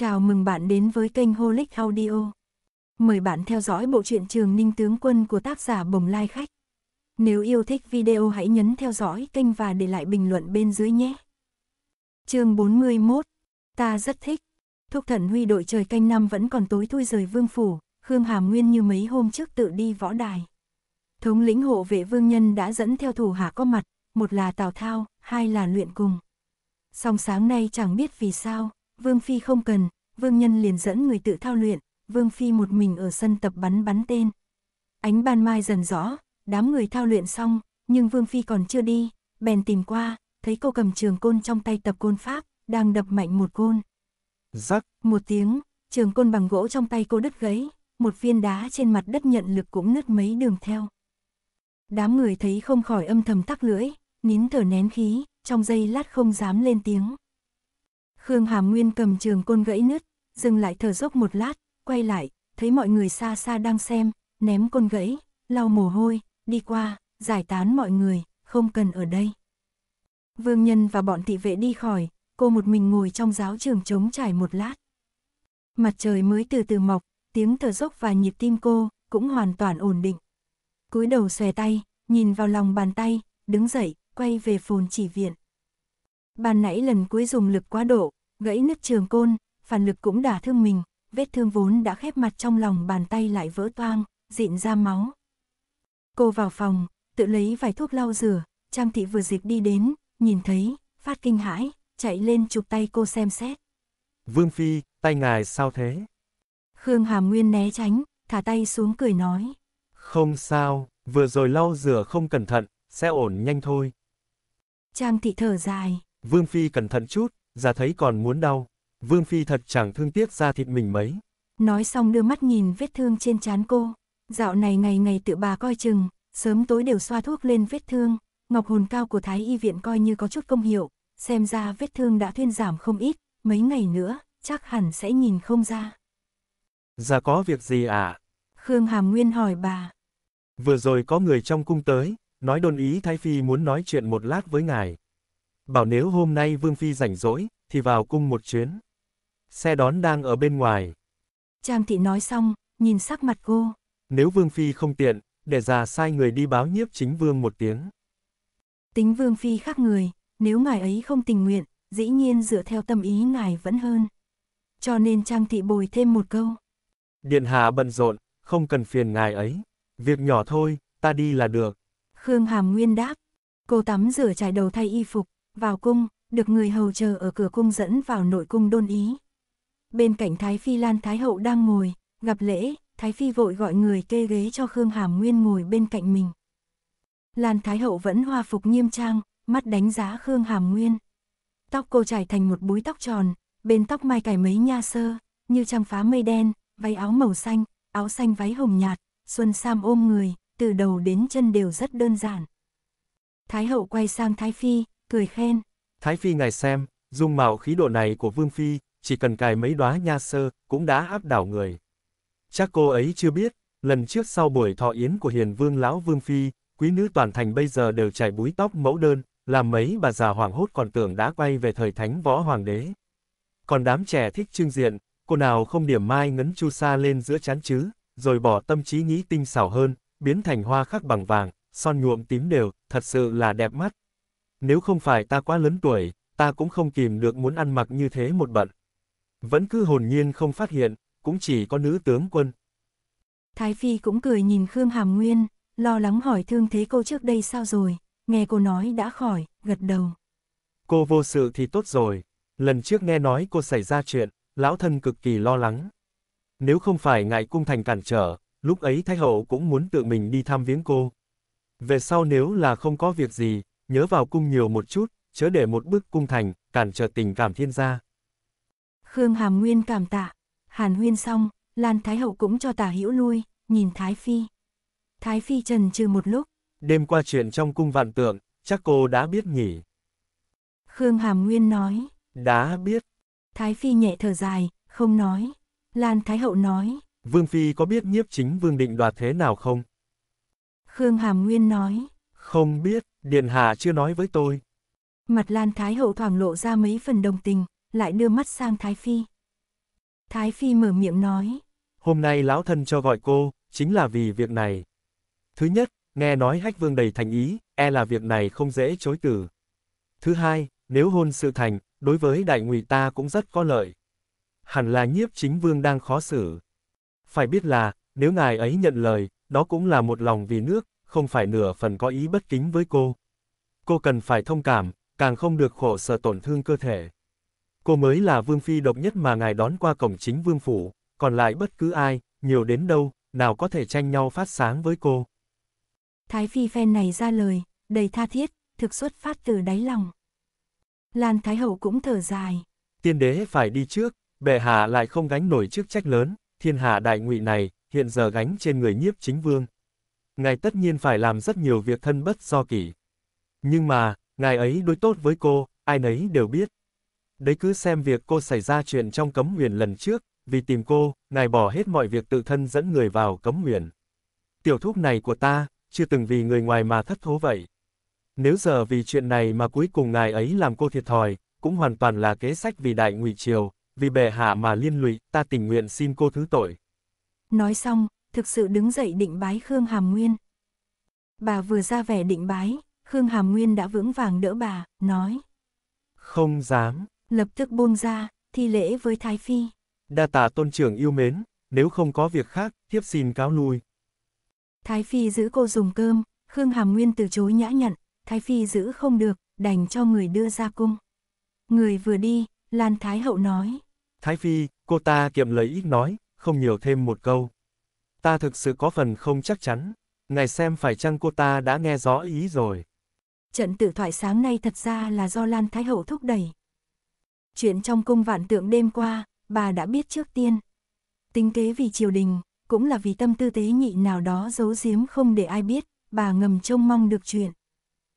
Chào mừng bạn đến với kênh Holic Audio. Mời bạn theo dõi bộ truyện Trường Ninh Tướng Quân của tác giả Bồng Lai Khách. Nếu yêu thích video hãy nhấn theo dõi kênh và để lại bình luận bên dưới nhé. chương 41 Ta rất thích. Thúc thần huy đội trời canh năm vẫn còn tối thui rời vương phủ, Khương Hàm Nguyên như mấy hôm trước tự đi võ đài. Thống lĩnh hộ vệ vương nhân đã dẫn theo thủ hạ có mặt, một là Tào Thao, hai là luyện cùng. Song sáng nay chẳng biết vì sao, Vương Phi không cần, Vương Nhân liền dẫn người tự thao luyện, Vương Phi một mình ở sân tập bắn bắn tên. Ánh ban mai dần rõ, đám người thao luyện xong, nhưng Vương Phi còn chưa đi, bèn tìm qua, thấy cô cầm trường côn trong tay tập côn pháp, đang đập mạnh một côn. Rắc! Một tiếng, trường côn bằng gỗ trong tay cô đứt gãy, một viên đá trên mặt đất nhận lực cũng nứt mấy đường theo. Đám người thấy không khỏi âm thầm tắc lưỡi, nín thở nén khí, trong giây lát không dám lên tiếng. Khương Hàm Nguyên cầm trường côn gãy nứt, dừng lại thở dốc một lát, quay lại, thấy mọi người xa xa đang xem, ném côn gãy, lau mồ hôi, đi qua, giải tán mọi người, không cần ở đây. Vương Nhân và bọn thị vệ đi khỏi, cô một mình ngồi trong giáo trường trống trải một lát. Mặt trời mới từ từ mọc, tiếng thở dốc và nhịp tim cô cũng hoàn toàn ổn định. cúi đầu xòe tay, nhìn vào lòng bàn tay, đứng dậy, quay về phồn chỉ viện ban nãy lần cuối dùng lực quá độ, gãy nứt trường côn, phản lực cũng đả thương mình, vết thương vốn đã khép mặt trong lòng bàn tay lại vỡ toang, dịn ra máu. Cô vào phòng, tự lấy vài thuốc lau rửa, Trang thị vừa dịch đi đến, nhìn thấy, phát kinh hãi, chạy lên chụp tay cô xem xét. Vương Phi, tay ngài sao thế? Khương Hàm Nguyên né tránh, thả tay xuống cười nói. Không sao, vừa rồi lau rửa không cẩn thận, sẽ ổn nhanh thôi. Trang thị thở dài, Vương Phi cẩn thận chút, ra thấy còn muốn đau. Vương Phi thật chẳng thương tiếc ra thịt mình mấy. Nói xong đưa mắt nhìn vết thương trên trán cô. Dạo này ngày ngày tự bà coi chừng, sớm tối đều xoa thuốc lên vết thương. Ngọc hồn cao của Thái Y viện coi như có chút công hiệu, xem ra vết thương đã thuyên giảm không ít, mấy ngày nữa, chắc hẳn sẽ nhìn không ra. Dạ có việc gì à? Khương Hàm Nguyên hỏi bà. Vừa rồi có người trong cung tới, nói đồn ý Thái Phi muốn nói chuyện một lát với ngài bảo nếu hôm nay Vương Phi rảnh rỗi, thì vào cung một chuyến. Xe đón đang ở bên ngoài. Trang thị nói xong, nhìn sắc mặt cô. Nếu Vương Phi không tiện, để già sai người đi báo nhiếp chính Vương một tiếng. Tính Vương Phi khác người, nếu ngài ấy không tình nguyện, dĩ nhiên dựa theo tâm ý ngài vẫn hơn. Cho nên Trang thị bồi thêm một câu. Điện hạ bận rộn, không cần phiền ngài ấy. Việc nhỏ thôi, ta đi là được. Khương Hàm Nguyên đáp. Cô tắm rửa trải đầu thay y phục, vào cung, được người hầu chờ ở cửa cung dẫn vào nội cung đôn ý. Bên cạnh Thái Phi Lan Thái Hậu đang ngồi, gặp lễ, Thái Phi vội gọi người kê ghế cho Khương Hàm Nguyên ngồi bên cạnh mình. Lan Thái Hậu vẫn hoa phục nghiêm trang, mắt đánh giá Khương Hàm Nguyên. Tóc cô trải thành một búi tóc tròn, bên tóc mai cài mấy nha sơ, như trăng phá mây đen, váy áo màu xanh, áo xanh váy hồng nhạt, xuân sam ôm người, từ đầu đến chân đều rất đơn giản. Thái hậu quay sang Thái Phi, cười khen. Thái Phi ngài xem, dung mạo khí độ này của Vương Phi, chỉ cần cài mấy đóa nha sơ, cũng đã áp đảo người. Chắc cô ấy chưa biết, lần trước sau buổi thọ yến của hiền vương lão Vương Phi, quý nữ toàn thành bây giờ đều chảy búi tóc mẫu đơn, làm mấy bà già hoảng hốt còn tưởng đã quay về thời thánh võ hoàng đế. Còn đám trẻ thích trưng diện, cô nào không điểm mai ngấn chu sa lên giữa chán chứ, rồi bỏ tâm trí nghĩ tinh xảo hơn, biến thành hoa khắc bằng vàng, son nhuộm tím đều, thật sự là đẹp mắt. Nếu không phải ta quá lớn tuổi, ta cũng không kìm được muốn ăn mặc như thế một bận. Vẫn cứ hồn nhiên không phát hiện, cũng chỉ có nữ tướng quân. Thái Phi cũng cười nhìn Khương Hàm Nguyên, lo lắng hỏi thương thế cô trước đây sao rồi, nghe cô nói đã khỏi, gật đầu. Cô vô sự thì tốt rồi, lần trước nghe nói cô xảy ra chuyện, lão thân cực kỳ lo lắng. Nếu không phải ngại cung thành cản trở, lúc ấy Thái Hậu cũng muốn tự mình đi thăm viếng cô. Về sau nếu là không có việc gì, nhớ vào cung nhiều một chút, chớ để một bức cung thành, cản trở tình cảm thiên gia. Khương Hàm Nguyên cảm tạ, Hàn Huyên xong, Lan Thái Hậu cũng cho tả hữu lui, nhìn Thái Phi. Thái Phi trần trừ một lúc. Đêm qua chuyện trong cung vạn tượng, chắc cô đã biết nhỉ. Khương Hàm Nguyên nói. Đã biết. Thái Phi nhẹ thở dài, không nói. Lan Thái Hậu nói. Vương Phi có biết nhiếp chính Vương định đoạt thế nào không? Khương Hàm Nguyên nói. Không biết, Điện Hạ chưa nói với tôi. Mặt Lan Thái Hậu thoảng lộ ra mấy phần đồng tình, lại đưa mắt sang Thái Phi. Thái Phi mở miệng nói. Hôm nay lão thân cho gọi cô, chính là vì việc này. Thứ nhất, nghe nói hách vương đầy thành ý, e là việc này không dễ chối từ. Thứ hai, nếu hôn sự thành, đối với đại ngụy ta cũng rất có lợi. Hẳn là nhiếp chính vương đang khó xử. Phải biết là, nếu ngài ấy nhận lời, đó cũng là một lòng vì nước, không phải nửa phần có ý bất kính với cô. Cô cần phải thông cảm, càng không được khổ sở tổn thương cơ thể. Cô mới là vương phi độc nhất mà ngài đón qua cổng chính vương phủ, còn lại bất cứ ai, nhiều đến đâu, nào có thể tranh nhau phát sáng với cô. Thái phi phen này ra lời, đầy tha thiết, thực xuất phát từ đáy lòng. Lan Thái Hậu cũng thở dài. Tiên đế phải đi trước, bệ hạ lại không gánh nổi chức trách lớn, thiên hạ đại ngụy này, hiện giờ gánh trên người nhiếp chính vương ngài tất nhiên phải làm rất nhiều việc thân bất do kỷ. Nhưng mà, ngài ấy đối tốt với cô, ai nấy đều biết. Đấy cứ xem việc cô xảy ra chuyện trong cấm huyền lần trước, vì tìm cô, ngài bỏ hết mọi việc tự thân dẫn người vào cấm huyền. Tiểu thúc này của ta, chưa từng vì người ngoài mà thất thố vậy. Nếu giờ vì chuyện này mà cuối cùng ngài ấy làm cô thiệt thòi, cũng hoàn toàn là kế sách vì đại ngụy triều, vì bệ hạ mà liên lụy, ta tình nguyện xin cô thứ tội. Nói xong, thực sự đứng dậy định bái Khương Hàm Nguyên. Bà vừa ra vẻ định bái, Khương Hàm Nguyên đã vững vàng đỡ bà, nói. Không dám. Lập tức buông ra, thi lễ với Thái Phi. Đa tạ tôn trưởng yêu mến, nếu không có việc khác, thiếp xin cáo lui. Thái Phi giữ cô dùng cơm, Khương Hàm Nguyên từ chối nhã nhận Thái Phi giữ không được, đành cho người đưa ra cung. Người vừa đi, Lan Thái Hậu nói. Thái Phi, cô ta kiệm lời ít nói, không nhiều thêm một câu ta thực sự có phần không chắc chắn. ngài xem phải chăng cô ta đã nghe rõ ý rồi. Trận tử thoại sáng nay thật ra là do Lan Thái Hậu thúc đẩy. Chuyện trong cung vạn tượng đêm qua, bà đã biết trước tiên. Tính kế vì triều đình, cũng là vì tâm tư tế nhị nào đó giấu giếm không để ai biết, bà ngầm trông mong được chuyện.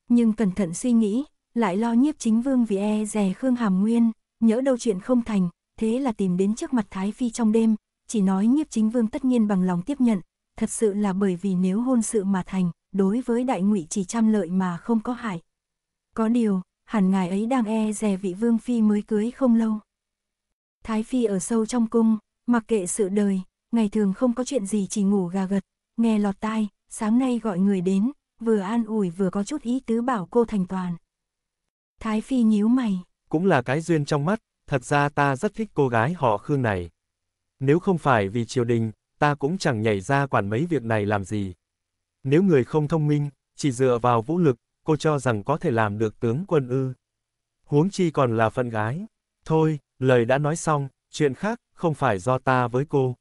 Nhưng cẩn thận suy nghĩ, lại lo nhiếp chính vương vì e rè Khương Hàm Nguyên, nhỡ đâu chuyện không thành, thế là tìm đến trước mặt Thái Phi trong đêm, chỉ nói nhiếp chính vương tất nhiên bằng lòng tiếp nhận, thật sự là bởi vì nếu hôn sự mà thành, đối với đại ngụy chỉ trăm lợi mà không có hại. Có điều, hẳn ngài ấy đang e dè vị vương phi mới cưới không lâu. Thái phi ở sâu trong cung, mặc kệ sự đời, ngày thường không có chuyện gì chỉ ngủ gà gật, nghe lọt tai, sáng nay gọi người đến, vừa an ủi vừa có chút ý tứ bảo cô thành toàn. Thái phi nhíu mày. Cũng là cái duyên trong mắt, thật ra ta rất thích cô gái họ Khương này nếu không phải vì triều đình, ta cũng chẳng nhảy ra quản mấy việc này làm gì. Nếu người không thông minh, chỉ dựa vào vũ lực, cô cho rằng có thể làm được tướng quân ư. Huống chi còn là phận gái. Thôi, lời đã nói xong, chuyện khác, không phải do ta với cô.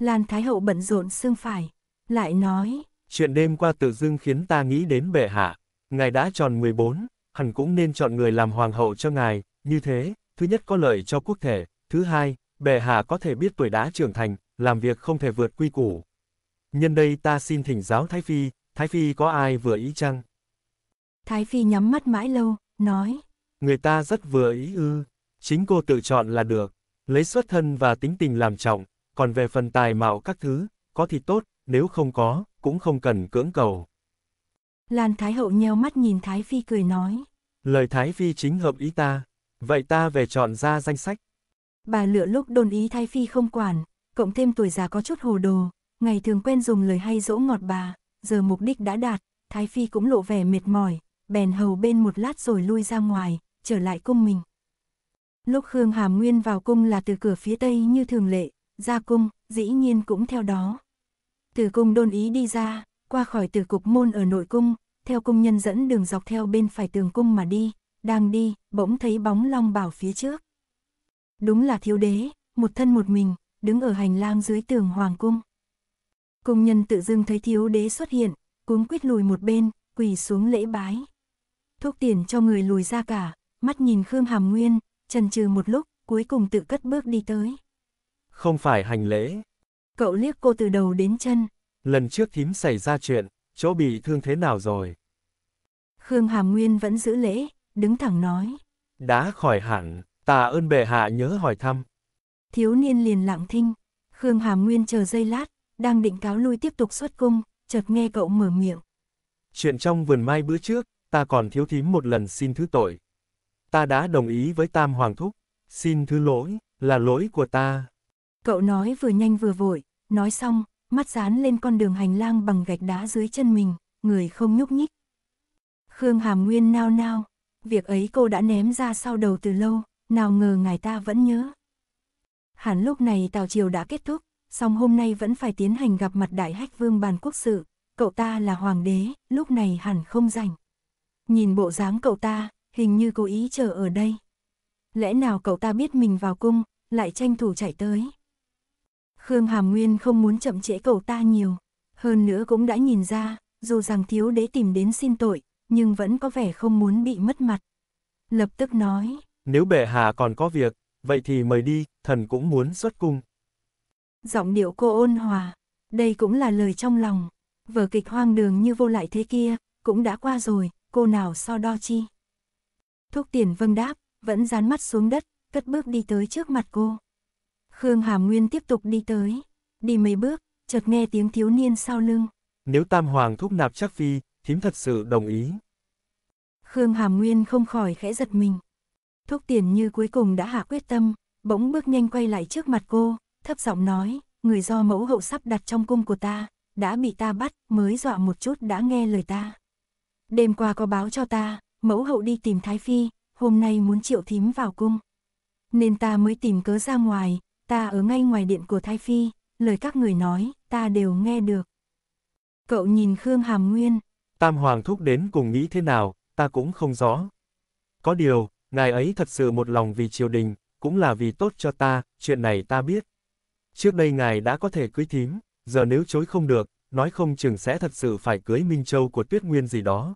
Lan Thái Hậu bận rộn xương phải, lại nói. Chuyện đêm qua tự dưng khiến ta nghĩ đến bệ hạ. Ngài đã tròn 14, hẳn cũng nên chọn người làm hoàng hậu cho ngài, như thế, thứ nhất có lợi cho quốc thể, thứ hai, Bệ hạ có thể biết tuổi đã trưởng thành, làm việc không thể vượt quy củ. Nhân đây ta xin thỉnh giáo Thái Phi, Thái Phi có ai vừa ý chăng? Thái Phi nhắm mắt mãi lâu, nói. Người ta rất vừa ý ư, chính cô tự chọn là được, lấy xuất thân và tính tình làm trọng, còn về phần tài mạo các thứ, có thì tốt, nếu không có, cũng không cần cưỡng cầu. Lan Thái Hậu nheo mắt nhìn Thái Phi cười nói. Lời Thái Phi chính hợp ý ta, vậy ta về chọn ra danh sách. Bà lựa lúc đồn ý thái phi không quản, cộng thêm tuổi già có chút hồ đồ, ngày thường quen dùng lời hay dỗ ngọt bà, giờ mục đích đã đạt, thái phi cũng lộ vẻ mệt mỏi, bèn hầu bên một lát rồi lui ra ngoài, trở lại cung mình. Lúc Khương Hàm Nguyên vào cung là từ cửa phía tây như thường lệ, ra cung, dĩ nhiên cũng theo đó. Từ cung đôn ý đi ra, qua khỏi từ cục môn ở nội cung, theo cung nhân dẫn đường dọc theo bên phải tường cung mà đi, đang đi, bỗng thấy bóng long bảo phía trước đúng là thiếu đế, một thân một mình, đứng ở hành lang dưới tường hoàng cung. Công nhân tự dưng thấy thiếu đế xuất hiện, cuống quýt lùi một bên, quỳ xuống lễ bái. Thuốc tiền cho người lùi ra cả, mắt nhìn Khương Hàm Nguyên, chần chừ một lúc, cuối cùng tự cất bước đi tới. Không phải hành lễ. Cậu liếc cô từ đầu đến chân. Lần trước thím xảy ra chuyện, chỗ bị thương thế nào rồi? Khương Hàm Nguyên vẫn giữ lễ, đứng thẳng nói. Đã khỏi hẳn, Tạ ơn bệ hạ nhớ hỏi thăm. Thiếu niên liền lặng thinh, Khương Hàm Nguyên chờ giây lát, đang định cáo lui tiếp tục xuất cung, chợt nghe cậu mở miệng. Chuyện trong vườn mai bữa trước, ta còn thiếu thím một lần xin thứ tội. Ta đã đồng ý với Tam Hoàng Thúc, xin thứ lỗi, là lỗi của ta. Cậu nói vừa nhanh vừa vội, nói xong, mắt dán lên con đường hành lang bằng gạch đá dưới chân mình, người không nhúc nhích. Khương Hàm Nguyên nao nao, việc ấy cô đã ném ra sau đầu từ lâu, nào ngờ ngài ta vẫn nhớ. Hẳn lúc này tào triều đã kết thúc, song hôm nay vẫn phải tiến hành gặp mặt đại hách vương bàn quốc sự, cậu ta là hoàng đế, lúc này hẳn không rảnh. Nhìn bộ dáng cậu ta, hình như cố ý chờ ở đây. Lẽ nào cậu ta biết mình vào cung, lại tranh thủ chạy tới. Khương Hàm Nguyên không muốn chậm trễ cậu ta nhiều, hơn nữa cũng đã nhìn ra, dù rằng thiếu đế tìm đến xin tội, nhưng vẫn có vẻ không muốn bị mất mặt. Lập tức nói, nếu bệ hạ còn có việc, vậy thì mời đi, thần cũng muốn xuất cung. Giọng điệu cô ôn hòa, đây cũng là lời trong lòng. Vở kịch hoang đường như vô lại thế kia, cũng đã qua rồi, cô nào so đo chi. Thúc tiền vâng đáp, vẫn dán mắt xuống đất, cất bước đi tới trước mặt cô. Khương Hàm Nguyên tiếp tục đi tới, đi mấy bước, chợt nghe tiếng thiếu niên sau lưng. Nếu Tam Hoàng thúc nạp chắc phi, thím thật sự đồng ý. Khương Hàm Nguyên không khỏi khẽ giật mình, Thúc tiền như cuối cùng đã hạ quyết tâm, bỗng bước nhanh quay lại trước mặt cô, thấp giọng nói, người do mẫu hậu sắp đặt trong cung của ta, đã bị ta bắt, mới dọa một chút đã nghe lời ta. Đêm qua có báo cho ta, mẫu hậu đi tìm Thái Phi, hôm nay muốn triệu thím vào cung. Nên ta mới tìm cớ ra ngoài, ta ở ngay ngoài điện của Thái Phi, lời các người nói, ta đều nghe được. Cậu nhìn Khương Hàm Nguyên. Tam Hoàng thúc đến cùng nghĩ thế nào, ta cũng không rõ. Có điều, ngài ấy thật sự một lòng vì triều đình, cũng là vì tốt cho ta, chuyện này ta biết. Trước đây ngài đã có thể cưới thím, giờ nếu chối không được, nói không chừng sẽ thật sự phải cưới Minh Châu của Tuyết Nguyên gì đó.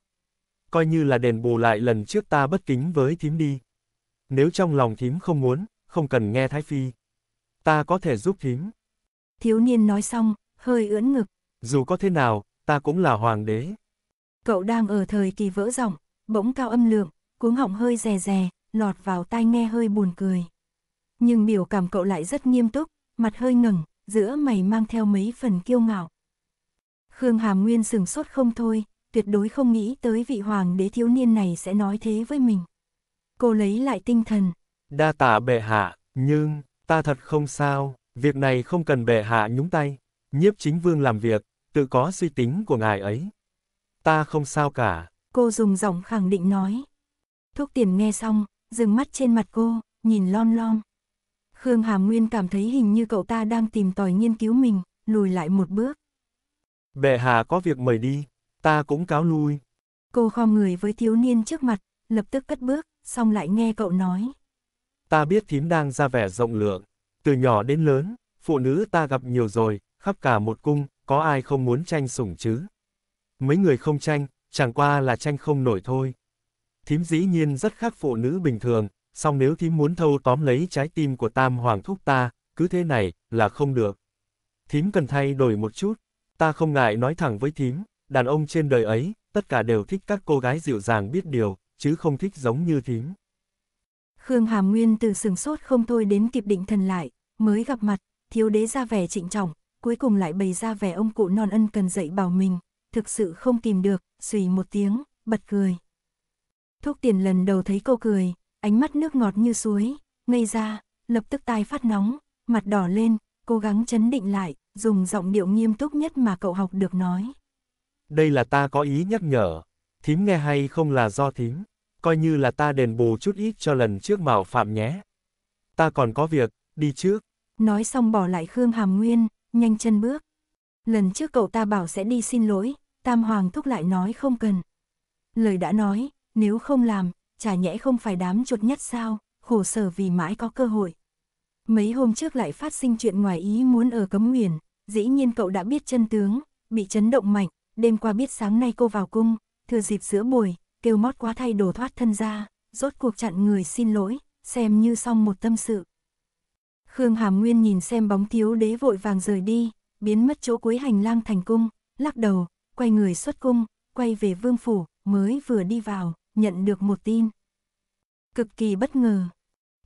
Coi như là đền bù lại lần trước ta bất kính với thím đi. Nếu trong lòng thím không muốn, không cần nghe Thái Phi. Ta có thể giúp thím. Thiếu niên nói xong, hơi ưỡn ngực. Dù có thế nào, ta cũng là hoàng đế. Cậu đang ở thời kỳ vỡ giọng, bỗng cao âm lượng, cuống họng hơi rè rè, lọt vào tai nghe hơi buồn cười. Nhưng biểu cảm cậu lại rất nghiêm túc, mặt hơi ngẩng, giữa mày mang theo mấy phần kiêu ngạo. Khương Hàm Nguyên sừng sốt không thôi, tuyệt đối không nghĩ tới vị hoàng đế thiếu niên này sẽ nói thế với mình. Cô lấy lại tinh thần. Đa tạ bệ hạ, nhưng, ta thật không sao, việc này không cần bệ hạ nhúng tay. Nhiếp chính vương làm việc, tự có suy tính của ngài ấy. Ta không sao cả. Cô dùng giọng khẳng định nói. Thuốc tiền nghe xong, dừng mắt trên mặt cô, nhìn lon lon. Khương Hà Nguyên cảm thấy hình như cậu ta đang tìm tòi nghiên cứu mình, lùi lại một bước. Bệ hạ có việc mời đi, ta cũng cáo lui. Cô khom người với thiếu niên trước mặt, lập tức cất bước, xong lại nghe cậu nói. Ta biết thím đang ra vẻ rộng lượng, từ nhỏ đến lớn, phụ nữ ta gặp nhiều rồi, khắp cả một cung, có ai không muốn tranh sủng chứ? Mấy người không tranh, chẳng qua là tranh không nổi thôi thím dĩ nhiên rất khác phụ nữ bình thường, song nếu thím muốn thâu tóm lấy trái tim của tam hoàng thúc ta, cứ thế này, là không được. Thím cần thay đổi một chút, ta không ngại nói thẳng với thím, đàn ông trên đời ấy, tất cả đều thích các cô gái dịu dàng biết điều, chứ không thích giống như thím. Khương Hàm Nguyên từ sừng sốt không thôi đến kịp định thần lại, mới gặp mặt, thiếu đế ra vẻ trịnh trọng, cuối cùng lại bày ra vẻ ông cụ non ân cần dạy bảo mình, thực sự không tìm được, xùy một tiếng, bật cười. Thúc tiền lần đầu thấy cô cười, ánh mắt nước ngọt như suối, ngây ra, lập tức tai phát nóng, mặt đỏ lên, cố gắng chấn định lại, dùng giọng điệu nghiêm túc nhất mà cậu học được nói. Đây là ta có ý nhắc nhở, thím nghe hay không là do thím, coi như là ta đền bù chút ít cho lần trước mạo phạm nhé. Ta còn có việc, đi trước. Nói xong bỏ lại Khương Hàm Nguyên, nhanh chân bước. Lần trước cậu ta bảo sẽ đi xin lỗi, Tam Hoàng thúc lại nói không cần. Lời đã nói, nếu không làm, chả nhẽ không phải đám chuột nhắt sao, khổ sở vì mãi có cơ hội. Mấy hôm trước lại phát sinh chuyện ngoài ý muốn ở Cấm Nguyền, dĩ nhiên cậu đã biết chân tướng, bị chấn động mạnh, đêm qua biết sáng nay cô vào cung, thừa dịp giữa buổi, kêu mót quá thay đồ thoát thân ra, rốt cuộc chặn người xin lỗi, xem như xong một tâm sự. Khương Hàm Nguyên nhìn xem bóng thiếu đế vội vàng rời đi, biến mất chỗ cuối hành lang thành cung, lắc đầu, quay người xuất cung, quay về vương phủ, mới vừa đi vào, nhận được một tin. Cực kỳ bất ngờ.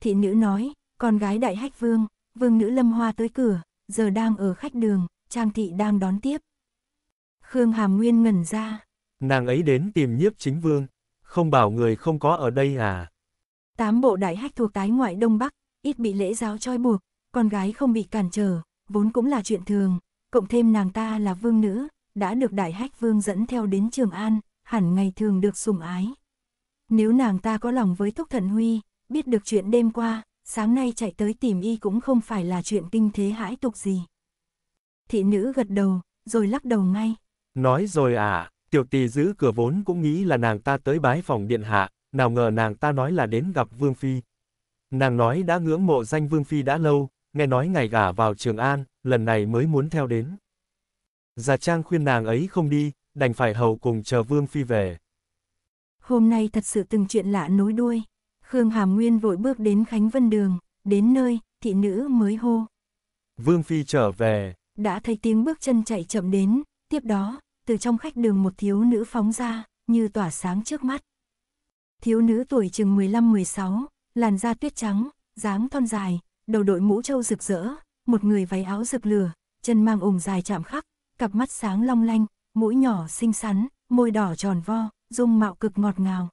Thị nữ nói, con gái đại hách vương, vương nữ lâm hoa tới cửa, giờ đang ở khách đường, trang thị đang đón tiếp. Khương Hàm Nguyên ngẩn ra. Nàng ấy đến tìm nhiếp chính vương, không bảo người không có ở đây à. Tám bộ đại hách thuộc tái ngoại Đông Bắc, ít bị lễ giáo trói buộc, con gái không bị cản trở, vốn cũng là chuyện thường, cộng thêm nàng ta là vương nữ, đã được đại hách vương dẫn theo đến Trường An, hẳn ngày thường được sủng ái. Nếu nàng ta có lòng với thúc Thần Huy, biết được chuyện đêm qua, sáng nay chạy tới tìm y cũng không phải là chuyện kinh thế hãi tục gì. Thị nữ gật đầu, rồi lắc đầu ngay. Nói rồi à, tiểu tỳ giữ cửa vốn cũng nghĩ là nàng ta tới bái phòng điện hạ, nào ngờ nàng ta nói là đến gặp Vương Phi. Nàng nói đã ngưỡng mộ danh Vương Phi đã lâu, nghe nói ngày gả vào Trường An, lần này mới muốn theo đến. Già Trang khuyên nàng ấy không đi, đành phải hầu cùng chờ Vương Phi về. Hôm nay thật sự từng chuyện lạ nối đuôi. Khương Hàm Nguyên vội bước đến Khánh Vân Đường, đến nơi, thị nữ mới hô. Vương Phi trở về. Đã thấy tiếng bước chân chạy chậm đến, tiếp đó, từ trong khách đường một thiếu nữ phóng ra, như tỏa sáng trước mắt. Thiếu nữ tuổi chừng 15-16, làn da tuyết trắng, dáng thon dài, đầu đội mũ trâu rực rỡ, một người váy áo rực lửa, chân mang ủng dài chạm khắc, cặp mắt sáng long lanh, mũi nhỏ xinh xắn, môi đỏ tròn vo, dung mạo cực ngọt ngào.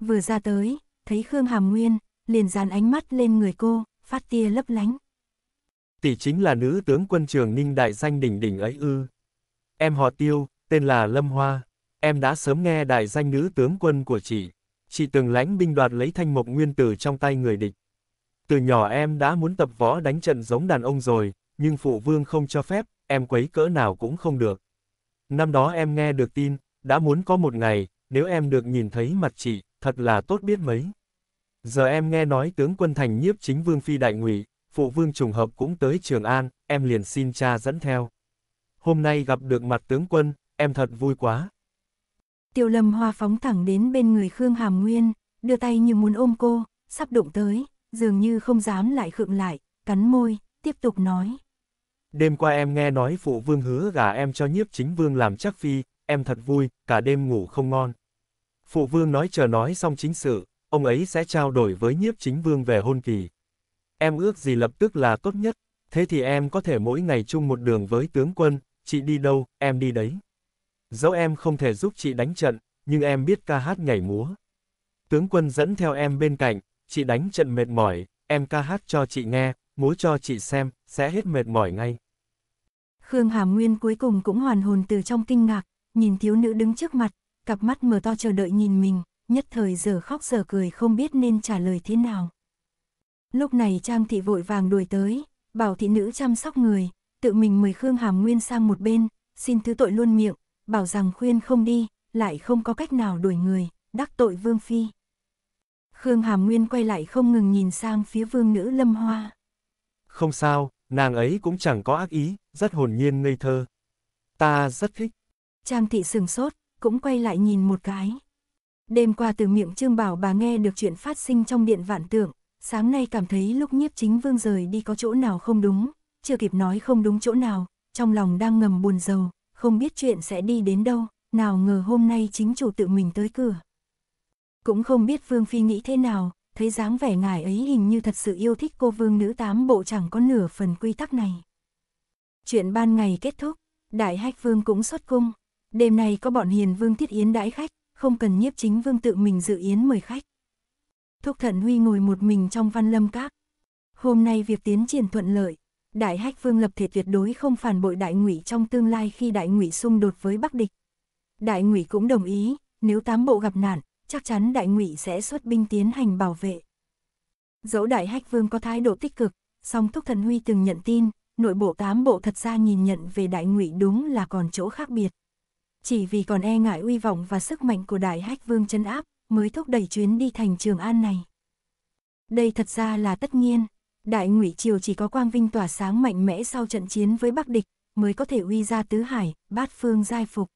Vừa ra tới, thấy Khương Hàm Nguyên, liền dán ánh mắt lên người cô, phát tia lấp lánh. Tỷ chính là nữ tướng quân trường Ninh đại danh đỉnh đỉnh ấy ư. Em họ Tiêu, tên là Lâm Hoa. Em đã sớm nghe đại danh nữ tướng quân của chị. Chị từng lãnh binh đoạt lấy thanh mộc nguyên tử trong tay người địch. Từ nhỏ em đã muốn tập võ đánh trận giống đàn ông rồi, nhưng phụ vương không cho phép, em quấy cỡ nào cũng không được. Năm đó em nghe được tin, đã muốn có một ngày, nếu em được nhìn thấy mặt chị, thật là tốt biết mấy. Giờ em nghe nói tướng quân thành nhiếp chính vương phi đại ngụy, phụ vương trùng hợp cũng tới Trường An, em liền xin cha dẫn theo. Hôm nay gặp được mặt tướng quân, em thật vui quá. Tiêu lâm hoa phóng thẳng đến bên người Khương Hàm Nguyên, đưa tay như muốn ôm cô, sắp đụng tới, dường như không dám lại khựng lại, cắn môi, tiếp tục nói. Đêm qua em nghe nói phụ vương hứa gả em cho nhiếp chính vương làm chắc phi, em thật vui, cả đêm ngủ không ngon. Phụ vương nói chờ nói xong chính sự, ông ấy sẽ trao đổi với nhiếp chính vương về hôn kỳ. Em ước gì lập tức là tốt nhất, thế thì em có thể mỗi ngày chung một đường với tướng quân, chị đi đâu, em đi đấy. Dẫu em không thể giúp chị đánh trận, nhưng em biết ca hát nhảy múa. Tướng quân dẫn theo em bên cạnh, chị đánh trận mệt mỏi, em ca hát cho chị nghe, múa cho chị xem, sẽ hết mệt mỏi ngay. Khương Hàm Nguyên cuối cùng cũng hoàn hồn từ trong kinh ngạc, nhìn thiếu nữ đứng trước mặt, cặp mắt mở to chờ đợi nhìn mình, nhất thời giờ khóc giờ cười không biết nên trả lời thế nào. Lúc này Trang thị vội vàng đuổi tới, bảo thị nữ chăm sóc người, tự mình mời Khương Hàm Nguyên sang một bên, xin thứ tội luôn miệng, bảo rằng khuyên không đi, lại không có cách nào đuổi người, đắc tội Vương Phi. Khương Hàm Nguyên quay lại không ngừng nhìn sang phía vương nữ Lâm Hoa. Không sao, nàng ấy cũng chẳng có ác ý, rất hồn nhiên ngây thơ. Ta rất thích. Trang thị sừng sốt, cũng quay lại nhìn một cái. Đêm qua từ miệng Trương Bảo bà nghe được chuyện phát sinh trong điện vạn tượng, sáng nay cảm thấy lúc nhiếp chính vương rời đi có chỗ nào không đúng, chưa kịp nói không đúng chỗ nào, trong lòng đang ngầm buồn rầu, không biết chuyện sẽ đi đến đâu, nào ngờ hôm nay chính chủ tự mình tới cửa. Cũng không biết Vương Phi nghĩ thế nào, thấy dáng vẻ ngài ấy hình như thật sự yêu thích cô vương nữ tám bộ chẳng có nửa phần quy tắc này. Chuyện ban ngày kết thúc, Đại Hách Vương cũng xuất cung. Đêm nay có bọn hiền vương thiết yến đãi khách, không cần nhiếp chính vương tự mình dự yến mời khách. Thúc Thận Huy ngồi một mình trong văn lâm các. Hôm nay việc tiến triển thuận lợi, Đại Hách Vương lập thể tuyệt đối không phản bội Đại Ngụy trong tương lai khi Đại Ngụy xung đột với Bắc địch. Đại Ngụy cũng đồng ý, nếu tám bộ gặp nạn, chắc chắn Đại Ngụy sẽ xuất binh tiến hành bảo vệ. Dẫu Đại Hách Vương có thái độ tích cực, song Thúc Thần Huy từng nhận tin, nội bộ tám bộ thật ra nhìn nhận về Đại Ngụy đúng là còn chỗ khác biệt. Chỉ vì còn e ngại uy vọng và sức mạnh của Đại Hách Vương chân áp, mới thúc đẩy chuyến đi thành Trường An này. Đây thật ra là tất nhiên, Đại Ngụy Triều chỉ có quang vinh tỏa sáng mạnh mẽ sau trận chiến với Bắc địch, mới có thể uy ra tứ hải, bát phương giai phục.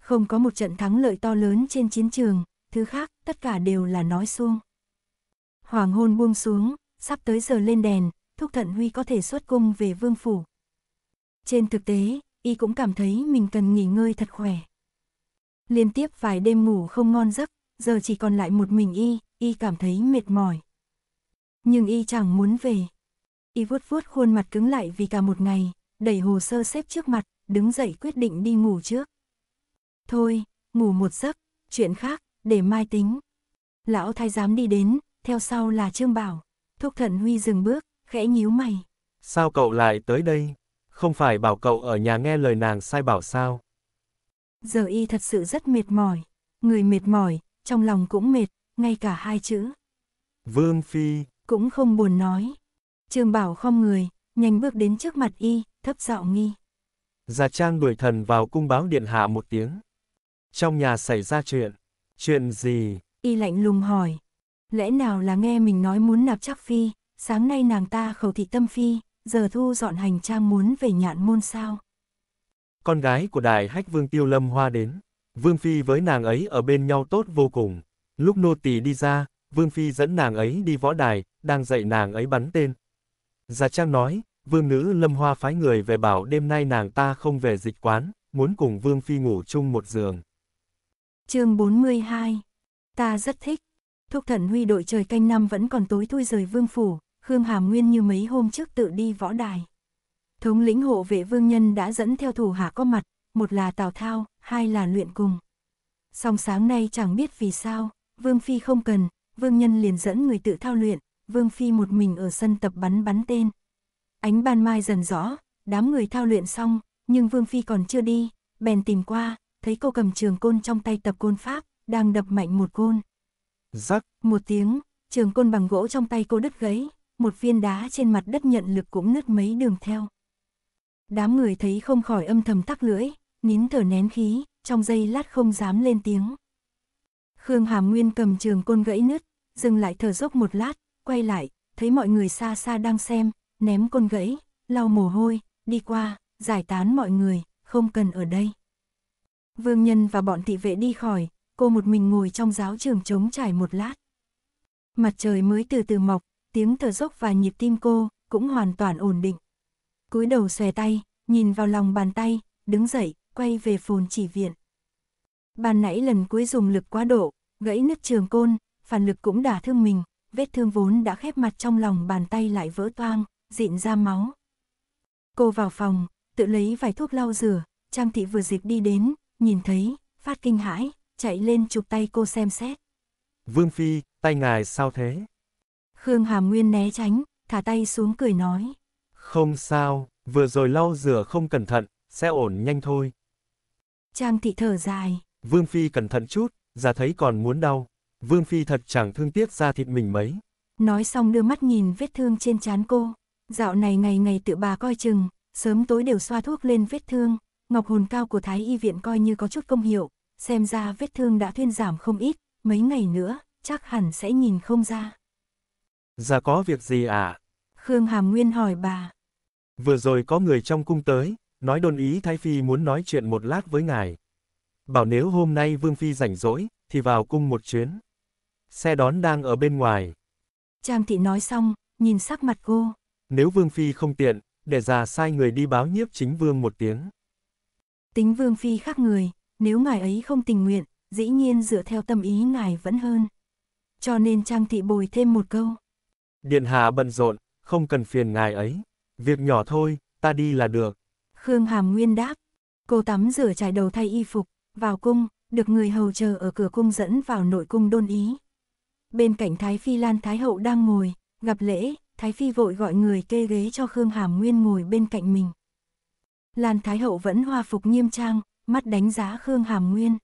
Không có một trận thắng lợi to lớn trên chiến trường, thứ khác tất cả đều là nói suông. Hoàng hôn buông xuống, sắp tới giờ lên đèn, Thúc Thận Huy có thể xuất cung về vương phủ. Trên thực tế, y cũng cảm thấy mình cần nghỉ ngơi thật khỏe. Liên tiếp vài đêm ngủ không ngon giấc, giờ chỉ còn lại một mình y, y cảm thấy mệt mỏi. Nhưng y chẳng muốn về. Y vuốt vuốt khuôn mặt cứng lại vì cả một ngày, đẩy hồ sơ xếp trước mặt, đứng dậy quyết định đi ngủ trước. Thôi, ngủ một giấc, chuyện khác, để mai tính. Lão thái giám đi đến, theo sau là Trương Bảo. Thúc Thận Huy dừng bước, khẽ nhíu mày. Sao cậu lại tới đây? không phải bảo cậu ở nhà nghe lời nàng sai bảo sao. Giờ y thật sự rất mệt mỏi, người mệt mỏi, trong lòng cũng mệt, ngay cả hai chữ. Vương Phi cũng không buồn nói. Trương Bảo không người, nhanh bước đến trước mặt y, thấp giọng nghi. Già Trang đuổi thần vào cung báo điện hạ một tiếng. Trong nhà xảy ra chuyện. Chuyện gì? Y lạnh lùng hỏi. Lẽ nào là nghe mình nói muốn nạp chắc phi, sáng nay nàng ta khẩu thị tâm phi, giờ thu dọn hành trang muốn về nhạn môn sao. Con gái của đại hách vương tiêu lâm hoa đến, vương phi với nàng ấy ở bên nhau tốt vô cùng. Lúc nô tỳ đi ra, vương phi dẫn nàng ấy đi võ đài, đang dạy nàng ấy bắn tên. Già trang nói, vương nữ lâm hoa phái người về bảo đêm nay nàng ta không về dịch quán, muốn cùng vương phi ngủ chung một giường. chương 42 Ta rất thích. Thúc thần huy đội trời canh năm vẫn còn tối thui rời vương phủ, Khương Hàm Nguyên như mấy hôm trước tự đi võ đài. Thống lĩnh hộ vệ vương nhân đã dẫn theo thủ hạ có mặt, một là Tào Thao, hai là luyện cùng. Song sáng nay chẳng biết vì sao, Vương Phi không cần, Vương Nhân liền dẫn người tự thao luyện, Vương Phi một mình ở sân tập bắn bắn tên. Ánh ban mai dần rõ, đám người thao luyện xong, nhưng Vương Phi còn chưa đi, bèn tìm qua, thấy cô cầm trường côn trong tay tập côn pháp, đang đập mạnh một côn. Rắc! Một tiếng, trường côn bằng gỗ trong tay cô đứt gãy, một viên đá trên mặt đất nhận lực cũng nứt mấy đường theo. Đám người thấy không khỏi âm thầm tắc lưỡi, nín thở nén khí, trong giây lát không dám lên tiếng. Khương Hàm Nguyên cầm trường côn gãy nứt, dừng lại thở dốc một lát, quay lại, thấy mọi người xa xa đang xem, ném côn gãy, lau mồ hôi, đi qua, giải tán mọi người, không cần ở đây. Vương Nhân và bọn thị vệ đi khỏi, cô một mình ngồi trong giáo trường trống trải một lát. Mặt trời mới từ từ mọc, tiếng thở dốc và nhịp tim cô cũng hoàn toàn ổn định. cúi đầu xòe tay, nhìn vào lòng bàn tay, đứng dậy, quay về phồn chỉ viện. Bàn nãy lần cuối dùng lực quá độ, gãy nứt trường côn, phản lực cũng đả thương mình, vết thương vốn đã khép mặt trong lòng bàn tay lại vỡ toang, dịn ra máu. Cô vào phòng, tự lấy vài thuốc lau rửa, Trang thị vừa dịch đi đến, nhìn thấy, phát kinh hãi, chạy lên chụp tay cô xem xét. Vương Phi, tay ngài sao thế? Khương Hàm Nguyên né tránh, thả tay xuống cười nói. Không sao, vừa rồi lau rửa không cẩn thận, sẽ ổn nhanh thôi. Trang thị thở dài. Vương Phi cẩn thận chút, ra thấy còn muốn đau. Vương Phi thật chẳng thương tiếc ra thịt mình mấy. Nói xong đưa mắt nhìn vết thương trên trán cô. Dạo này ngày ngày tự bà coi chừng, sớm tối đều xoa thuốc lên vết thương. Ngọc hồn cao của Thái Y viện coi như có chút công hiệu. Xem ra vết thương đã thuyên giảm không ít, mấy ngày nữa, chắc hẳn sẽ nhìn không ra. Dạ có việc gì ạ? À? Khương Hàm Nguyên hỏi bà. Vừa rồi có người trong cung tới, nói đồn ý Thái Phi muốn nói chuyện một lát với ngài. Bảo nếu hôm nay Vương Phi rảnh rỗi, thì vào cung một chuyến. Xe đón đang ở bên ngoài. Trang thị nói xong, nhìn sắc mặt cô. Nếu Vương Phi không tiện, để già sai người đi báo nhiếp chính Vương một tiếng. Tính Vương Phi khác người, nếu ngài ấy không tình nguyện, dĩ nhiên dựa theo tâm ý ngài vẫn hơn. Cho nên Trang thị bồi thêm một câu. Điện hạ bận rộn, không cần phiền ngài ấy. Việc nhỏ thôi, ta đi là được. Khương Hàm Nguyên đáp. Cô tắm rửa trải đầu thay y phục, vào cung, được người hầu chờ ở cửa cung dẫn vào nội cung đôn ý. Bên cạnh Thái Phi Lan Thái Hậu đang ngồi, gặp lễ, Thái Phi vội gọi người kê ghế cho Khương Hàm Nguyên ngồi bên cạnh mình. Lan Thái Hậu vẫn hoa phục nghiêm trang, mắt đánh giá Khương Hàm Nguyên.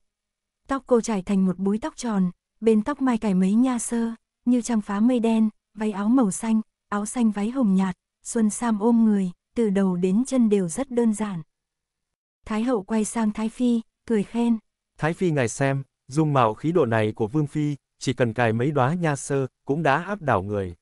Tóc cô trải thành một búi tóc tròn, bên tóc mai cài mấy nha sơ, như trăng phá mây đen, váy áo màu xanh, áo xanh váy hồng nhạt, Xuân Sam ôm người, từ đầu đến chân đều rất đơn giản. Thái hậu quay sang Thái Phi, cười khen. Thái Phi ngài xem, dung mạo khí độ này của Vương Phi, chỉ cần cài mấy đóa nha sơ, cũng đã áp đảo người.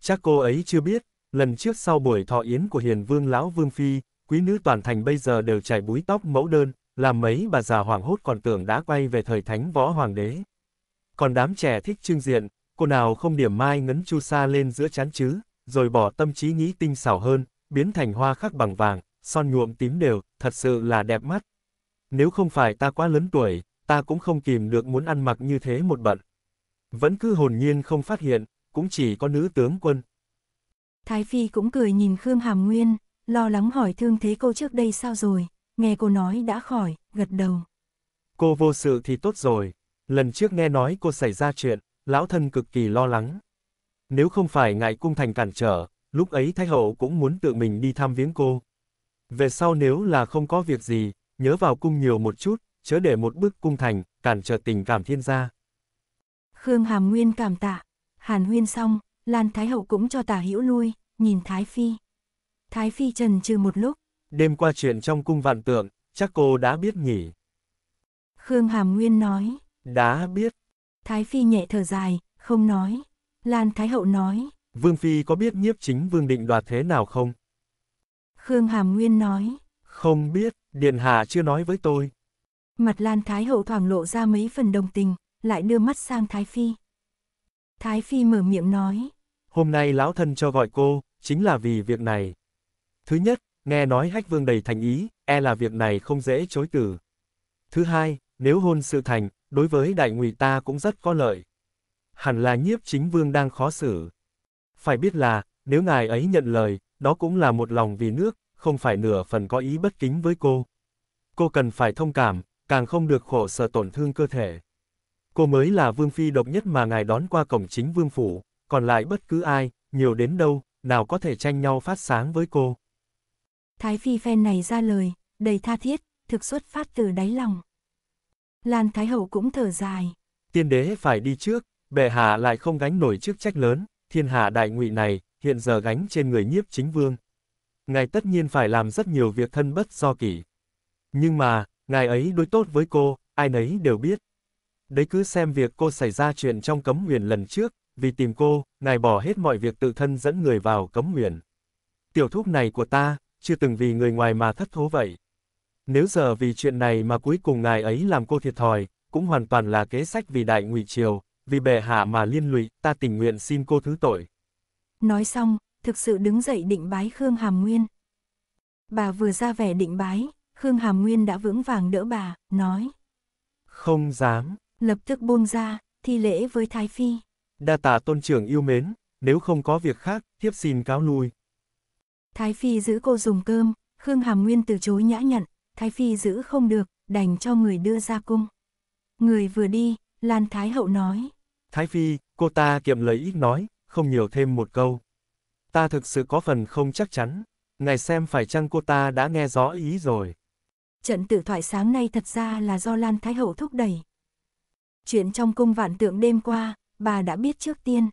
Chắc cô ấy chưa biết, lần trước sau buổi thọ yến của hiền vương lão Vương Phi, quý nữ toàn thành bây giờ đều chảy búi tóc mẫu đơn, làm mấy bà già hoảng hốt còn tưởng đã quay về thời thánh võ hoàng đế. Còn đám trẻ thích trưng diện, cô nào không điểm mai ngấn chu sa lên giữa chán chứ, rồi bỏ tâm trí nghĩ tinh xảo hơn, biến thành hoa khắc bằng vàng, son nhuộm tím đều, thật sự là đẹp mắt. Nếu không phải ta quá lớn tuổi, ta cũng không kìm được muốn ăn mặc như thế một bận. Vẫn cứ hồn nhiên không phát hiện, cũng chỉ có nữ tướng quân. Thái Phi cũng cười nhìn Khương Hàm Nguyên, lo lắng hỏi thương thế cô trước đây sao rồi, nghe cô nói đã khỏi, gật đầu. Cô vô sự thì tốt rồi, lần trước nghe nói cô xảy ra chuyện, lão thân cực kỳ lo lắng. Nếu không phải ngại cung thành cản trở, lúc ấy Thái Hậu cũng muốn tự mình đi thăm viếng cô. Về sau nếu là không có việc gì, nhớ vào cung nhiều một chút, chớ để một bước cung thành, cản trở tình cảm thiên gia. Khương Hàm Nguyên cảm tạ, Hàn Huyên xong, Lan Thái Hậu cũng cho tả hữu lui, nhìn Thái Phi. Thái Phi trần trừ một lúc. Đêm qua chuyện trong cung vạn tượng, chắc cô đã biết nhỉ. Khương Hàm Nguyên nói. Đã biết. Thái Phi nhẹ thở dài, không nói. Lan Thái Hậu nói. Vương Phi có biết nhiếp chính vương định đoạt thế nào không? Khương Hàm Nguyên nói. Không biết, Điện Hạ chưa nói với tôi. Mặt Lan Thái Hậu thoảng lộ ra mấy phần đồng tình, lại đưa mắt sang Thái Phi. Thái Phi mở miệng nói. Hôm nay lão thân cho gọi cô, chính là vì việc này. Thứ nhất, nghe nói hách vương đầy thành ý, e là việc này không dễ chối từ. Thứ hai, nếu hôn sự thành, đối với đại ngụy ta cũng rất có lợi. Hẳn là nhiếp chính vương đang khó xử. Phải biết là, nếu ngài ấy nhận lời, đó cũng là một lòng vì nước, không phải nửa phần có ý bất kính với cô. Cô cần phải thông cảm, càng không được khổ sở tổn thương cơ thể. Cô mới là vương phi độc nhất mà ngài đón qua cổng chính vương phủ, còn lại bất cứ ai, nhiều đến đâu, nào có thể tranh nhau phát sáng với cô. Thái phi phen này ra lời, đầy tha thiết, thực xuất phát từ đáy lòng. Lan Thái Hậu cũng thở dài. Tiên đế phải đi trước, bệ hạ lại không gánh nổi chức trách lớn, thiên hạ đại ngụy này, hiện giờ gánh trên người nhiếp chính vương. Ngài tất nhiên phải làm rất nhiều việc thân bất do kỷ. Nhưng mà, ngài ấy đối tốt với cô, ai nấy đều biết. Đấy cứ xem việc cô xảy ra chuyện trong cấm huyền lần trước, vì tìm cô, ngài bỏ hết mọi việc tự thân dẫn người vào cấm huyền. Tiểu thúc này của ta, chưa từng vì người ngoài mà thất thố vậy. Nếu giờ vì chuyện này mà cuối cùng ngài ấy làm cô thiệt thòi, cũng hoàn toàn là kế sách vì đại ngụy triều, vì bệ hạ mà liên lụy, ta tình nguyện xin cô thứ tội. Nói xong, thực sự đứng dậy định bái Khương Hàm Nguyên. Bà vừa ra vẻ định bái, Khương Hàm Nguyên đã vững vàng đỡ bà, nói. Không dám. Lập tức buông ra, thi lễ với Thái Phi. Đa tạ tôn trưởng yêu mến, nếu không có việc khác, thiếp xin cáo lui. Thái Phi giữ cô dùng cơm, Khương Hàm Nguyên từ chối nhã nhặn, Thái Phi giữ không được, đành cho người đưa ra cung. Người vừa đi, Lan Thái Hậu nói. Thái Phi, cô ta kiệm lời ít nói, không nhiều thêm một câu. Ta thực sự có phần không chắc chắn. Ngài xem phải chăng cô ta đã nghe rõ ý rồi. Trận tử thoại sáng nay thật ra là do Lan Thái Hậu thúc đẩy. Chuyện trong cung vạn tượng đêm qua, bà đã biết trước tiên.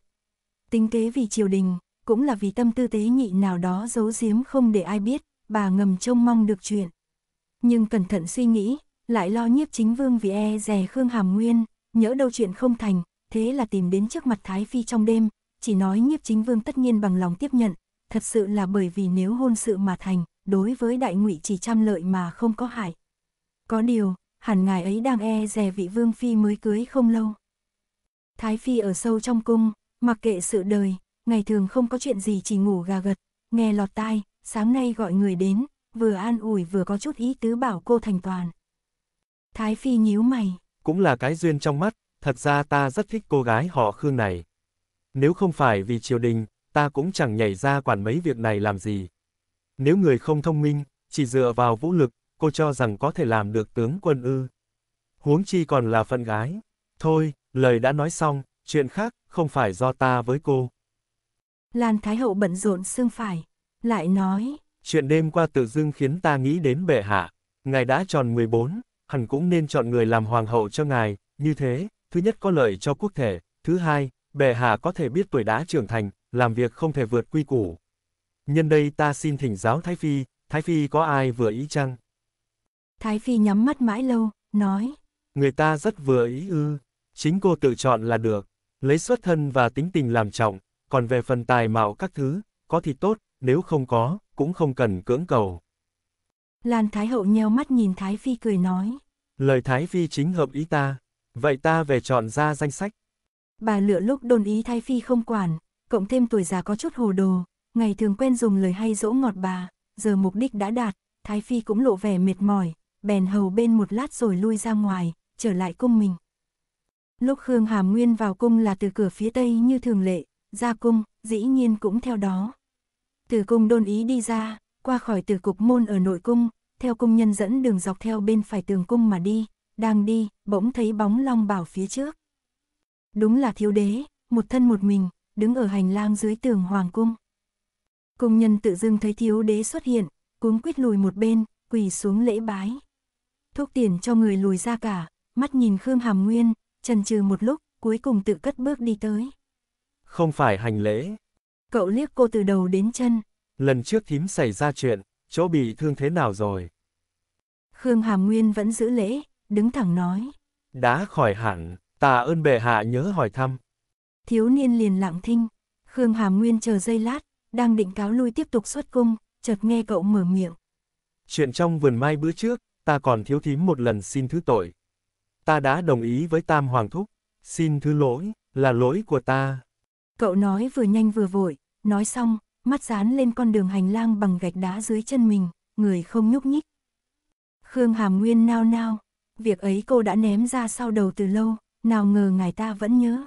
Tính kế vì triều đình, cũng là vì tâm tư tế nhị nào đó giấu giếm không để ai biết, bà ngầm trông mong được chuyện nhưng cẩn thận suy nghĩ, lại lo nhiếp chính vương vì e rè Khương Hàm Nguyên, nhớ đâu chuyện không thành, thế là tìm đến trước mặt Thái Phi trong đêm, chỉ nói nhiếp chính vương tất nhiên bằng lòng tiếp nhận, thật sự là bởi vì nếu hôn sự mà thành, đối với đại ngụy chỉ trăm lợi mà không có hại. Có điều, hẳn ngài ấy đang e rè vị vương phi mới cưới không lâu. Thái Phi ở sâu trong cung, mặc kệ sự đời, ngày thường không có chuyện gì chỉ ngủ gà gật, nghe lọt tai, sáng nay gọi người đến, vừa an ủi vừa có chút ý tứ bảo cô thành toàn. Thái Phi nhíu mày. Cũng là cái duyên trong mắt, thật ra ta rất thích cô gái họ Khương này. Nếu không phải vì triều đình, ta cũng chẳng nhảy ra quản mấy việc này làm gì. Nếu người không thông minh, chỉ dựa vào vũ lực, cô cho rằng có thể làm được tướng quân ư. Huống chi còn là phận gái. Thôi, lời đã nói xong, chuyện khác không phải do ta với cô. Lan Thái Hậu bận rộn xương phải, lại nói, Chuyện đêm qua tự dưng khiến ta nghĩ đến bệ hạ. Ngài đã tròn 14, hẳn cũng nên chọn người làm hoàng hậu cho ngài, như thế, thứ nhất có lợi cho quốc thể, thứ hai, bệ hạ có thể biết tuổi đã trưởng thành, làm việc không thể vượt quy củ. Nhân đây ta xin thỉnh giáo Thái Phi, Thái Phi có ai vừa ý chăng? Thái Phi nhắm mắt mãi lâu, nói. Người ta rất vừa ý ư, chính cô tự chọn là được, lấy xuất thân và tính tình làm trọng, còn về phần tài mạo các thứ, có thì tốt, nếu không có, cũng không cần cưỡng cầu. Lan Thái Hậu nheo mắt nhìn Thái Phi cười nói. Lời Thái Phi chính hợp ý ta, vậy ta về chọn ra danh sách. Bà lựa lúc đồn ý Thái Phi không quản, cộng thêm tuổi già có chút hồ đồ, ngày thường quen dùng lời hay dỗ ngọt bà, giờ mục đích đã đạt, Thái Phi cũng lộ vẻ mệt mỏi, bèn hầu bên một lát rồi lui ra ngoài, trở lại cung mình. Lúc Khương Hàm Nguyên vào cung là từ cửa phía tây như thường lệ, ra cung, dĩ nhiên cũng theo đó từ cung đôn ý đi ra, qua khỏi từ cục môn ở nội cung, theo cung nhân dẫn đường dọc theo bên phải tường cung mà đi, đang đi, bỗng thấy bóng long bảo phía trước. Đúng là thiếu đế, một thân một mình, đứng ở hành lang dưới tường hoàng cung. Cung nhân tự dưng thấy thiếu đế xuất hiện, cuống quýt lùi một bên, quỳ xuống lễ bái. Thuốc tiền cho người lùi ra cả, mắt nhìn Khương Hàm Nguyên, trần trừ một lúc, cuối cùng tự cất bước đi tới. Không phải hành lễ, Cậu liếc cô từ đầu đến chân. Lần trước thím xảy ra chuyện, chỗ bị thương thế nào rồi? Khương Hàm Nguyên vẫn giữ lễ, đứng thẳng nói. Đã khỏi hẳn, tạ ơn bệ hạ nhớ hỏi thăm. Thiếu niên liền lặng thinh, Khương Hàm Nguyên chờ giây lát, đang định cáo lui tiếp tục xuất cung, chợt nghe cậu mở miệng. Chuyện trong vườn mai bữa trước, ta còn thiếu thím một lần xin thứ tội. Ta đã đồng ý với Tam Hoàng Thúc, xin thứ lỗi, là lỗi của ta. Cậu nói vừa nhanh vừa vội, nói xong, mắt dán lên con đường hành lang bằng gạch đá dưới chân mình, người không nhúc nhích. Khương Hàm Nguyên nao nao, việc ấy cô đã ném ra sau đầu từ lâu, nào ngờ ngài ta vẫn nhớ.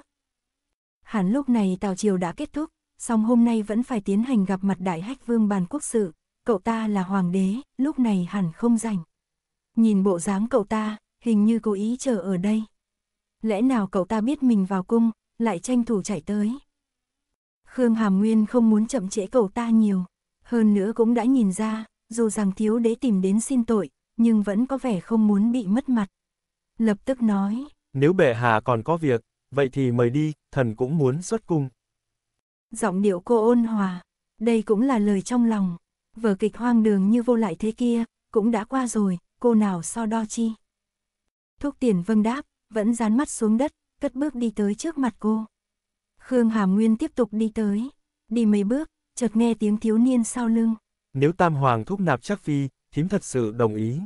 Hẳn lúc này tào triều đã kết thúc, song hôm nay vẫn phải tiến hành gặp mặt đại hách vương bàn quốc sự, cậu ta là hoàng đế, lúc này hẳn không rảnh. Nhìn bộ dáng cậu ta, hình như cố ý chờ ở đây. Lẽ nào cậu ta biết mình vào cung, lại tranh thủ chạy tới. Khương Hàm Nguyên không muốn chậm trễ cậu ta nhiều, hơn nữa cũng đã nhìn ra, dù rằng thiếu đế tìm đến xin tội, nhưng vẫn có vẻ không muốn bị mất mặt. Lập tức nói, nếu bệ hạ còn có việc, vậy thì mời đi, thần cũng muốn xuất cung. Giọng điệu cô ôn hòa, đây cũng là lời trong lòng, vở kịch hoang đường như vô lại thế kia, cũng đã qua rồi, cô nào so đo chi. Thúc tiền vâng đáp, vẫn dán mắt xuống đất, cất bước đi tới trước mặt cô. Khương Hàm Nguyên tiếp tục đi tới, đi mấy bước, chợt nghe tiếng thiếu niên sau lưng. Nếu Tam Hoàng thúc nạp chắc phi, thím thật sự đồng ý.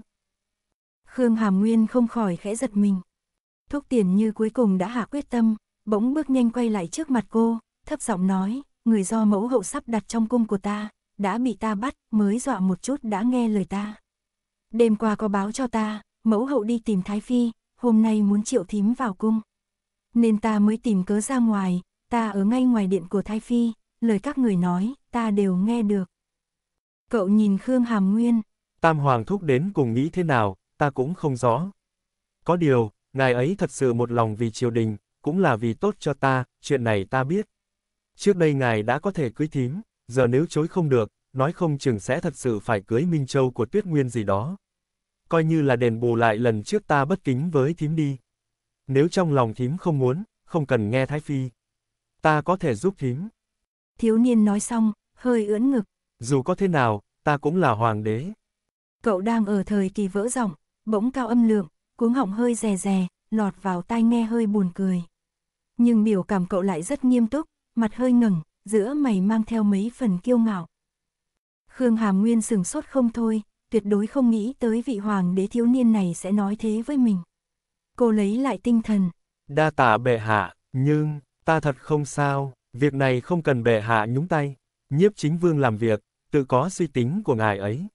Khương Hàm Nguyên không khỏi khẽ giật mình. Thúc tiền như cuối cùng đã hạ quyết tâm, bỗng bước nhanh quay lại trước mặt cô, thấp giọng nói, người do mẫu hậu sắp đặt trong cung của ta, đã bị ta bắt, mới dọa một chút đã nghe lời ta. Đêm qua có báo cho ta, mẫu hậu đi tìm Thái Phi, hôm nay muốn triệu thím vào cung. Nên ta mới tìm cớ ra ngoài, ta ở ngay ngoài điện của Thái Phi, lời các người nói, ta đều nghe được. Cậu nhìn Khương Hàm Nguyên. Tam Hoàng thúc đến cùng nghĩ thế nào, ta cũng không rõ. Có điều, ngài ấy thật sự một lòng vì triều đình, cũng là vì tốt cho ta, chuyện này ta biết. Trước đây ngài đã có thể cưới thím, giờ nếu chối không được, nói không chừng sẽ thật sự phải cưới Minh Châu của Tuyết Nguyên gì đó. Coi như là đền bù lại lần trước ta bất kính với thím đi. Nếu trong lòng thím không muốn, không cần nghe Thái Phi. Ta có thể giúp thím. Thiếu niên nói xong, hơi ưỡn ngực. Dù có thế nào, ta cũng là hoàng đế. Cậu đang ở thời kỳ vỡ giọng, bỗng cao âm lượng, cuống họng hơi rè rè, lọt vào tai nghe hơi buồn cười. Nhưng biểu cảm cậu lại rất nghiêm túc, mặt hơi ngẩng, giữa mày mang theo mấy phần kiêu ngạo. Khương Hàm Nguyên sừng sốt không thôi, tuyệt đối không nghĩ tới vị hoàng đế thiếu niên này sẽ nói thế với mình. Cô lấy lại tinh thần. Đa tạ bệ hạ, nhưng... Ta thật không sao, việc này không cần bệ hạ nhúng tay. Nhiếp chính vương làm việc, tự có suy tính của ngài ấy.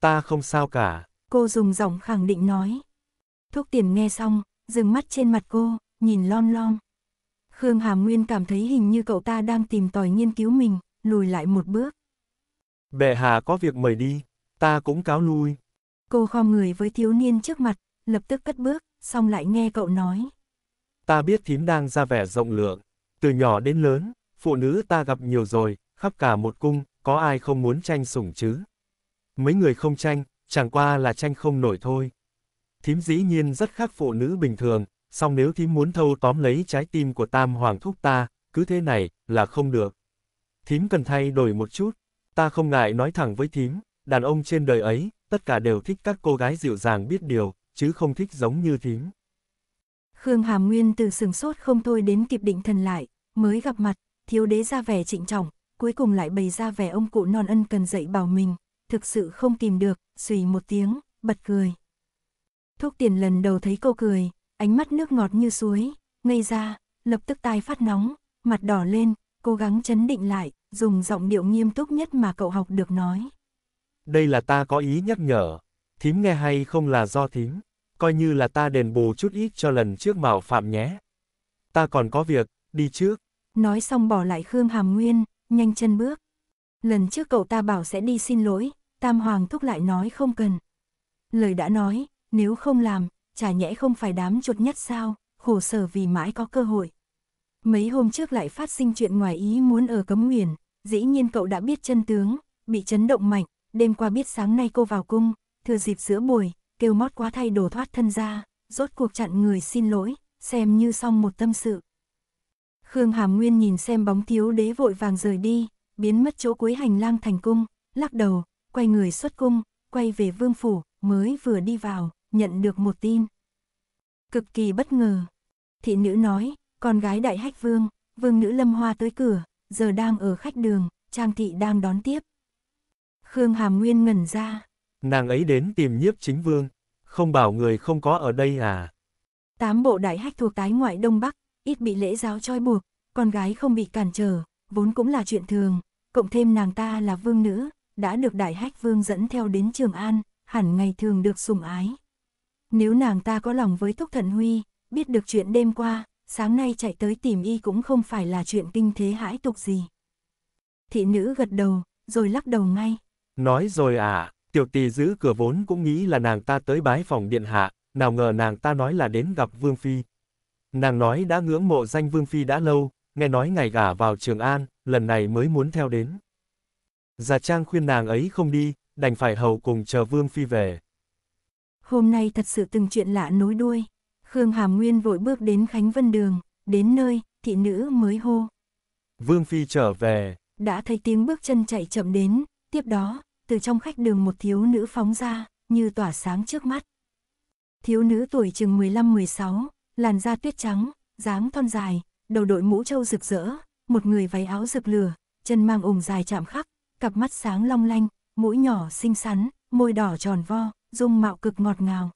Ta không sao cả. Cô dùng giọng khẳng định nói. Thuốc tiền nghe xong, dừng mắt trên mặt cô, nhìn lon lon. Khương Hàm Nguyên cảm thấy hình như cậu ta đang tìm tòi nghiên cứu mình, lùi lại một bước. Bệ hạ có việc mời đi, ta cũng cáo lui. Cô khom người với thiếu niên trước mặt, lập tức cất bước, xong lại nghe cậu nói. Ta biết thím đang ra vẻ rộng lượng. Từ nhỏ đến lớn, phụ nữ ta gặp nhiều rồi, khắp cả một cung, có ai không muốn tranh sủng chứ? Mấy người không tranh, chẳng qua là tranh không nổi thôi. Thím dĩ nhiên rất khác phụ nữ bình thường, song nếu thím muốn thâu tóm lấy trái tim của tam hoàng thúc ta, cứ thế này, là không được. Thím cần thay đổi một chút, ta không ngại nói thẳng với thím, đàn ông trên đời ấy, tất cả đều thích các cô gái dịu dàng biết điều, chứ không thích giống như thím. Khương Hàm Nguyên từ sừng sốt không thôi đến kịp định thần lại, mới gặp mặt, thiếu đế ra vẻ trịnh trọng, cuối cùng lại bày ra vẻ ông cụ non ân cần dạy bảo mình, thực sự không tìm được, xùy một tiếng, bật cười. Thúc tiền lần đầu thấy cô cười, ánh mắt nước ngọt như suối, ngây ra, lập tức tai phát nóng, mặt đỏ lên, cố gắng chấn định lại, dùng giọng điệu nghiêm túc nhất mà cậu học được nói. Đây là ta có ý nhắc nhở, thím nghe hay không là do thím coi như là ta đền bù chút ít cho lần trước mạo phạm nhé. Ta còn có việc, đi trước. Nói xong bỏ lại Khương Hàm Nguyên, nhanh chân bước. Lần trước cậu ta bảo sẽ đi xin lỗi, Tam Hoàng thúc lại nói không cần. Lời đã nói, nếu không làm, chả nhẽ không phải đám chuột nhất sao, khổ sở vì mãi có cơ hội. Mấy hôm trước lại phát sinh chuyện ngoài ý muốn ở Cấm Nguyền, dĩ nhiên cậu đã biết chân tướng, bị chấn động mạnh, đêm qua biết sáng nay cô vào cung, thừa dịp giữa buổi, kêu mót quá thay đồ thoát thân ra, rốt cuộc chặn người xin lỗi, xem như xong một tâm sự. Khương Hàm Nguyên nhìn xem bóng thiếu đế vội vàng rời đi, biến mất chỗ cuối hành lang thành cung, lắc đầu, quay người xuất cung, quay về vương phủ, mới vừa đi vào, nhận được một tin. Cực kỳ bất ngờ. Thị nữ nói, con gái đại hách vương, vương nữ lâm hoa tới cửa, giờ đang ở khách đường, trang thị đang đón tiếp. Khương Hàm Nguyên ngẩn ra. Nàng ấy đến tìm nhiếp chính vương không bảo người không có ở đây à. Tám bộ đại hách thuộc tái ngoại Đông Bắc, ít bị lễ giáo trói buộc, con gái không bị cản trở, vốn cũng là chuyện thường, cộng thêm nàng ta là vương nữ, đã được đại hách vương dẫn theo đến Trường An, hẳn ngày thường được sủng ái. Nếu nàng ta có lòng với Thúc Thần Huy, biết được chuyện đêm qua, sáng nay chạy tới tìm y cũng không phải là chuyện kinh thế hãi tục gì. Thị nữ gật đầu, rồi lắc đầu ngay. Nói rồi à, Tiểu tỷ giữ cửa vốn cũng nghĩ là nàng ta tới bái phòng điện hạ, nào ngờ nàng ta nói là đến gặp Vương Phi. Nàng nói đã ngưỡng mộ danh Vương Phi đã lâu, nghe nói ngày gả vào Trường An, lần này mới muốn theo đến. Già Trang khuyên nàng ấy không đi, đành phải hầu cùng chờ Vương Phi về. Hôm nay thật sự từng chuyện lạ nối đuôi. Khương Hàm Nguyên vội bước đến Khánh Vân Đường, đến nơi, thị nữ mới hô. Vương Phi trở về. Đã thấy tiếng bước chân chạy chậm đến, tiếp đó, từ trong khách đường một thiếu nữ phóng ra, như tỏa sáng trước mắt. Thiếu nữ tuổi chừng 15-16, làn da tuyết trắng, dáng thon dài, đầu đội mũ trâu rực rỡ, một người váy áo rực lửa, chân mang ủng dài chạm khắc, cặp mắt sáng long lanh, mũi nhỏ xinh xắn, môi đỏ tròn vo, dung mạo cực ngọt ngào.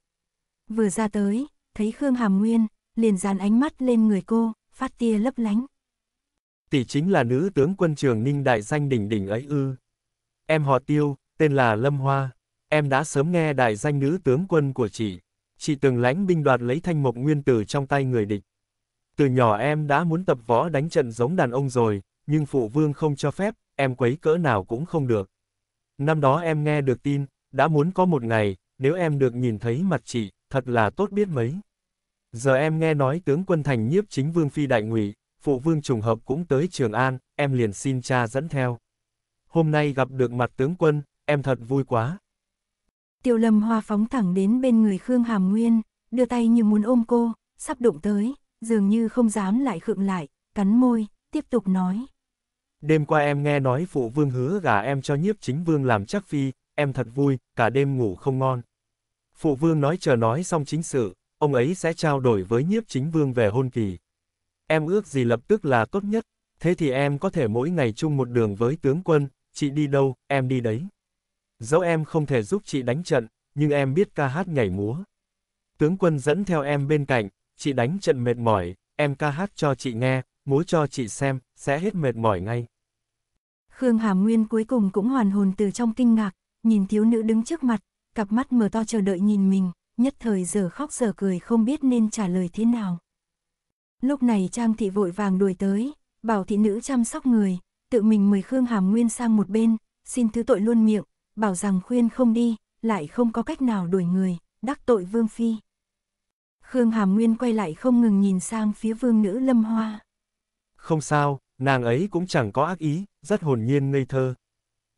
Vừa ra tới, thấy Khương Hàm Nguyên, liền dán ánh mắt lên người cô, phát tia lấp lánh. Tỷ chính là nữ tướng quân trường ninh đại danh đỉnh đỉnh ấy ư. Em họ Tiêu, tên là Lâm Hoa. Em đã sớm nghe đại danh nữ tướng quân của chị. Chị từng lãnh binh đoạt lấy thanh mộc nguyên tử trong tay người địch. Từ nhỏ em đã muốn tập võ đánh trận giống đàn ông rồi, nhưng phụ vương không cho phép, em quấy cỡ nào cũng không được. Năm đó em nghe được tin, đã muốn có một ngày, nếu em được nhìn thấy mặt chị, thật là tốt biết mấy. Giờ em nghe nói tướng quân thành nhiếp chính vương phi đại ngụy, phụ vương trùng hợp cũng tới Trường An, em liền xin cha dẫn theo hôm nay gặp được mặt tướng quân, em thật vui quá. Tiểu lâm hoa phóng thẳng đến bên người Khương Hàm Nguyên, đưa tay như muốn ôm cô, sắp đụng tới, dường như không dám lại khựng lại, cắn môi, tiếp tục nói. Đêm qua em nghe nói phụ vương hứa gả em cho nhiếp chính vương làm chắc phi, em thật vui, cả đêm ngủ không ngon. Phụ vương nói chờ nói xong chính sự, ông ấy sẽ trao đổi với nhiếp chính vương về hôn kỳ. Em ước gì lập tức là tốt nhất, thế thì em có thể mỗi ngày chung một đường với tướng quân, chị đi đâu, em đi đấy. Dẫu em không thể giúp chị đánh trận, nhưng em biết ca hát nhảy múa. Tướng quân dẫn theo em bên cạnh, chị đánh trận mệt mỏi, em ca hát cho chị nghe, múa cho chị xem, sẽ hết mệt mỏi ngay. Khương hàm Nguyên cuối cùng cũng hoàn hồn từ trong kinh ngạc, nhìn thiếu nữ đứng trước mặt, cặp mắt mở to chờ đợi nhìn mình, nhất thời giờ khóc giờ cười không biết nên trả lời thế nào. Lúc này Trang thị vội vàng đuổi tới, bảo thị nữ chăm sóc người, tự mình mời Khương Hàm Nguyên sang một bên, xin thứ tội luôn miệng, bảo rằng khuyên không đi, lại không có cách nào đuổi người, đắc tội Vương Phi. Khương Hàm Nguyên quay lại không ngừng nhìn sang phía vương nữ Lâm Hoa. Không sao, nàng ấy cũng chẳng có ác ý, rất hồn nhiên ngây thơ.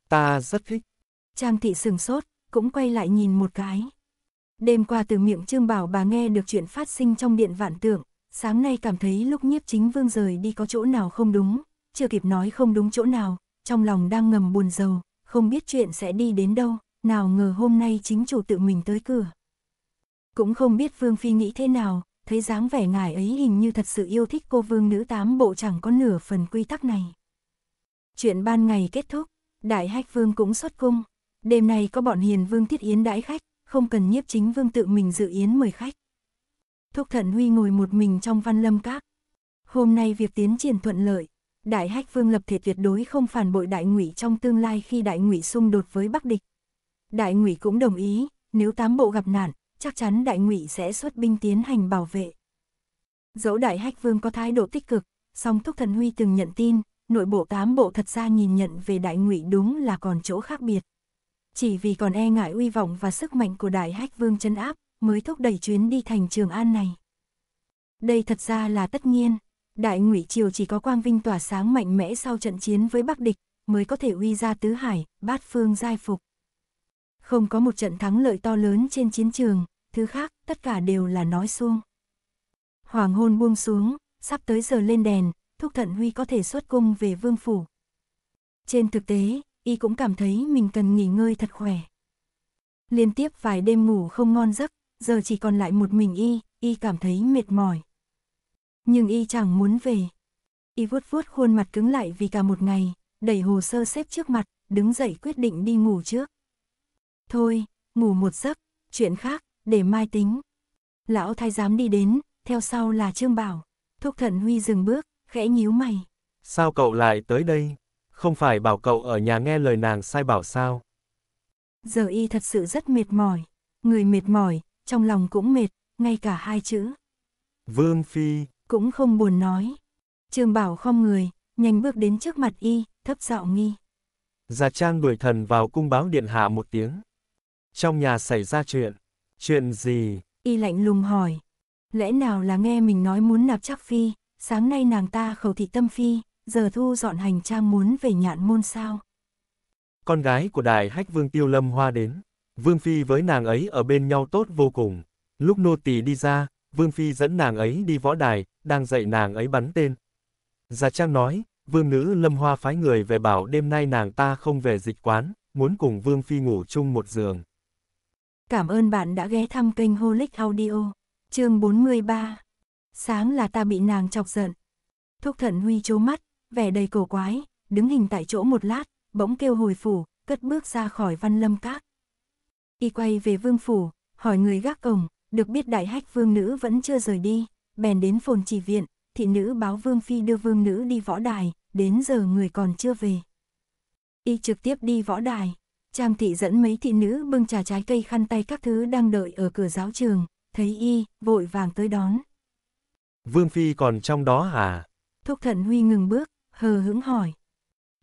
Ta rất thích. Trang thị sừng sốt, cũng quay lại nhìn một cái. Đêm qua từ miệng Trương Bảo bà nghe được chuyện phát sinh trong điện vạn tượng, sáng nay cảm thấy lúc nhiếp chính vương rời đi có chỗ nào không đúng, chưa kịp nói không đúng chỗ nào, trong lòng đang ngầm buồn rầu, không biết chuyện sẽ đi đến đâu, nào ngờ hôm nay chính chủ tự mình tới cửa. Cũng không biết Vương Phi nghĩ thế nào, thấy dáng vẻ ngài ấy hình như thật sự yêu thích cô vương nữ tám bộ chẳng có nửa phần quy tắc này. Chuyện ban ngày kết thúc, đại hách vương cũng xuất cung, đêm nay có bọn hiền vương tiết yến đãi khách, không cần nhiếp chính vương tự mình dự yến mời khách. Thúc thận huy ngồi một mình trong văn lâm các. Hôm nay việc tiến triển thuận lợi, Đại Hách Vương Lập Thể tuyệt đối không phản bội Đại Ngụy trong tương lai khi Đại Ngụy xung đột với Bắc địch. Đại Ngụy cũng đồng ý, nếu tám bộ gặp nạn, chắc chắn Đại Ngụy sẽ xuất binh tiến hành bảo vệ. Dẫu Đại Hách Vương có thái độ tích cực, song Thúc Thần Huy từng nhận tin, nội bộ tám bộ thật ra nhìn nhận về Đại Ngụy đúng là còn chỗ khác biệt. Chỉ vì còn e ngại uy vọng và sức mạnh của Đại Hách Vương chân áp, mới thúc đẩy chuyến đi thành Trường An này. Đây thật ra là tất nhiên, Đại Ngụy Triều chỉ có quang vinh tỏa sáng mạnh mẽ sau trận chiến với Bắc địch, mới có thể uy ra tứ hải, bát phương giai phục. Không có một trận thắng lợi to lớn trên chiến trường, thứ khác tất cả đều là nói xuông. Hoàng hôn buông xuống, sắp tới giờ lên đèn, Thúc Thận Huy có thể xuất cung về vương phủ. Trên thực tế, y cũng cảm thấy mình cần nghỉ ngơi thật khỏe. Liên tiếp vài đêm ngủ không ngon giấc, giờ chỉ còn lại một mình y, y cảm thấy mệt mỏi nhưng y chẳng muốn về. Y vuốt vuốt khuôn mặt cứng lại vì cả một ngày, đẩy hồ sơ xếp trước mặt, đứng dậy quyết định đi ngủ trước. Thôi, ngủ một giấc, chuyện khác, để mai tính. Lão thái giám đi đến, theo sau là Trương Bảo. Thúc thận Huy dừng bước, khẽ nhíu mày. Sao cậu lại tới đây? Không phải bảo cậu ở nhà nghe lời nàng sai bảo sao? Giờ y thật sự rất mệt mỏi. Người mệt mỏi, trong lòng cũng mệt, ngay cả hai chữ. Vương Phi cũng không buồn nói. Trương Bảo không người, nhanh bước đến trước mặt y, thấp giọng nghi. già Trang đuổi thần vào cung báo điện hạ một tiếng. Trong nhà xảy ra chuyện. Chuyện gì? Y lạnh lùng hỏi. Lẽ nào là nghe mình nói muốn nạp chắc phi, sáng nay nàng ta khẩu thị tâm phi, giờ thu dọn hành trang muốn về nhạn môn sao? Con gái của đại hách vương tiêu lâm hoa đến. Vương phi với nàng ấy ở bên nhau tốt vô cùng. Lúc nô tỳ đi ra, Vương Phi dẫn nàng ấy đi võ đài, đang dạy nàng ấy bắn tên. Già Trang nói, vương nữ lâm hoa phái người về bảo đêm nay nàng ta không về dịch quán, muốn cùng Vương Phi ngủ chung một giường. Cảm ơn bạn đã ghé thăm kênh Holic Audio, chương 43. Sáng là ta bị nàng chọc giận. Thúc thận huy chố mắt, vẻ đầy cổ quái, đứng hình tại chỗ một lát, bỗng kêu hồi phủ, cất bước ra khỏi văn lâm các. Y quay về vương phủ, hỏi người gác cổng, được biết đại hách vương nữ vẫn chưa rời đi, bèn đến phồn trì viện, thị nữ báo vương phi đưa vương nữ đi võ đài, đến giờ người còn chưa về. Y trực tiếp đi võ đài, Trang thị dẫn mấy thị nữ bưng trà trái cây khăn tay các thứ đang đợi ở cửa giáo trường, thấy y, vội vàng tới đón. Vương Phi còn trong đó hả? Thúc thận Huy ngừng bước, hờ hững hỏi.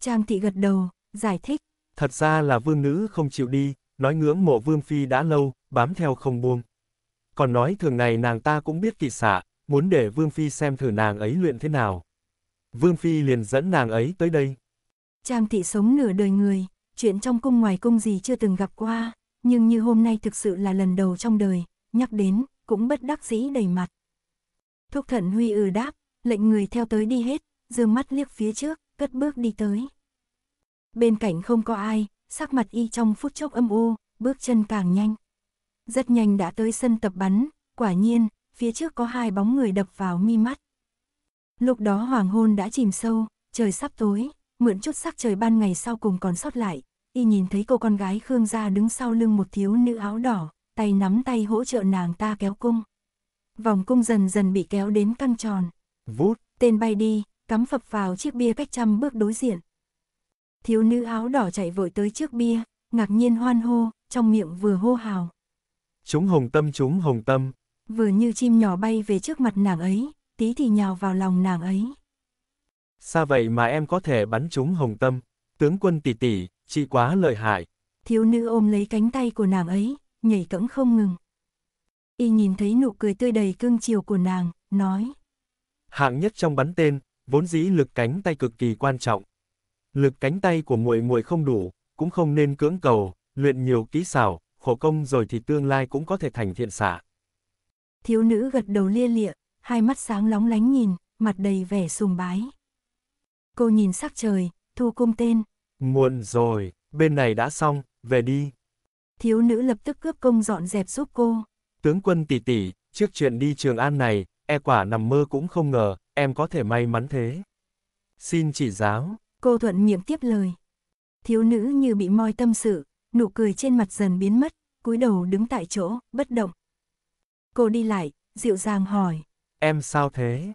Trang thị gật đầu, giải thích. Thật ra là vương nữ không chịu đi, nói ngưỡng mộ Vương Phi đã lâu, bám theo không buông còn nói thường ngày nàng ta cũng biết kỵ xạ, muốn để Vương Phi xem thử nàng ấy luyện thế nào. Vương Phi liền dẫn nàng ấy tới đây. Trang thị sống nửa đời người, chuyện trong cung ngoài cung gì chưa từng gặp qua, nhưng như hôm nay thực sự là lần đầu trong đời, nhắc đến, cũng bất đắc dĩ đầy mặt. Thúc thận huy ừ đáp, lệnh người theo tới đi hết, dương mắt liếc phía trước, cất bước đi tới. Bên cạnh không có ai, sắc mặt y trong phút chốc âm u, bước chân càng nhanh. Rất nhanh đã tới sân tập bắn, quả nhiên, phía trước có hai bóng người đập vào mi mắt. Lúc đó hoàng hôn đã chìm sâu, trời sắp tối, mượn chút sắc trời ban ngày sau cùng còn sót lại, y nhìn thấy cô con gái Khương gia đứng sau lưng một thiếu nữ áo đỏ, tay nắm tay hỗ trợ nàng ta kéo cung. Vòng cung dần dần bị kéo đến căng tròn. Vút, tên bay đi, cắm phập vào chiếc bia cách trăm bước đối diện. Thiếu nữ áo đỏ chạy vội tới trước bia, ngạc nhiên hoan hô, trong miệng vừa hô hào. Chúng hồng tâm chúng hồng tâm. Vừa như chim nhỏ bay về trước mặt nàng ấy, tí thì nhào vào lòng nàng ấy. sa vậy mà em có thể bắn chúng hồng tâm. Tướng quân tỷ tỷ, chị quá lợi hại. Thiếu nữ ôm lấy cánh tay của nàng ấy, nhảy cẫng không ngừng. Y nhìn thấy nụ cười tươi đầy cương chiều của nàng, nói. Hạng nhất trong bắn tên, vốn dĩ lực cánh tay cực kỳ quan trọng. Lực cánh tay của muội muội không đủ, cũng không nên cưỡng cầu, luyện nhiều kỹ xảo, khổ công rồi thì tương lai cũng có thể thành thiện xạ. Thiếu nữ gật đầu lia lịa, hai mắt sáng lóng lánh nhìn, mặt đầy vẻ sùng bái. Cô nhìn sắc trời, thu cung tên. Muộn rồi, bên này đã xong, về đi. Thiếu nữ lập tức cướp công dọn dẹp giúp cô. Tướng quân tỷ tỷ, trước chuyện đi Trường An này, e quả nằm mơ cũng không ngờ, em có thể may mắn thế. Xin chỉ giáo. Cô thuận miệng tiếp lời. Thiếu nữ như bị moi tâm sự, nụ cười trên mặt dần biến mất, cúi đầu đứng tại chỗ, bất động. Cô đi lại, dịu dàng hỏi. Em sao thế?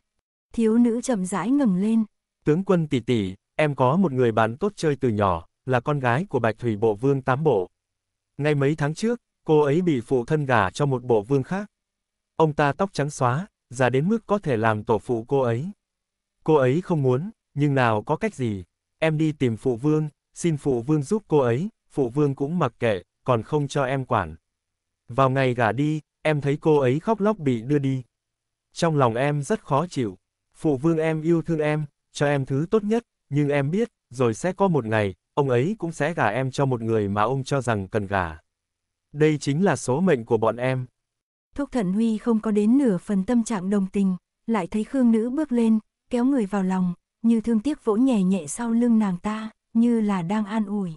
Thiếu nữ chậm rãi ngẩng lên. Tướng quân tỷ tỷ, em có một người bạn tốt chơi từ nhỏ, là con gái của Bạch Thủy Bộ Vương Tám Bộ. Ngay mấy tháng trước, cô ấy bị phụ thân gả cho một bộ vương khác. Ông ta tóc trắng xóa, già đến mức có thể làm tổ phụ cô ấy. Cô ấy không muốn, nhưng nào có cách gì. Em đi tìm phụ vương, xin phụ vương giúp cô ấy, phụ vương cũng mặc kệ, còn không cho em quản. Vào ngày gả đi, em thấy cô ấy khóc lóc bị đưa đi. Trong lòng em rất khó chịu, phụ vương em yêu thương em, cho em thứ tốt nhất, nhưng em biết, rồi sẽ có một ngày, ông ấy cũng sẽ gả em cho một người mà ông cho rằng cần gả. Đây chính là số mệnh của bọn em. Thúc Thận Huy không có đến nửa phần tâm trạng đồng tình, lại thấy Khương Nữ bước lên, kéo người vào lòng, như thương tiếc vỗ nhẹ nhẹ sau lưng nàng ta, như là đang an ủi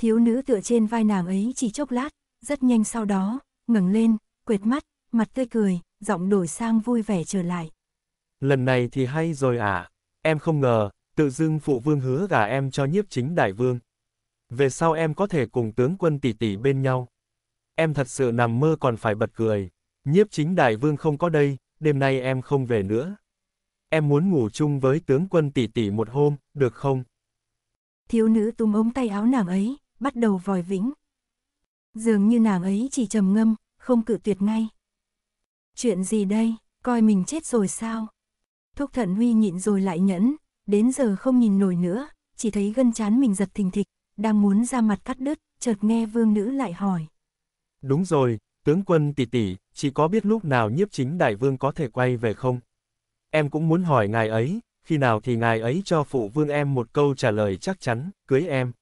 thiếu nữ tựa trên vai nàng ấy chỉ chốc lát, rất nhanh sau đó, ngẩng lên, quệt mắt, mặt tươi cười, giọng đổi sang vui vẻ trở lại. Lần này thì hay rồi à, em không ngờ, tự dưng phụ vương hứa gả em cho nhiếp chính đại vương. Về sau em có thể cùng tướng quân tỷ tỷ bên nhau. Em thật sự nằm mơ còn phải bật cười, nhiếp chính đại vương không có đây, đêm nay em không về nữa. Em muốn ngủ chung với tướng quân tỷ tỷ một hôm, được không? Thiếu nữ tung ống tay áo nàng ấy, bắt đầu vòi vĩnh. Dường như nàng ấy chỉ trầm ngâm, không cự tuyệt ngay. Chuyện gì đây, coi mình chết rồi sao? Thúc thận huy nhịn rồi lại nhẫn, đến giờ không nhìn nổi nữa, chỉ thấy gân chán mình giật thình thịch, đang muốn ra mặt cắt đứt, chợt nghe vương nữ lại hỏi. Đúng rồi, tướng quân tỷ tỷ, chỉ có biết lúc nào nhiếp chính đại vương có thể quay về không? Em cũng muốn hỏi ngài ấy, khi nào thì ngài ấy cho phụ vương em một câu trả lời chắc chắn, cưới em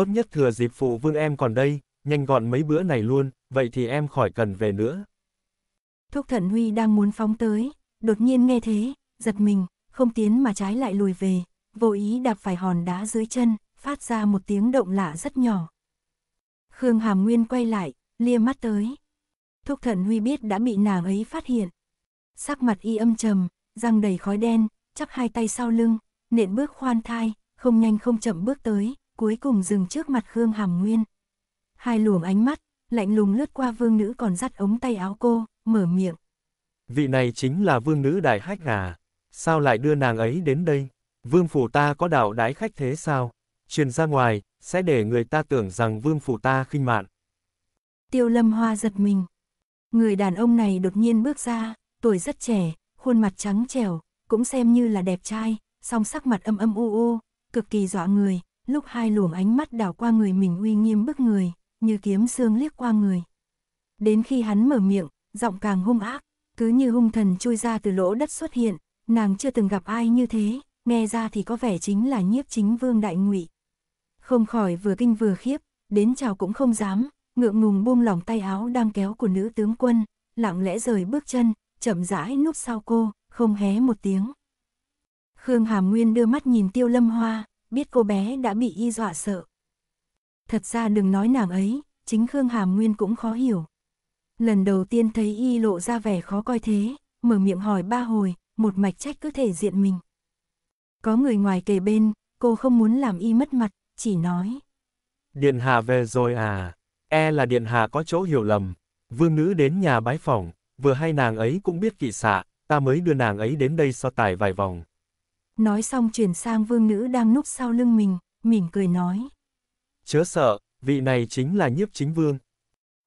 tốt nhất thừa dịp phụ vương em còn đây, nhanh gọn mấy bữa này luôn, vậy thì em khỏi cần về nữa. Thúc Thận Huy đang muốn phóng tới, đột nhiên nghe thế, giật mình, không tiến mà trái lại lùi về, vô ý đạp phải hòn đá dưới chân, phát ra một tiếng động lạ rất nhỏ. Khương Hàm Nguyên quay lại, lia mắt tới. Thúc Thận Huy biết đã bị nàng ấy phát hiện. Sắc mặt y âm trầm, răng đầy khói đen, chắp hai tay sau lưng, nện bước khoan thai, không nhanh không chậm bước tới, cuối cùng dừng trước mặt Khương Hàm Nguyên. Hai luồng ánh mắt, lạnh lùng lướt qua vương nữ còn dắt ống tay áo cô, mở miệng. Vị này chính là vương nữ đại khách à, sao lại đưa nàng ấy đến đây? Vương phủ ta có đạo đái khách thế sao? Truyền ra ngoài, sẽ để người ta tưởng rằng vương phủ ta khinh mạn. Tiêu lâm hoa giật mình. Người đàn ông này đột nhiên bước ra, tuổi rất trẻ, khuôn mặt trắng trẻo, cũng xem như là đẹp trai, song sắc mặt âm âm u u, cực kỳ dọa người, lúc hai luồng ánh mắt đảo qua người mình uy nghiêm bức người, như kiếm xương liếc qua người. Đến khi hắn mở miệng, giọng càng hung ác, cứ như hung thần chui ra từ lỗ đất xuất hiện, nàng chưa từng gặp ai như thế, nghe ra thì có vẻ chính là nhiếp chính vương đại ngụy. Không khỏi vừa kinh vừa khiếp, đến chào cũng không dám, ngượng ngùng buông lỏng tay áo đang kéo của nữ tướng quân, lặng lẽ rời bước chân, chậm rãi núp sau cô, không hé một tiếng. Khương Hàm Nguyên đưa mắt nhìn Tiêu Lâm Hoa, biết cô bé đã bị y dọa sợ. Thật ra đừng nói nàng ấy, chính Khương Hàm Nguyên cũng khó hiểu. Lần đầu tiên thấy y lộ ra vẻ khó coi thế, mở miệng hỏi ba hồi, một mạch trách cứ thể diện mình. Có người ngoài kề bên, cô không muốn làm y mất mặt, chỉ nói. Điện hạ về rồi à, e là điện hạ có chỗ hiểu lầm. Vương nữ đến nhà bái phòng, vừa hay nàng ấy cũng biết kỵ xạ, ta mới đưa nàng ấy đến đây so tài vài vòng nói xong chuyển sang vương nữ đang núp sau lưng mình, mỉm cười nói. Chớ sợ, vị này chính là nhiếp chính vương.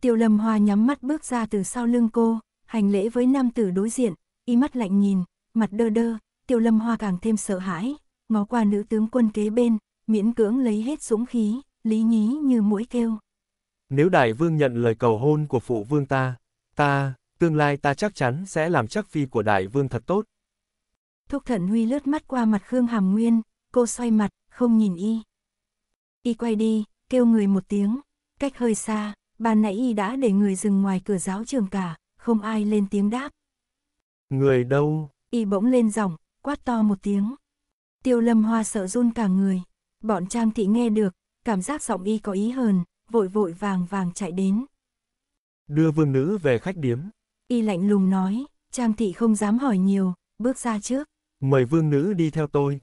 Tiêu lâm hoa nhắm mắt bước ra từ sau lưng cô, hành lễ với nam tử đối diện, y mắt lạnh nhìn, mặt đơ đơ, tiêu lâm hoa càng thêm sợ hãi, ngó qua nữ tướng quân kế bên, miễn cưỡng lấy hết súng khí, lý nhí như mũi kêu. Nếu đại vương nhận lời cầu hôn của phụ vương ta, ta, tương lai ta chắc chắn sẽ làm chắc phi của đại vương thật tốt. Thúc Thận Huy lướt mắt qua mặt Khương Hàm Nguyên, cô xoay mặt, không nhìn y. Y quay đi, kêu người một tiếng, cách hơi xa, bà nãy y đã để người dừng ngoài cửa giáo trường cả, không ai lên tiếng đáp. Người đâu? Y bỗng lên giọng, quát to một tiếng. Tiêu lâm hoa sợ run cả người, bọn Trang Thị nghe được, cảm giác giọng y có ý hờn, vội vội vàng vàng chạy đến. Đưa vương nữ về khách điếm. Y lạnh lùng nói, Trang Thị không dám hỏi nhiều, bước ra trước mời vương nữ đi theo tôi.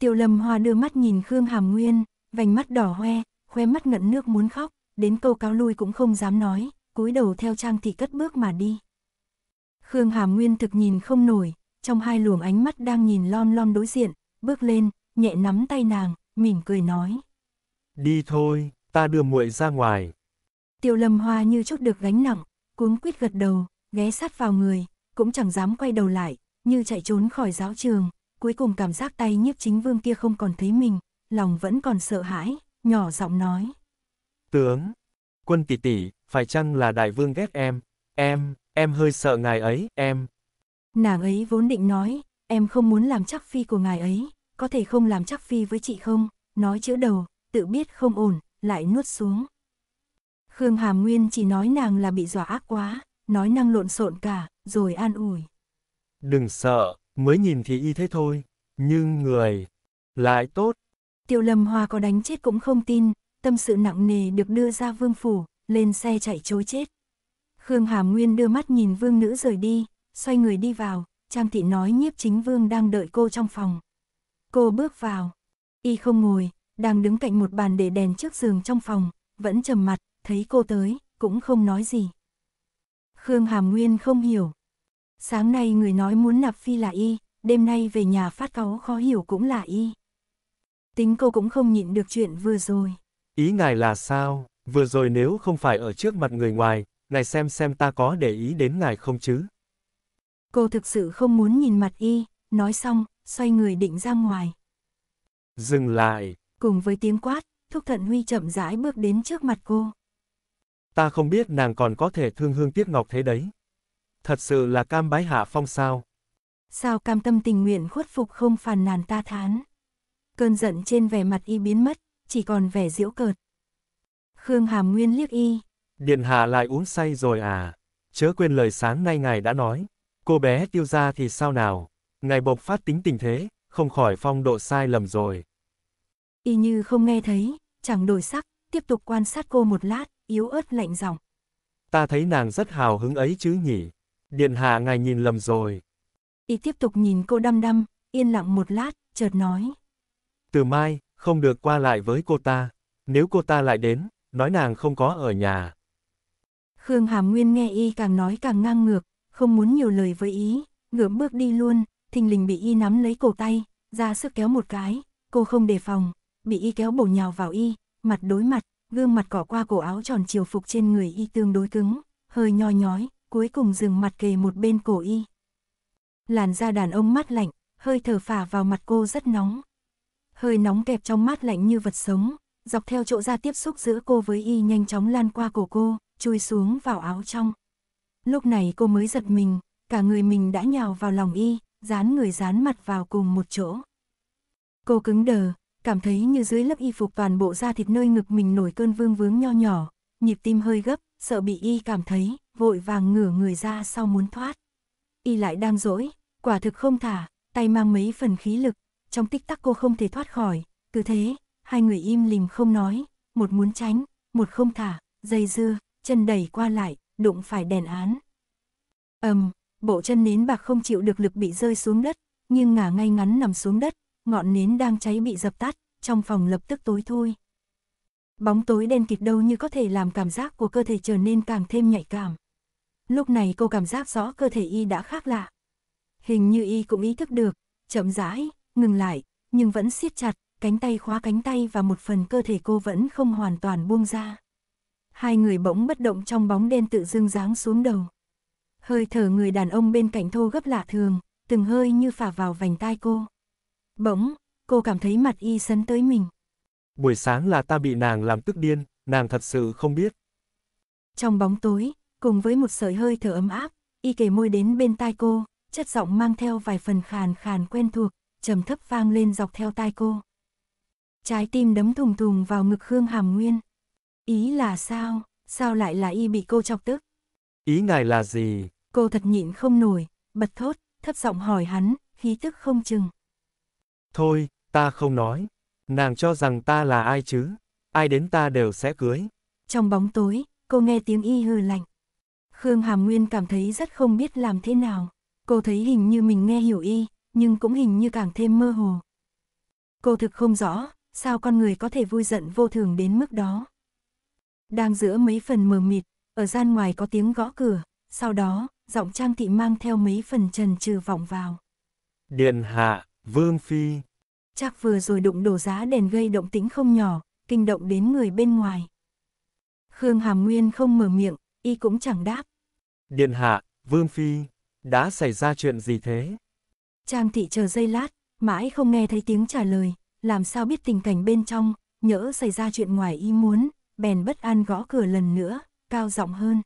Tiểu lâm hoa đưa mắt nhìn Khương Hàm Nguyên, vành mắt đỏ hoe, khoe mắt ngận nước muốn khóc, đến câu cáo lui cũng không dám nói, cúi đầu theo trang thị cất bước mà đi. Khương Hàm Nguyên thực nhìn không nổi, trong hai luồng ánh mắt đang nhìn lom lom đối diện, bước lên, nhẹ nắm tay nàng, mỉm cười nói. Đi thôi, ta đưa muội ra ngoài. Tiểu lâm hoa như chút được gánh nặng, cuống quýt gật đầu, ghé sát vào người, cũng chẳng dám quay đầu lại, như chạy trốn khỏi giáo trường, cuối cùng cảm giác tay nhiếp chính vương kia không còn thấy mình, lòng vẫn còn sợ hãi, nhỏ giọng nói. Tướng, quân tỷ tỷ, phải chăng là đại vương ghét em, em, em hơi sợ ngài ấy, em. Nàng ấy vốn định nói, em không muốn làm chắc phi của ngài ấy, có thể không làm chắc phi với chị không, nói chữa đầu, tự biết không ổn, lại nuốt xuống. Khương Hàm Nguyên chỉ nói nàng là bị dọa ác quá, nói năng lộn xộn cả, rồi an ủi đừng sợ, mới nhìn thì y thế thôi, nhưng người, lại tốt. Tiêu Lâm Hoa có đánh chết cũng không tin, tâm sự nặng nề được đưa ra vương phủ, lên xe chạy chối chết. Khương Hà Nguyên đưa mắt nhìn vương nữ rời đi, xoay người đi vào, Trang Thị nói nhiếp chính vương đang đợi cô trong phòng. Cô bước vào, y không ngồi, đang đứng cạnh một bàn để đèn trước giường trong phòng, vẫn trầm mặt, thấy cô tới, cũng không nói gì. Khương Hàm Nguyên không hiểu, Sáng nay người nói muốn nạp phi là y, đêm nay về nhà phát cáu khó hiểu cũng là y. Tính cô cũng không nhịn được chuyện vừa rồi. Ý ngài là sao? Vừa rồi nếu không phải ở trước mặt người ngoài, ngài xem xem ta có để ý đến ngài không chứ? Cô thực sự không muốn nhìn mặt y, nói xong, xoay người định ra ngoài. Dừng lại. Cùng với tiếng quát, Thúc Thận Huy chậm rãi bước đến trước mặt cô. Ta không biết nàng còn có thể thương hương tiếc ngọc thế đấy thật sự là cam bái hạ phong sao? Sao cam tâm tình nguyện khuất phục không phàn nàn ta thán? Cơn giận trên vẻ mặt y biến mất, chỉ còn vẻ diễu cợt. Khương Hàm Nguyên liếc y. Điện hạ lại uống say rồi à? Chớ quên lời sáng nay ngài đã nói. Cô bé tiêu ra thì sao nào? Ngài bộc phát tính tình thế, không khỏi phong độ sai lầm rồi. Y như không nghe thấy, chẳng đổi sắc, tiếp tục quan sát cô một lát, yếu ớt lạnh giọng. Ta thấy nàng rất hào hứng ấy chứ nhỉ? Điện hạ ngài nhìn lầm rồi. Y tiếp tục nhìn cô đăm đăm, yên lặng một lát, chợt nói. Từ mai, không được qua lại với cô ta. Nếu cô ta lại đến, nói nàng không có ở nhà. Khương Hàm Nguyên nghe y càng nói càng ngang ngược, không muốn nhiều lời với ý, ngửa bước đi luôn, thình lình bị y nắm lấy cổ tay, ra sức kéo một cái, cô không đề phòng, bị y kéo bổ nhào vào y, mặt đối mặt, gương mặt cỏ qua cổ áo tròn chiều phục trên người y tương đối cứng, hơi nhoi nhói, cuối cùng dừng mặt kề một bên cổ y. Làn da đàn ông mát lạnh, hơi thở phả vào mặt cô rất nóng. Hơi nóng kẹp trong mát lạnh như vật sống, dọc theo chỗ da tiếp xúc giữa cô với y nhanh chóng lan qua cổ cô, chui xuống vào áo trong. Lúc này cô mới giật mình, cả người mình đã nhào vào lòng y, dán người dán mặt vào cùng một chỗ. Cô cứng đờ, cảm thấy như dưới lớp y phục toàn bộ da thịt nơi ngực mình nổi cơn vương vướng nho nhỏ, nhịp tim hơi gấp, sợ bị y cảm thấy, vội vàng ngửa người ra sau muốn thoát. Y lại đang dỗi, quả thực không thả, tay mang mấy phần khí lực, trong tích tắc cô không thể thoát khỏi, cứ thế, hai người im lìm không nói, một muốn tránh, một không thả, dây dưa, chân đẩy qua lại, đụng phải đèn án. ầm, um, bộ chân nến bạc không chịu được lực bị rơi xuống đất, nhưng ngả ngay ngắn nằm xuống đất, ngọn nến đang cháy bị dập tắt, trong phòng lập tức tối thui. Bóng tối đen kịt đâu như có thể làm cảm giác của cơ thể trở nên càng thêm nhạy cảm lúc này cô cảm giác rõ cơ thể y đã khác lạ. Hình như y cũng ý thức được, chậm rãi, ngừng lại, nhưng vẫn siết chặt, cánh tay khóa cánh tay và một phần cơ thể cô vẫn không hoàn toàn buông ra. Hai người bỗng bất động trong bóng đen tự dưng giáng xuống đầu. Hơi thở người đàn ông bên cạnh thô gấp lạ thường, từng hơi như phả vào vành tai cô. Bỗng, cô cảm thấy mặt y sấn tới mình. Buổi sáng là ta bị nàng làm tức điên, nàng thật sự không biết. Trong bóng tối, cùng với một sợi hơi thở ấm áp, y kề môi đến bên tai cô, chất giọng mang theo vài phần khàn khàn quen thuộc, trầm thấp vang lên dọc theo tai cô. Trái tim đấm thùng thùng vào ngực Khương Hàm Nguyên. Ý là sao, sao lại là y bị cô chọc tức? Ý ngài là gì? Cô thật nhịn không nổi, bật thốt, thấp giọng hỏi hắn, khí tức không chừng. Thôi, ta không nói. Nàng cho rằng ta là ai chứ? Ai đến ta đều sẽ cưới. Trong bóng tối, cô nghe tiếng y hư lạnh. Khương Hàm Nguyên cảm thấy rất không biết làm thế nào. Cô thấy hình như mình nghe hiểu y, nhưng cũng hình như càng thêm mơ hồ. Cô thực không rõ, sao con người có thể vui giận vô thường đến mức đó. Đang giữa mấy phần mờ mịt, ở gian ngoài có tiếng gõ cửa, sau đó, giọng Trang Thị mang theo mấy phần trần trừ vọng vào. Điện hạ, Vương Phi. Chắc vừa rồi đụng đổ giá đèn gây động tĩnh không nhỏ, kinh động đến người bên ngoài. Khương Hàm Nguyên không mở miệng, y cũng chẳng đáp. Điện hạ, Vương Phi, đã xảy ra chuyện gì thế? Trang thị chờ giây lát, mãi không nghe thấy tiếng trả lời, làm sao biết tình cảnh bên trong, nhỡ xảy ra chuyện ngoài y muốn, bèn bất an gõ cửa lần nữa, cao giọng hơn.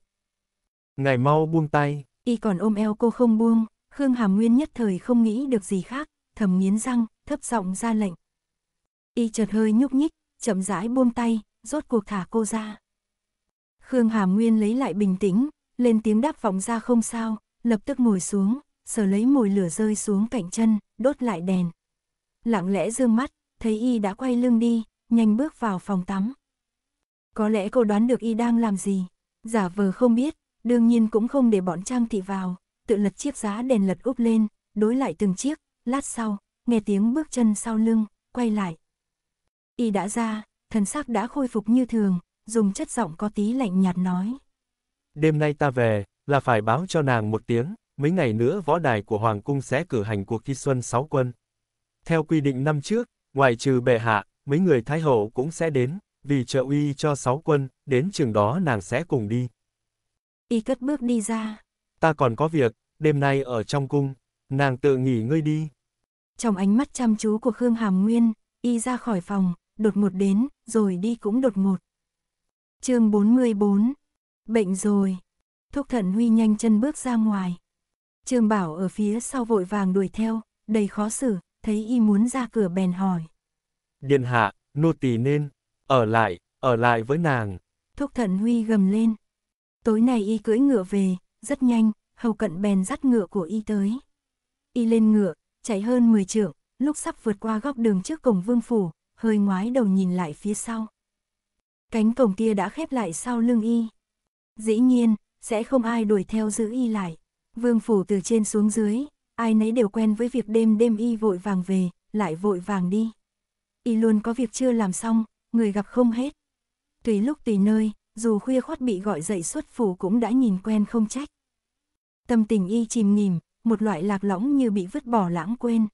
Ngài mau buông tay. Y còn ôm eo cô không buông, Khương Hàm Nguyên nhất thời không nghĩ được gì khác, thầm nghiến răng, thấp giọng ra lệnh. Y chợt hơi nhúc nhích, chậm rãi buông tay, rốt cuộc thả cô ra. Khương Hà Nguyên lấy lại bình tĩnh, lên tiếng đáp vọng ra không sao, lập tức ngồi xuống, sờ lấy mồi lửa rơi xuống cạnh chân, đốt lại đèn. Lặng lẽ dương mắt, thấy y đã quay lưng đi, nhanh bước vào phòng tắm. Có lẽ cô đoán được y đang làm gì, giả vờ không biết, đương nhiên cũng không để bọn Trang Thị vào, tự lật chiếc giá đèn lật úp lên, đối lại từng chiếc, lát sau, nghe tiếng bước chân sau lưng, quay lại. Y đã ra, thần sắc đã khôi phục như thường, dùng chất giọng có tí lạnh nhạt nói. Đêm nay ta về, là phải báo cho nàng một tiếng, mấy ngày nữa võ đài của Hoàng Cung sẽ cử hành cuộc thi xuân sáu quân. Theo quy định năm trước, ngoại trừ bệ hạ, mấy người thái hậu cũng sẽ đến, vì trợ uy cho sáu quân, đến trường đó nàng sẽ cùng đi. Y cất bước đi ra. Ta còn có việc, đêm nay ở trong cung, nàng tự nghỉ ngơi đi. Trong ánh mắt chăm chú của Khương Hàm Nguyên, y ra khỏi phòng, đột ngột đến, rồi đi cũng đột ngột chương 44. Bệnh rồi. Thúc thận huy nhanh chân bước ra ngoài. Trương Bảo ở phía sau vội vàng đuổi theo, đầy khó xử, thấy y muốn ra cửa bèn hỏi. Điện hạ, nô tỳ nên, ở lại, ở lại với nàng. Thúc thận huy gầm lên. Tối nay y cưỡi ngựa về, rất nhanh, hầu cận bèn dắt ngựa của y tới. Y lên ngựa, chạy hơn 10 trượng, lúc sắp vượt qua góc đường trước cổng vương phủ, hơi ngoái đầu nhìn lại phía sau. Cánh cổng kia đã khép lại sau lưng y. Dĩ nhiên, sẽ không ai đuổi theo giữ y lại. Vương phủ từ trên xuống dưới, ai nấy đều quen với việc đêm đêm y vội vàng về, lại vội vàng đi. Y luôn có việc chưa làm xong, người gặp không hết. Tùy lúc tùy nơi, dù khuya khoát bị gọi dậy xuất phủ cũng đã nhìn quen không trách. Tâm tình y chìm nghỉm, một loại lạc lõng như bị vứt bỏ lãng quên.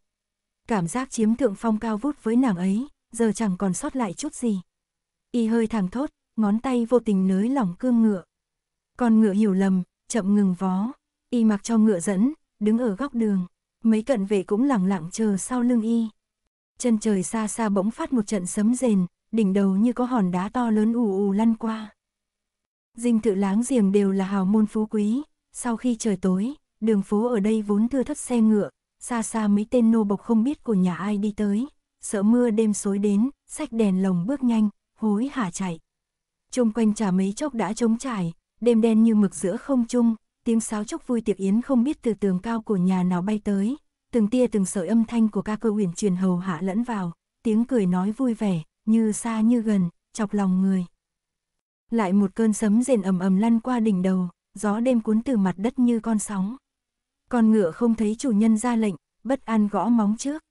Cảm giác chiếm thượng phong cao vút với nàng ấy, giờ chẳng còn sót lại chút gì y hơi thẳng thốt, ngón tay vô tình nới lỏng cương ngựa. Con ngựa hiểu lầm, chậm ngừng vó, y mặc cho ngựa dẫn, đứng ở góc đường, mấy cận vệ cũng lặng lặng chờ sau lưng y. Chân trời xa xa bỗng phát một trận sấm rền, đỉnh đầu như có hòn đá to lớn ù ù lăn qua. Dinh thự láng giềng đều là hào môn phú quý, sau khi trời tối, đường phố ở đây vốn thưa thất xe ngựa, xa xa mấy tên nô bộc không biết của nhà ai đi tới, sợ mưa đêm xối đến, sách đèn lồng bước nhanh, hối hả chạy. Trung quanh trà mấy chốc đã trống trải, đêm đen như mực giữa không trung, tiếng sáo chốc vui tiệc yến không biết từ tường cao của nhà nào bay tới, từng tia từng sợi âm thanh của ca cơ uyển truyền hầu hạ lẫn vào, tiếng cười nói vui vẻ, như xa như gần, chọc lòng người. Lại một cơn sấm rền ầm ầm lăn qua đỉnh đầu, gió đêm cuốn từ mặt đất như con sóng. Con ngựa không thấy chủ nhân ra lệnh, bất an gõ móng trước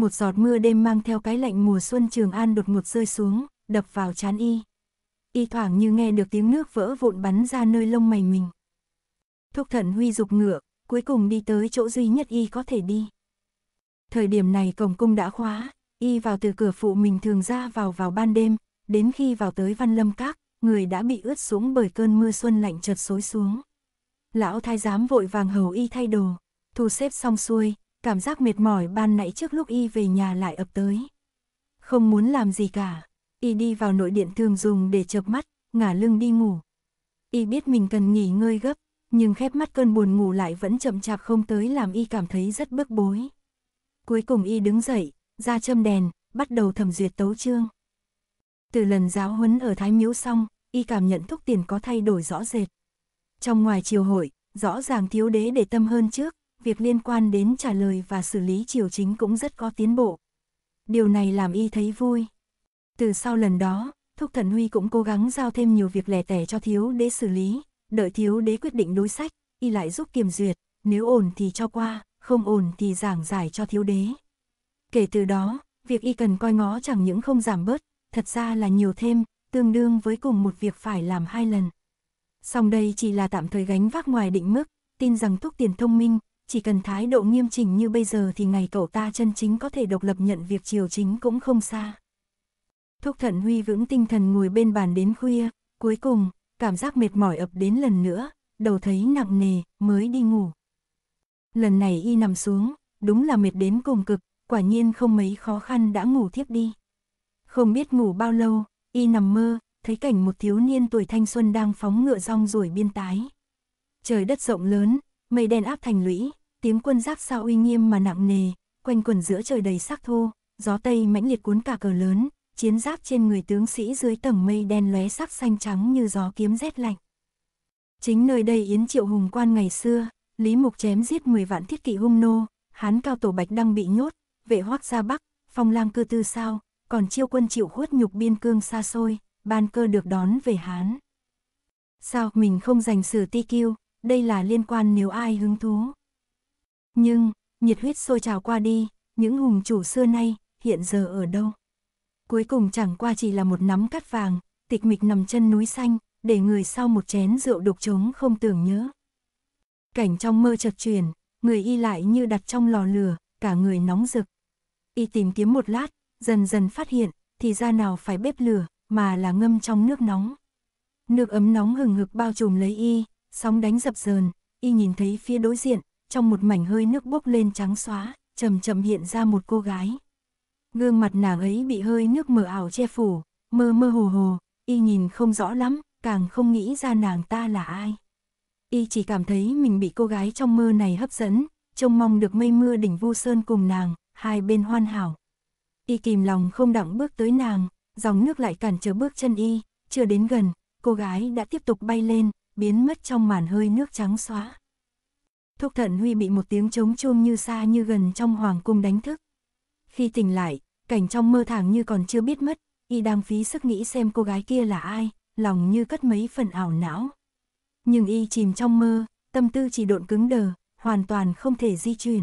một giọt mưa đêm mang theo cái lạnh mùa xuân Trường An đột ngột rơi xuống, đập vào chán y. Y thoảng như nghe được tiếng nước vỡ vụn bắn ra nơi lông mày mình. Thúc Thận huy dục ngựa, cuối cùng đi tới chỗ duy nhất y có thể đi. Thời điểm này cổng cung đã khóa, y vào từ cửa phụ mình thường ra vào vào ban đêm, đến khi vào tới văn lâm các, người đã bị ướt sũng bởi cơn mưa xuân lạnh chợt xối xuống. Lão thái giám vội vàng hầu y thay đồ, thu xếp xong xuôi, cảm giác mệt mỏi ban nãy trước lúc y về nhà lại ập tới. Không muốn làm gì cả, y đi vào nội điện thường dùng để chợp mắt, ngả lưng đi ngủ. Y biết mình cần nghỉ ngơi gấp, nhưng khép mắt cơn buồn ngủ lại vẫn chậm chạp không tới làm y cảm thấy rất bức bối. Cuối cùng y đứng dậy, ra châm đèn, bắt đầu thẩm duyệt tấu chương. Từ lần giáo huấn ở Thái Miếu xong, y cảm nhận thúc tiền có thay đổi rõ rệt. Trong ngoài triều hội, rõ ràng thiếu đế để tâm hơn trước, việc liên quan đến trả lời và xử lý triều chính cũng rất có tiến bộ. Điều này làm y thấy vui. Từ sau lần đó, Thúc Thần Huy cũng cố gắng giao thêm nhiều việc lẻ tẻ cho thiếu đế xử lý, đợi thiếu đế quyết định đối sách, y lại giúp kiểm duyệt, nếu ổn thì cho qua, không ổn thì giảng giải cho thiếu đế. Kể từ đó, việc y cần coi ngó chẳng những không giảm bớt, thật ra là nhiều thêm, tương đương với cùng một việc phải làm hai lần. Song đây chỉ là tạm thời gánh vác ngoài định mức, tin rằng thúc tiền thông minh, chỉ cần thái độ nghiêm chỉnh như bây giờ thì ngày cậu ta chân chính có thể độc lập nhận việc triều chính cũng không xa. Thúc thận huy vững tinh thần ngồi bên bàn đến khuya, cuối cùng, cảm giác mệt mỏi ập đến lần nữa, đầu thấy nặng nề, mới đi ngủ. Lần này y nằm xuống, đúng là mệt đến cùng cực, quả nhiên không mấy khó khăn đã ngủ thiếp đi. Không biết ngủ bao lâu, y nằm mơ, thấy cảnh một thiếu niên tuổi thanh xuân đang phóng ngựa rong ruổi biên tái. Trời đất rộng lớn, mây đen áp thành lũy, tím quân giáp sao uy nghiêm mà nặng nề, quanh quần giữa trời đầy sắc thô, gió tây mãnh liệt cuốn cả cờ lớn, chiến giáp trên người tướng sĩ dưới tầng mây đen lóe sắc xanh trắng như gió kiếm rét lạnh. Chính nơi đây Yến Triệu Hùng quan ngày xưa, Lý Mục chém giết 10 vạn thiết kỵ hung nô, hán cao tổ bạch đang bị nhốt, vệ hoác ra bắc, phong lang cư tư sao, còn chiêu quân chịu khuất nhục biên cương xa xôi, ban cơ được đón về hán. Sao mình không dành sử ti kiêu, đây là liên quan nếu ai hứng thú. Nhưng, nhiệt huyết sôi trào qua đi, những hùng chủ xưa nay, hiện giờ ở đâu? Cuối cùng chẳng qua chỉ là một nắm cắt vàng, tịch mịch nằm chân núi xanh, để người sau một chén rượu đục trống không tưởng nhớ. Cảnh trong mơ chợt truyền người y lại như đặt trong lò lửa, cả người nóng rực. Y tìm kiếm một lát, dần dần phát hiện, thì ra nào phải bếp lửa, mà là ngâm trong nước nóng. Nước ấm nóng hừng hực bao trùm lấy y, sóng đánh dập dờn, y nhìn thấy phía đối diện, trong một mảnh hơi nước bốc lên trắng xóa, chậm chậm hiện ra một cô gái. Gương mặt nàng ấy bị hơi nước mờ ảo che phủ, mơ mơ hồ hồ, y nhìn không rõ lắm, càng không nghĩ ra nàng ta là ai. Y chỉ cảm thấy mình bị cô gái trong mơ này hấp dẫn, trông mong được mây mưa đỉnh vu sơn cùng nàng, hai bên hoan hảo. Y kìm lòng không đặng bước tới nàng, dòng nước lại cản trở bước chân y, chưa đến gần, cô gái đã tiếp tục bay lên, biến mất trong màn hơi nước trắng xóa. Thúc Thận Huy bị một tiếng trống chuông như xa như gần trong hoàng cung đánh thức. Khi tỉnh lại, cảnh trong mơ thẳng như còn chưa biết mất, y đang phí sức nghĩ xem cô gái kia là ai, lòng như cất mấy phần ảo não. Nhưng y chìm trong mơ, tâm tư chỉ độn cứng đờ, hoàn toàn không thể di chuyển.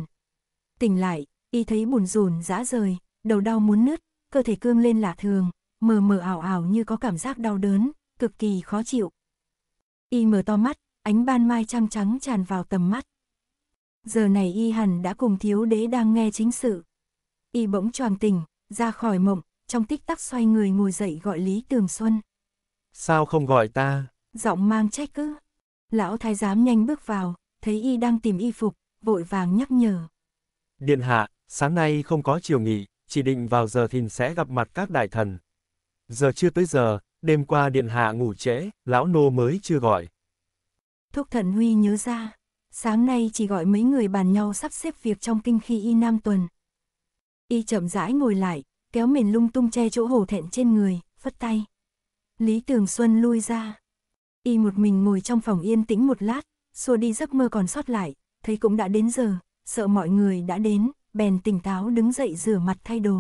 Tỉnh lại, y thấy buồn rùn dã rời, đầu đau muốn nứt, cơ thể cương lên lạ thường, mờ mờ ảo ảo như có cảm giác đau đớn, cực kỳ khó chịu. Y mở to mắt, ánh ban mai trăng trắng tràn vào tầm mắt giờ này y hẳn đã cùng thiếu đế đang nghe chính sự. Y bỗng choàng tỉnh, ra khỏi mộng, trong tích tắc xoay người ngồi dậy gọi Lý Tường Xuân. Sao không gọi ta? Giọng mang trách cứ. Lão thái giám nhanh bước vào, thấy y đang tìm y phục, vội vàng nhắc nhở. Điện hạ, sáng nay không có chiều nghỉ, chỉ định vào giờ thìn sẽ gặp mặt các đại thần. Giờ chưa tới giờ, đêm qua điện hạ ngủ trễ, lão nô mới chưa gọi. Thúc thần huy nhớ ra, sáng nay chỉ gọi mấy người bàn nhau sắp xếp việc trong kinh khi y nam tuần. Y chậm rãi ngồi lại, kéo mền lung tung che chỗ hổ thẹn trên người, phất tay. Lý Tường Xuân lui ra. Y một mình ngồi trong phòng yên tĩnh một lát, xua đi giấc mơ còn sót lại, thấy cũng đã đến giờ, sợ mọi người đã đến, bèn tỉnh táo đứng dậy rửa mặt thay đồ.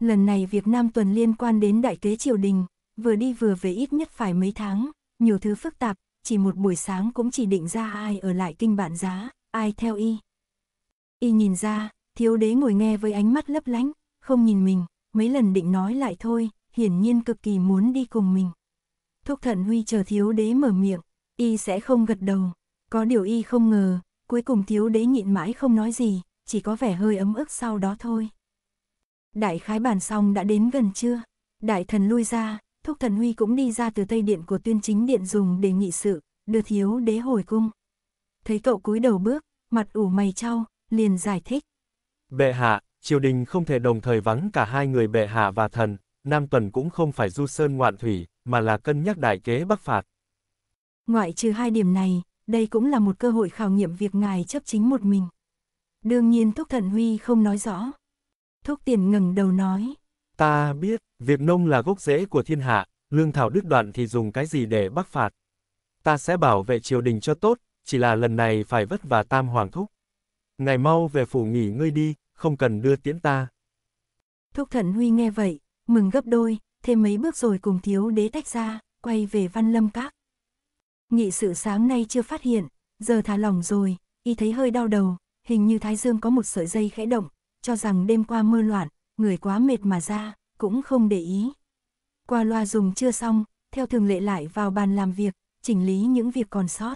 Lần này việc Nam Tuần liên quan đến đại kế triều đình, vừa đi vừa về ít nhất phải mấy tháng, nhiều thứ phức tạp, chỉ một buổi sáng cũng chỉ định ra ai ở lại kinh bản giá, ai theo y. Y nhìn ra, thiếu đế ngồi nghe với ánh mắt lấp lánh, không nhìn mình, mấy lần định nói lại thôi, hiển nhiên cực kỳ muốn đi cùng mình. Thúc thận huy chờ thiếu đế mở miệng, y sẽ không gật đầu, có điều y không ngờ, cuối cùng thiếu đế nhịn mãi không nói gì, chỉ có vẻ hơi ấm ức sau đó thôi. Đại khái bàn xong đã đến gần chưa? Đại thần lui ra, Thúc Thần Huy cũng đi ra từ tây điện của tuyên chính điện dùng để nghị sự, đưa thiếu đế hồi cung. Thấy cậu cúi đầu bước, mặt ủ mày trao, liền giải thích. Bệ hạ, triều đình không thể đồng thời vắng cả hai người bệ hạ và thần, Nam Tuần cũng không phải du sơn ngoạn thủy, mà là cân nhắc đại kế bắc phạt. Ngoại trừ hai điểm này, đây cũng là một cơ hội khảo nghiệm việc ngài chấp chính một mình. Đương nhiên Thúc Thần Huy không nói rõ. Thúc Tiền ngừng đầu nói. Ta biết, Việc nông là gốc rễ của thiên hạ, lương thảo đứt đoạn thì dùng cái gì để bắc phạt. Ta sẽ bảo vệ triều đình cho tốt, chỉ là lần này phải vất vả tam hoàng thúc. Ngày mau về phủ nghỉ ngơi đi, không cần đưa tiễn ta. Thúc thần huy nghe vậy, mừng gấp đôi, thêm mấy bước rồi cùng thiếu đế tách ra, quay về văn lâm các. Nghị sự sáng nay chưa phát hiện, giờ thả lỏng rồi, y thấy hơi đau đầu, hình như thái dương có một sợi dây khẽ động, cho rằng đêm qua mưa loạn, người quá mệt mà ra, cũng không để ý. Qua loa dùng chưa xong, theo thường lệ lại vào bàn làm việc, chỉnh lý những việc còn sót.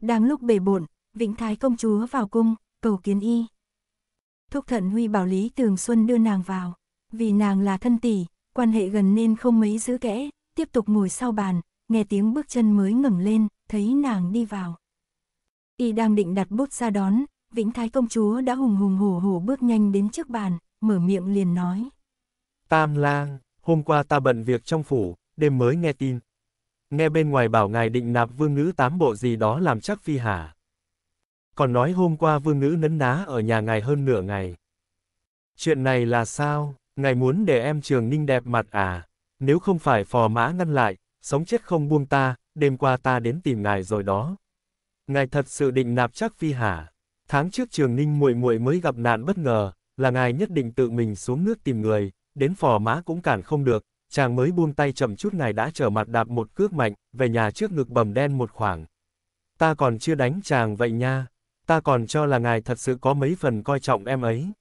Đang lúc bề bộn, Vĩnh Thái công chúa vào cung, cầu kiến y. Thúc thận Huy bảo Lý Tường Xuân đưa nàng vào, vì nàng là thân tỷ, quan hệ gần nên không mấy giữ kẽ, tiếp tục ngồi sau bàn, nghe tiếng bước chân mới ngẩng lên, thấy nàng đi vào. Y đang định đặt bút ra đón, Vĩnh Thái công chúa đã hùng hùng hổ hổ bước nhanh đến trước bàn, mở miệng liền nói. Tam lang, hôm qua ta bận việc trong phủ, đêm mới nghe tin. Nghe bên ngoài bảo ngài định nạp vương ngữ tám bộ gì đó làm chắc phi hả. Còn nói hôm qua vương ngữ nấn ná ở nhà ngài hơn nửa ngày. Chuyện này là sao, ngài muốn để em trường ninh đẹp mặt à? Nếu không phải phò mã ngăn lại, sống chết không buông ta, đêm qua ta đến tìm ngài rồi đó. Ngài thật sự định nạp chắc phi hả? Tháng trước trường ninh muội muội mới gặp nạn bất ngờ, là ngài nhất định tự mình xuống nước tìm người, đến phò má cũng cản không được, chàng mới buông tay chậm chút này đã trở mặt đạp một cước mạnh, về nhà trước ngực bầm đen một khoảng. Ta còn chưa đánh chàng vậy nha, ta còn cho là ngài thật sự có mấy phần coi trọng em ấy.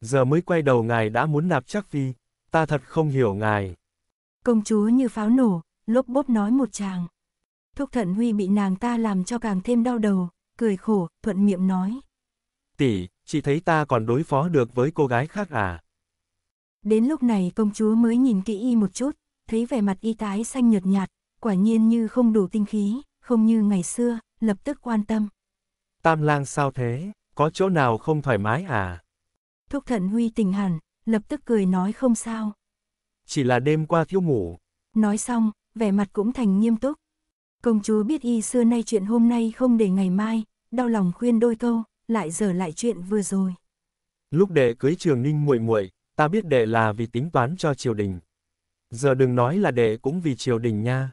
Giờ mới quay đầu ngài đã muốn nạp chắc phi, ta thật không hiểu ngài. Công chúa như pháo nổ, lốp bốp nói một chàng. Thúc thận huy bị nàng ta làm cho càng thêm đau đầu, cười khổ, thuận miệng nói. Tỷ, chị thấy ta còn đối phó được với cô gái khác à? Đến lúc này công chúa mới nhìn kỹ y một chút, thấy vẻ mặt y tái xanh nhợt nhạt, quả nhiên như không đủ tinh khí, không như ngày xưa, lập tức quan tâm. Tam lang sao thế, có chỗ nào không thoải mái à? Thúc thận huy tình hẳn, lập tức cười nói không sao. Chỉ là đêm qua thiếu ngủ. Nói xong, vẻ mặt cũng thành nghiêm túc. Công chúa biết y xưa nay chuyện hôm nay không để ngày mai, đau lòng khuyên đôi câu, lại giờ lại chuyện vừa rồi. Lúc đệ cưới trường ninh muội muội ta biết đệ là vì tính toán cho triều đình. Giờ đừng nói là đệ cũng vì triều đình nha.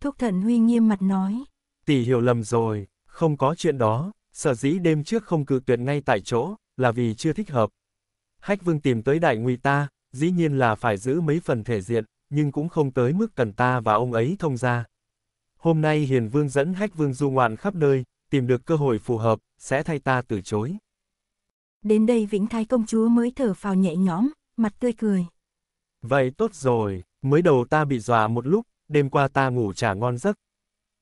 Thúc thần huy nghiêm mặt nói. Tỷ hiểu lầm rồi, không có chuyện đó, sở dĩ đêm trước không cự tuyệt ngay tại chỗ, là vì chưa thích hợp. Hách vương tìm tới đại nguy ta, dĩ nhiên là phải giữ mấy phần thể diện, nhưng cũng không tới mức cần ta và ông ấy thông ra. Hôm nay hiền vương dẫn hách vương du ngoạn khắp nơi, tìm được cơ hội phù hợp, sẽ thay ta từ chối đến đây Vĩnh Thái công chúa mới thở phào nhẹ nhõm, mặt tươi cười. Vậy tốt rồi, mới đầu ta bị dọa một lúc, đêm qua ta ngủ chả ngon giấc.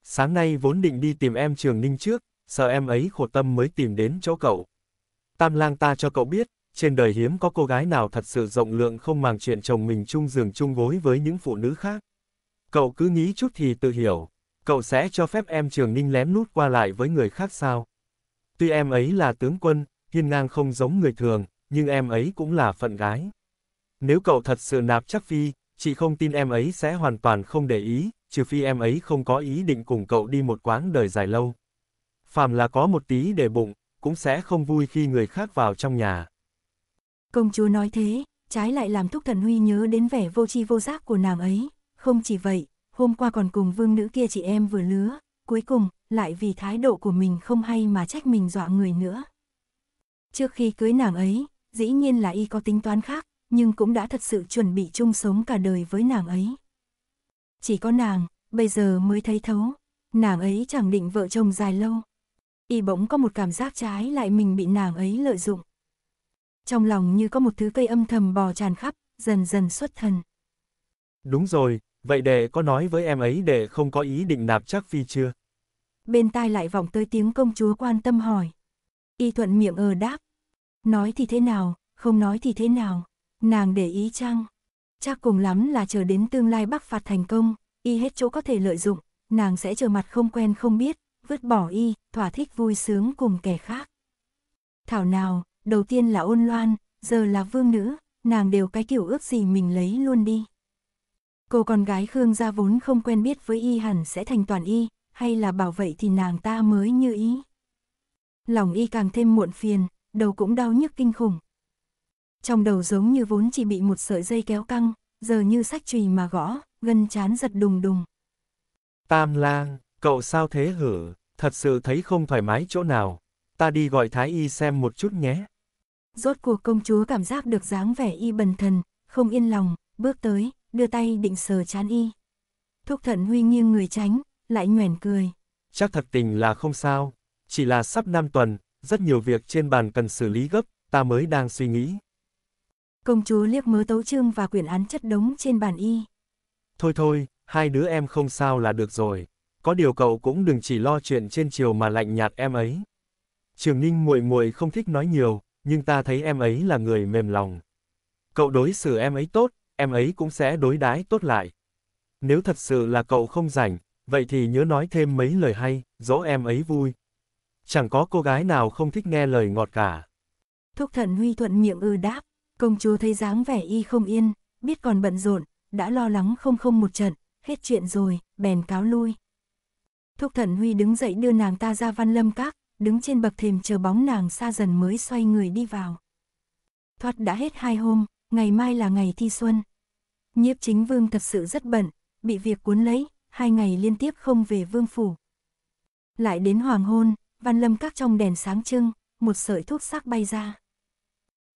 Sáng nay vốn định đi tìm em Trường Ninh trước, sợ em ấy khổ tâm mới tìm đến chỗ cậu. Tam lang ta cho cậu biết, trên đời hiếm có cô gái nào thật sự rộng lượng không màng chuyện chồng mình chung giường chung gối với những phụ nữ khác. Cậu cứ nghĩ chút thì tự hiểu, cậu sẽ cho phép em Trường Ninh lén lút qua lại với người khác sao? Tuy em ấy là tướng quân, hiên ngang không giống người thường, nhưng em ấy cũng là phận gái. Nếu cậu thật sự nạp chắc phi, chị không tin em ấy sẽ hoàn toàn không để ý, trừ phi em ấy không có ý định cùng cậu đi một quãng đời dài lâu. Phàm là có một tí để bụng, cũng sẽ không vui khi người khác vào trong nhà. Công chúa nói thế, trái lại làm thúc thần huy nhớ đến vẻ vô tri vô giác của nàng ấy. Không chỉ vậy, hôm qua còn cùng vương nữ kia chị em vừa lứa, cuối cùng, lại vì thái độ của mình không hay mà trách mình dọa người nữa. Trước khi cưới nàng ấy, dĩ nhiên là y có tính toán khác, nhưng cũng đã thật sự chuẩn bị chung sống cả đời với nàng ấy. Chỉ có nàng, bây giờ mới thấy thấu, nàng ấy chẳng định vợ chồng dài lâu. Y bỗng có một cảm giác trái lại mình bị nàng ấy lợi dụng. Trong lòng như có một thứ cây âm thầm bò tràn khắp, dần dần xuất thần. Đúng rồi, vậy đệ có nói với em ấy để không có ý định nạp chắc phi chưa? Bên tai lại vọng tới tiếng công chúa quan tâm hỏi. Y thuận miệng ờ đáp. Nói thì thế nào, không nói thì thế nào, nàng để ý chăng? Chắc cùng lắm là chờ đến tương lai bắc phạt thành công, y hết chỗ có thể lợi dụng, nàng sẽ chờ mặt không quen không biết, vứt bỏ y, thỏa thích vui sướng cùng kẻ khác. Thảo nào, đầu tiên là ôn loan, giờ là vương nữ, nàng đều cái kiểu ước gì mình lấy luôn đi. Cô con gái Khương gia vốn không quen biết với y hẳn sẽ thành toàn y, hay là bảo vệ thì nàng ta mới như ý. Lòng y càng thêm muộn phiền, đầu cũng đau nhức kinh khủng. Trong đầu giống như vốn chỉ bị một sợi dây kéo căng, giờ như sách chùy mà gõ, gân chán giật đùng đùng. Tam lang, cậu sao thế hử, thật sự thấy không thoải mái chỗ nào. Ta đi gọi thái y xem một chút nhé. Rốt cuộc công chúa cảm giác được dáng vẻ y bần thần, không yên lòng, bước tới, đưa tay định sờ chán y. Thúc thận huy nghiêng người tránh, lại nhoẻn cười. Chắc thật tình là không sao, chỉ là sắp năm tuần, rất nhiều việc trên bàn cần xử lý gấp, ta mới đang suy nghĩ. Công chúa liếc mớ tấu chương và quyển án chất đống trên bàn y. Thôi thôi, hai đứa em không sao là được rồi. Có điều cậu cũng đừng chỉ lo chuyện trên chiều mà lạnh nhạt em ấy. Trường Ninh muội muội không thích nói nhiều, nhưng ta thấy em ấy là người mềm lòng. Cậu đối xử em ấy tốt, em ấy cũng sẽ đối đái tốt lại. Nếu thật sự là cậu không rảnh, vậy thì nhớ nói thêm mấy lời hay, dỗ em ấy vui. Chẳng có cô gái nào không thích nghe lời ngọt cả. Thúc thần huy thuận miệng ư ừ đáp, công chúa thấy dáng vẻ y không yên, biết còn bận rộn, đã lo lắng không không một trận, hết chuyện rồi, bèn cáo lui. Thúc thần huy đứng dậy đưa nàng ta ra văn lâm các, đứng trên bậc thềm chờ bóng nàng xa dần mới xoay người đi vào. Thoát đã hết hai hôm, ngày mai là ngày thi xuân. Nhiếp chính vương thật sự rất bận, bị việc cuốn lấy, hai ngày liên tiếp không về vương phủ. Lại đến hoàng hôn, Văn Lâm các trong đèn sáng trưng, một sợi thuốc sắc bay ra.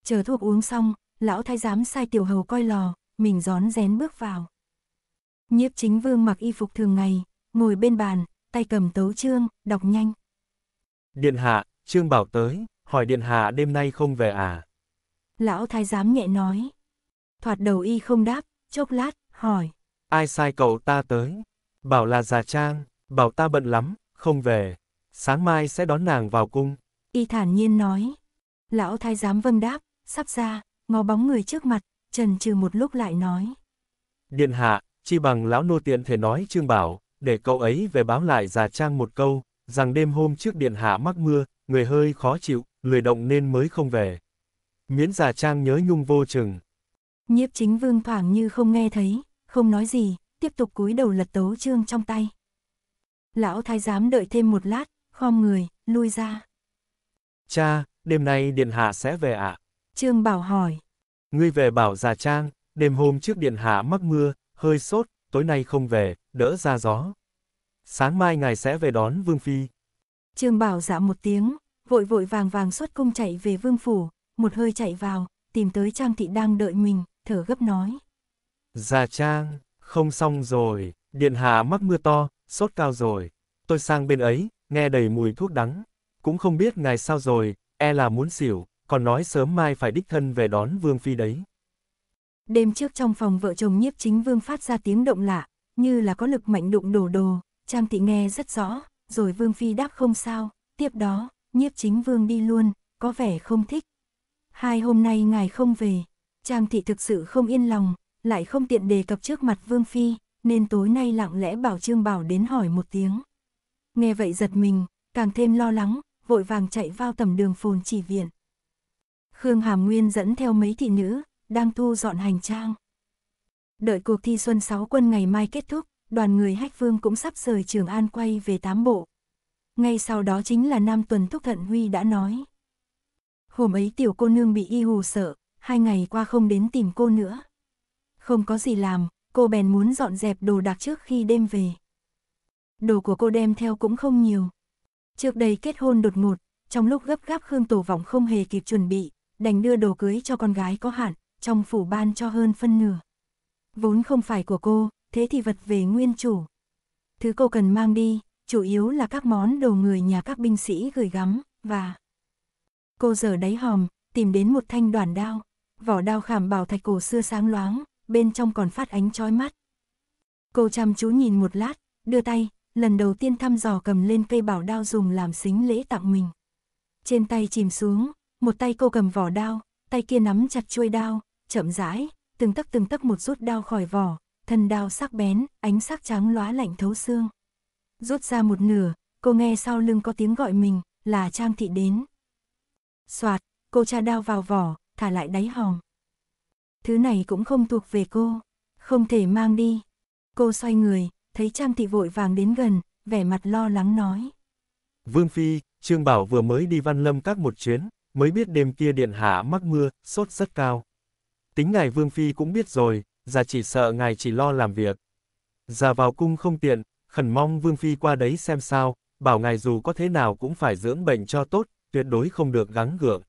Chờ thuốc uống xong, lão thái giám sai tiểu hầu coi lò, mình rón rén bước vào. Nhiếp chính vương mặc y phục thường ngày, ngồi bên bàn, tay cầm tấu chương, đọc nhanh. Điện hạ, trương bảo tới, hỏi điện hạ đêm nay không về à? Lão thái giám nhẹ nói. Thoạt đầu y không đáp, chốc lát, hỏi. Ai sai cậu ta tới? Bảo là già trang, bảo ta bận lắm, không về sáng mai sẽ đón nàng vào cung. Y thản nhiên nói. Lão thái giám vâng đáp, sắp ra, ngó bóng người trước mặt, trần trừ một lúc lại nói. Điện hạ, chi bằng lão nô tiện thể nói trương bảo, để cậu ấy về báo lại già trang một câu, rằng đêm hôm trước điện hạ mắc mưa, người hơi khó chịu, lười động nên mới không về. Miễn già trang nhớ nhung vô chừng. Nhiếp chính vương thoảng như không nghe thấy, không nói gì, tiếp tục cúi đầu lật tấu trương trong tay. Lão thái giám đợi thêm một lát, Khom người, lui ra. Cha, đêm nay Điện Hạ sẽ về ạ? À? Trương Bảo hỏi. Ngươi về bảo già trang, đêm hôm trước Điện Hạ mắc mưa, hơi sốt, tối nay không về, đỡ ra gió. Sáng mai ngài sẽ về đón Vương Phi. Trương Bảo dạ một tiếng, vội vội vàng vàng xuất cung chạy về Vương Phủ, một hơi chạy vào, tìm tới Trang Thị đang đợi mình, thở gấp nói. Già Trang, không xong rồi, Điện Hạ mắc mưa to, sốt cao rồi, tôi sang bên ấy, nghe đầy mùi thuốc đắng. Cũng không biết ngài sao rồi, e là muốn xỉu, còn nói sớm mai phải đích thân về đón Vương Phi đấy. Đêm trước trong phòng vợ chồng nhiếp chính Vương phát ra tiếng động lạ, như là có lực mạnh đụng đổ đồ, Trang Thị nghe rất rõ, rồi Vương Phi đáp không sao, tiếp đó, nhiếp chính Vương đi luôn, có vẻ không thích. Hai hôm nay ngài không về, Trang Thị thực sự không yên lòng, lại không tiện đề cập trước mặt Vương Phi, nên tối nay lặng lẽ bảo Trương Bảo đến hỏi một tiếng nghe vậy giật mình, càng thêm lo lắng, vội vàng chạy vào tầm đường phồn chỉ viện. Khương Hàm Nguyên dẫn theo mấy thị nữ, đang thu dọn hành trang. Đợi cuộc thi Xuân Sáu Quân ngày mai kết thúc, đoàn người Hách Vương cũng sắp rời Trường An quay về tám bộ. Ngay sau đó chính là Nam Tuần Thúc Thận Huy đã nói. Hôm ấy tiểu cô nương bị y hù sợ, hai ngày qua không đến tìm cô nữa. Không có gì làm, cô bèn muốn dọn dẹp đồ đạc trước khi đêm về đồ của cô đem theo cũng không nhiều. Trước đây kết hôn đột ngột, trong lúc gấp gáp Khương Tổ Vọng không hề kịp chuẩn bị, đành đưa đồ cưới cho con gái có hạn, trong phủ ban cho hơn phân nửa. Vốn không phải của cô, thế thì vật về nguyên chủ. Thứ cô cần mang đi, chủ yếu là các món đồ người nhà các binh sĩ gửi gắm, và... Cô giờ đáy hòm, tìm đến một thanh đoàn đao, vỏ đao khảm bảo thạch cổ xưa sáng loáng, bên trong còn phát ánh chói mắt. Cô chăm chú nhìn một lát, đưa tay, lần đầu tiên thăm dò cầm lên cây bảo đao dùng làm xính lễ tặng mình. Trên tay chìm xuống, một tay cô cầm vỏ đao, tay kia nắm chặt chuôi đao, chậm rãi, từng tấc từng tấc một rút đao khỏi vỏ, thân đao sắc bén, ánh sắc trắng lóa lạnh thấu xương. Rút ra một nửa, cô nghe sau lưng có tiếng gọi mình, là Trang Thị đến. Soạt, cô tra đao vào vỏ, thả lại đáy hòm. Thứ này cũng không thuộc về cô, không thể mang đi. Cô xoay người, thấy Trang Thị vội vàng đến gần, vẻ mặt lo lắng nói. Vương Phi, Trương Bảo vừa mới đi văn lâm các một chuyến, mới biết đêm kia điện hạ mắc mưa, sốt rất cao. Tính ngài Vương Phi cũng biết rồi, già chỉ sợ ngài chỉ lo làm việc. Già vào cung không tiện, khẩn mong Vương Phi qua đấy xem sao, bảo ngài dù có thế nào cũng phải dưỡng bệnh cho tốt, tuyệt đối không được gắng gượng.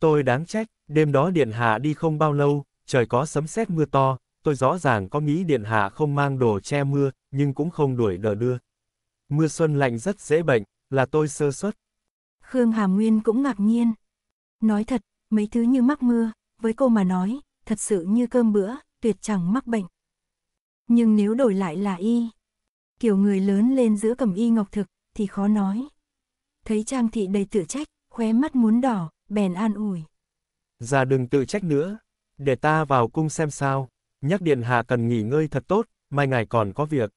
Tôi đáng trách, đêm đó điện hạ đi không bao lâu, trời có sấm sét mưa to, tôi rõ ràng có nghĩ điện hạ không mang đồ che mưa, nhưng cũng không đuổi đờ đưa. Mưa xuân lạnh rất dễ bệnh, là tôi sơ suất. Khương Hàm Nguyên cũng ngạc nhiên. Nói thật, mấy thứ như mắc mưa, với cô mà nói, thật sự như cơm bữa, tuyệt chẳng mắc bệnh. Nhưng nếu đổi lại là y, kiểu người lớn lên giữa cẩm y ngọc thực, thì khó nói. Thấy Trang Thị đầy tự trách, khóe mắt muốn đỏ, bèn an ủi. Già đừng tự trách nữa, để ta vào cung xem sao nhắc điện hạ cần nghỉ ngơi thật tốt, mai ngài còn có việc.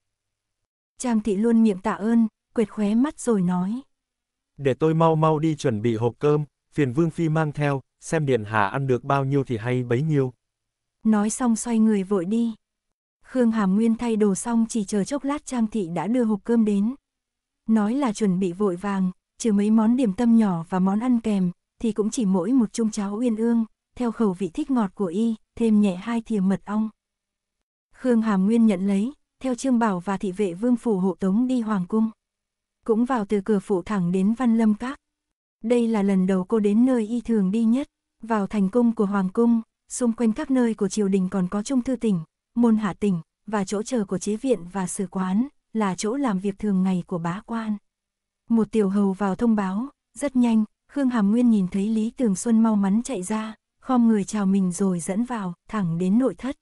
Trang thị luôn miệng tạ ơn, quệt khóe mắt rồi nói. Để tôi mau mau đi chuẩn bị hộp cơm, phiền vương phi mang theo, xem điện hạ ăn được bao nhiêu thì hay bấy nhiêu. Nói xong xoay người vội đi. Khương Hàm Nguyên thay đồ xong chỉ chờ chốc lát Trang thị đã đưa hộp cơm đến. Nói là chuẩn bị vội vàng, trừ mấy món điểm tâm nhỏ và món ăn kèm, thì cũng chỉ mỗi một chung cháo uyên ương, theo khẩu vị thích ngọt của y, thêm nhẹ hai thìa mật ong. Khương Hàm Nguyên nhận lấy, theo Trương Bảo và thị vệ vương phủ hộ tống đi Hoàng Cung. Cũng vào từ cửa phủ thẳng đến Văn Lâm Các. Đây là lần đầu cô đến nơi y thường đi nhất, vào thành cung của Hoàng Cung, xung quanh các nơi của triều đình còn có trung thư tỉnh, môn hạ tỉnh, và chỗ chờ của chế viện và sử quán, là chỗ làm việc thường ngày của bá quan. Một tiểu hầu vào thông báo, rất nhanh, Khương Hàm Nguyên nhìn thấy Lý Tường Xuân mau mắn chạy ra, khom người chào mình rồi dẫn vào, thẳng đến nội thất.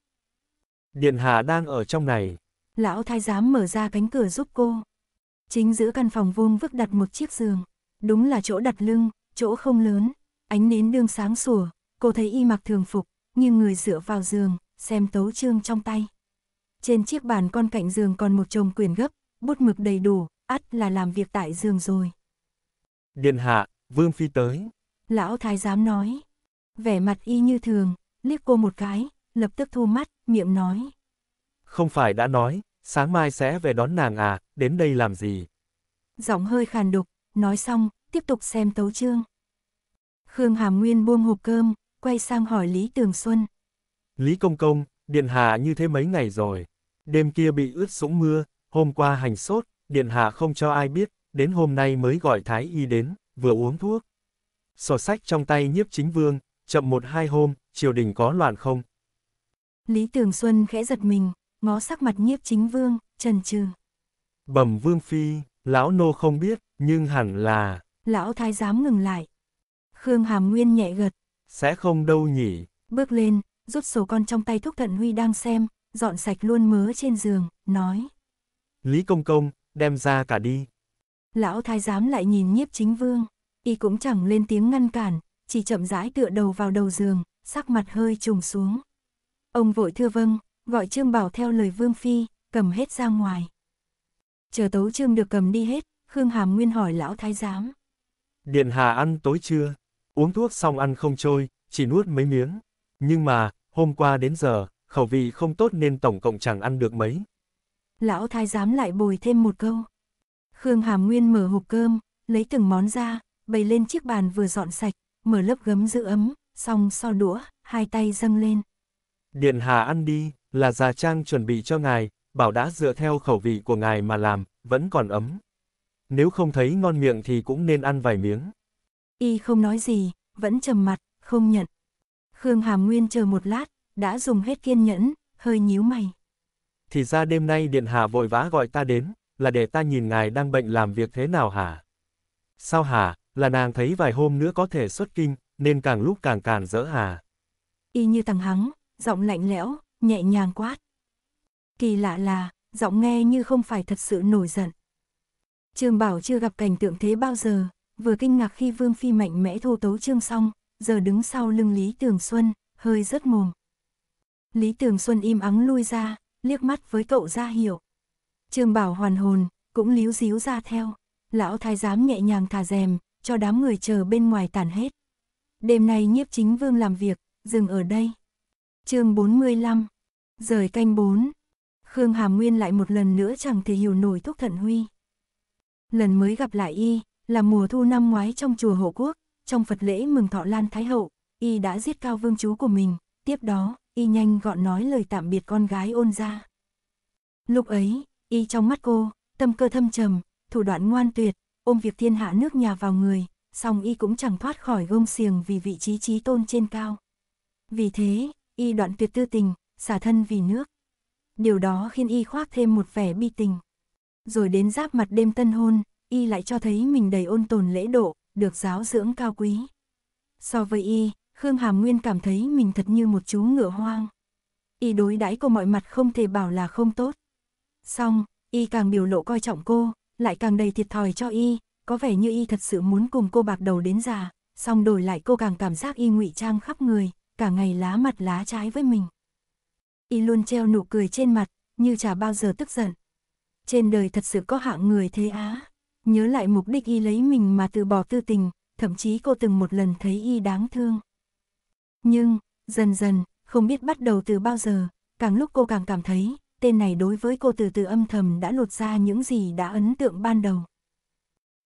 Điện hạ đang ở trong này. Lão thái giám mở ra cánh cửa giúp cô. Chính giữa căn phòng vuông vức đặt một chiếc giường. Đúng là chỗ đặt lưng, chỗ không lớn. Ánh nến đương sáng sủa, cô thấy y mặc thường phục, nhưng người dựa vào giường, xem tấu chương trong tay. Trên chiếc bàn con cạnh giường còn một chồng quyển gấp, bút mực đầy đủ, ắt là làm việc tại giường rồi. Điện hạ, Vương Phi tới. Lão thái giám nói. Vẻ mặt y như thường, liếc cô một cái, lập tức thu mắt, miệng nói. Không phải đã nói, sáng mai sẽ về đón nàng à, đến đây làm gì? Giọng hơi khàn đục, nói xong, tiếp tục xem tấu chương. Khương Hàm Nguyên buông hộp cơm, quay sang hỏi Lý Tường Xuân. Lý Công Công, Điện Hạ như thế mấy ngày rồi. Đêm kia bị ướt sũng mưa, hôm qua hành sốt, Điện Hạ không cho ai biết, đến hôm nay mới gọi Thái Y đến, vừa uống thuốc. Sổ sách trong tay nhiếp chính vương, chậm một hai hôm, triều đình có loạn không, Lý Tường Xuân khẽ giật mình, ngó sắc mặt nhiếp chính vương, trần trừ. Bẩm vương phi, lão nô không biết, nhưng hẳn là... Lão thái giám ngừng lại. Khương Hàm Nguyên nhẹ gật. Sẽ không đâu nhỉ. Bước lên, rút sổ con trong tay thúc thận Huy đang xem, dọn sạch luôn mớ trên giường, nói. Lý Công Công, đem ra cả đi. Lão thái giám lại nhìn nhiếp chính vương, y cũng chẳng lên tiếng ngăn cản, chỉ chậm rãi tựa đầu vào đầu giường, sắc mặt hơi trùng xuống. Ông vội thưa vâng, gọi Trương Bảo theo lời Vương Phi, cầm hết ra ngoài. Chờ tấu trương được cầm đi hết, Khương Hàm Nguyên hỏi lão thái giám. Điện hạ ăn tối chưa? Uống thuốc xong ăn không trôi, chỉ nuốt mấy miếng. Nhưng mà, hôm qua đến giờ, khẩu vị không tốt nên tổng cộng chẳng ăn được mấy. Lão thái giám lại bồi thêm một câu. Khương Hàm Nguyên mở hộp cơm, lấy từng món ra, bày lên chiếc bàn vừa dọn sạch, mở lớp gấm giữ ấm, xong so đũa, hai tay dâng lên, Điện hạ ăn đi, là già trang chuẩn bị cho ngài, bảo đã dựa theo khẩu vị của ngài mà làm, vẫn còn ấm. Nếu không thấy ngon miệng thì cũng nên ăn vài miếng. Y không nói gì, vẫn trầm mặt, không nhận. Khương Hàm Nguyên chờ một lát, đã dùng hết kiên nhẫn, hơi nhíu mày. Thì ra đêm nay Điện Hạ vội vã gọi ta đến, là để ta nhìn ngài đang bệnh làm việc thế nào hả? Sao hả, là nàng thấy vài hôm nữa có thể xuất kinh, nên càng lúc càng càn dỡ hà Y như thằng hắng, giọng lạnh lẽo, nhẹ nhàng quát. Kỳ lạ là, giọng nghe như không phải thật sự nổi giận. Trương Bảo chưa gặp cảnh tượng thế bao giờ, vừa kinh ngạc khi Vương Phi mạnh mẽ thô tấu Trương xong, giờ đứng sau lưng Lý Tường Xuân, hơi rớt mồm. Lý Tường Xuân im ắng lui ra, liếc mắt với cậu ra hiểu. Trương Bảo hoàn hồn, cũng líu díu ra theo. Lão thái giám nhẹ nhàng thả rèm, cho đám người chờ bên ngoài tàn hết. Đêm nay nhiếp chính vương làm việc, dừng ở đây chương 45. Rời canh 4. Khương Hàm Nguyên lại một lần nữa chẳng thể hiểu nổi Thúc Thận Huy. Lần mới gặp lại y, là mùa thu năm ngoái trong chùa Hộ Quốc, trong Phật lễ mừng thọ Lan Thái Hậu, y đã giết cao vương chú của mình, tiếp đó, y nhanh gọn nói lời tạm biệt con gái ôn ra. Lúc ấy, y trong mắt cô, tâm cơ thâm trầm, thủ đoạn ngoan tuyệt, ôm việc thiên hạ nước nhà vào người, song y cũng chẳng thoát khỏi gông xiềng vì vị trí trí tôn trên cao. Vì thế, y đoạn tuyệt tư tình, xả thân vì nước. Điều đó khiến y khoác thêm một vẻ bi tình. Rồi đến giáp mặt đêm tân hôn, y lại cho thấy mình đầy ôn tồn lễ độ, được giáo dưỡng cao quý. So với y, Khương Hàm Nguyên cảm thấy mình thật như một chú ngựa hoang. Y đối đãi cô mọi mặt không thể bảo là không tốt. Xong, y càng biểu lộ coi trọng cô, lại càng đầy thiệt thòi cho y, có vẻ như y thật sự muốn cùng cô bạc đầu đến già, xong đổi lại cô càng cảm giác y ngụy trang khắp người, cả ngày lá mặt lá trái với mình. Y luôn treo nụ cười trên mặt, như chả bao giờ tức giận. Trên đời thật sự có hạng người thế á. Nhớ lại mục đích y lấy mình mà từ bỏ tư tình, thậm chí cô từng một lần thấy y đáng thương. Nhưng, dần dần, không biết bắt đầu từ bao giờ, càng lúc cô càng cảm thấy, tên này đối với cô từ từ âm thầm đã lột ra những gì đã ấn tượng ban đầu.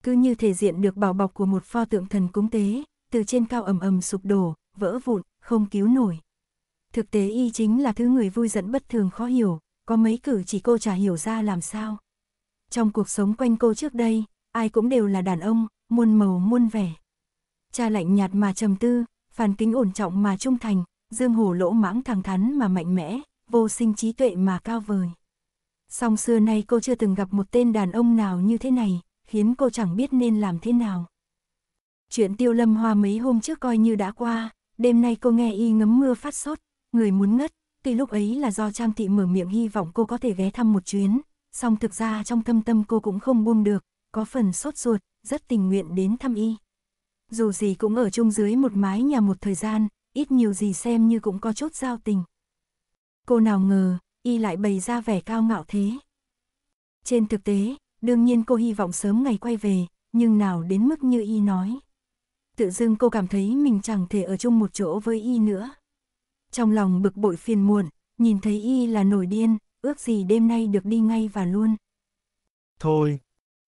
Cứ như thể diện được bảo bọc của một pho tượng thần cúng tế, từ trên cao ầm ầm sụp đổ, vỡ vụn, không cứu nổi. Thực tế y chính là thứ người vui giận bất thường khó hiểu, có mấy cử chỉ cô chả hiểu ra làm sao. Trong cuộc sống quanh cô trước đây, ai cũng đều là đàn ông, muôn màu muôn vẻ. Cha lạnh nhạt mà trầm tư, phản kính ổn trọng mà trung thành, dương hổ lỗ mãng thẳng thắn mà mạnh mẽ, vô sinh trí tuệ mà cao vời. Song xưa nay cô chưa từng gặp một tên đàn ông nào như thế này, khiến cô chẳng biết nên làm thế nào. Chuyện tiêu lâm hoa mấy hôm trước coi như đã qua, Đêm nay cô nghe y ngấm mưa phát sốt, người muốn ngất, tuy lúc ấy là do Trang Thị mở miệng hy vọng cô có thể ghé thăm một chuyến, song thực ra trong thâm tâm cô cũng không buông được, có phần sốt ruột, rất tình nguyện đến thăm y. Dù gì cũng ở chung dưới một mái nhà một thời gian, ít nhiều gì xem như cũng có chút giao tình. Cô nào ngờ, y lại bày ra vẻ cao ngạo thế. Trên thực tế, đương nhiên cô hy vọng sớm ngày quay về, nhưng nào đến mức như y nói tự dưng cô cảm thấy mình chẳng thể ở chung một chỗ với y nữa. Trong lòng bực bội phiền muộn, nhìn thấy y là nổi điên, ước gì đêm nay được đi ngay và luôn. Thôi.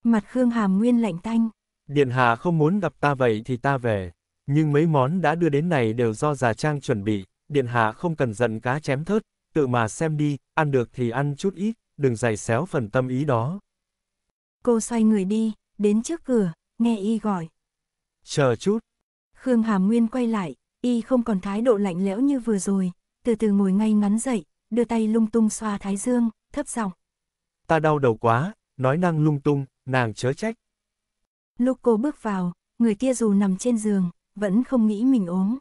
Mặt Khương Hàm Nguyên lạnh tanh. Điện hạ không muốn gặp ta vậy thì ta về, nhưng mấy món đã đưa đến này đều do già trang chuẩn bị, điện hạ không cần giận cá chém thớt, tự mà xem đi, ăn được thì ăn chút ít, đừng giày xéo phần tâm ý đó. Cô xoay người đi, đến trước cửa, nghe y gọi. Chờ chút. Khương Hàm Nguyên quay lại, y không còn thái độ lạnh lẽo như vừa rồi, từ từ ngồi ngay ngắn dậy, đưa tay lung tung xoa thái dương, thấp giọng. Ta đau đầu quá, nói năng lung tung, nàng chớ trách. Lúc cô bước vào, người kia dù nằm trên giường, vẫn không nghĩ mình ốm.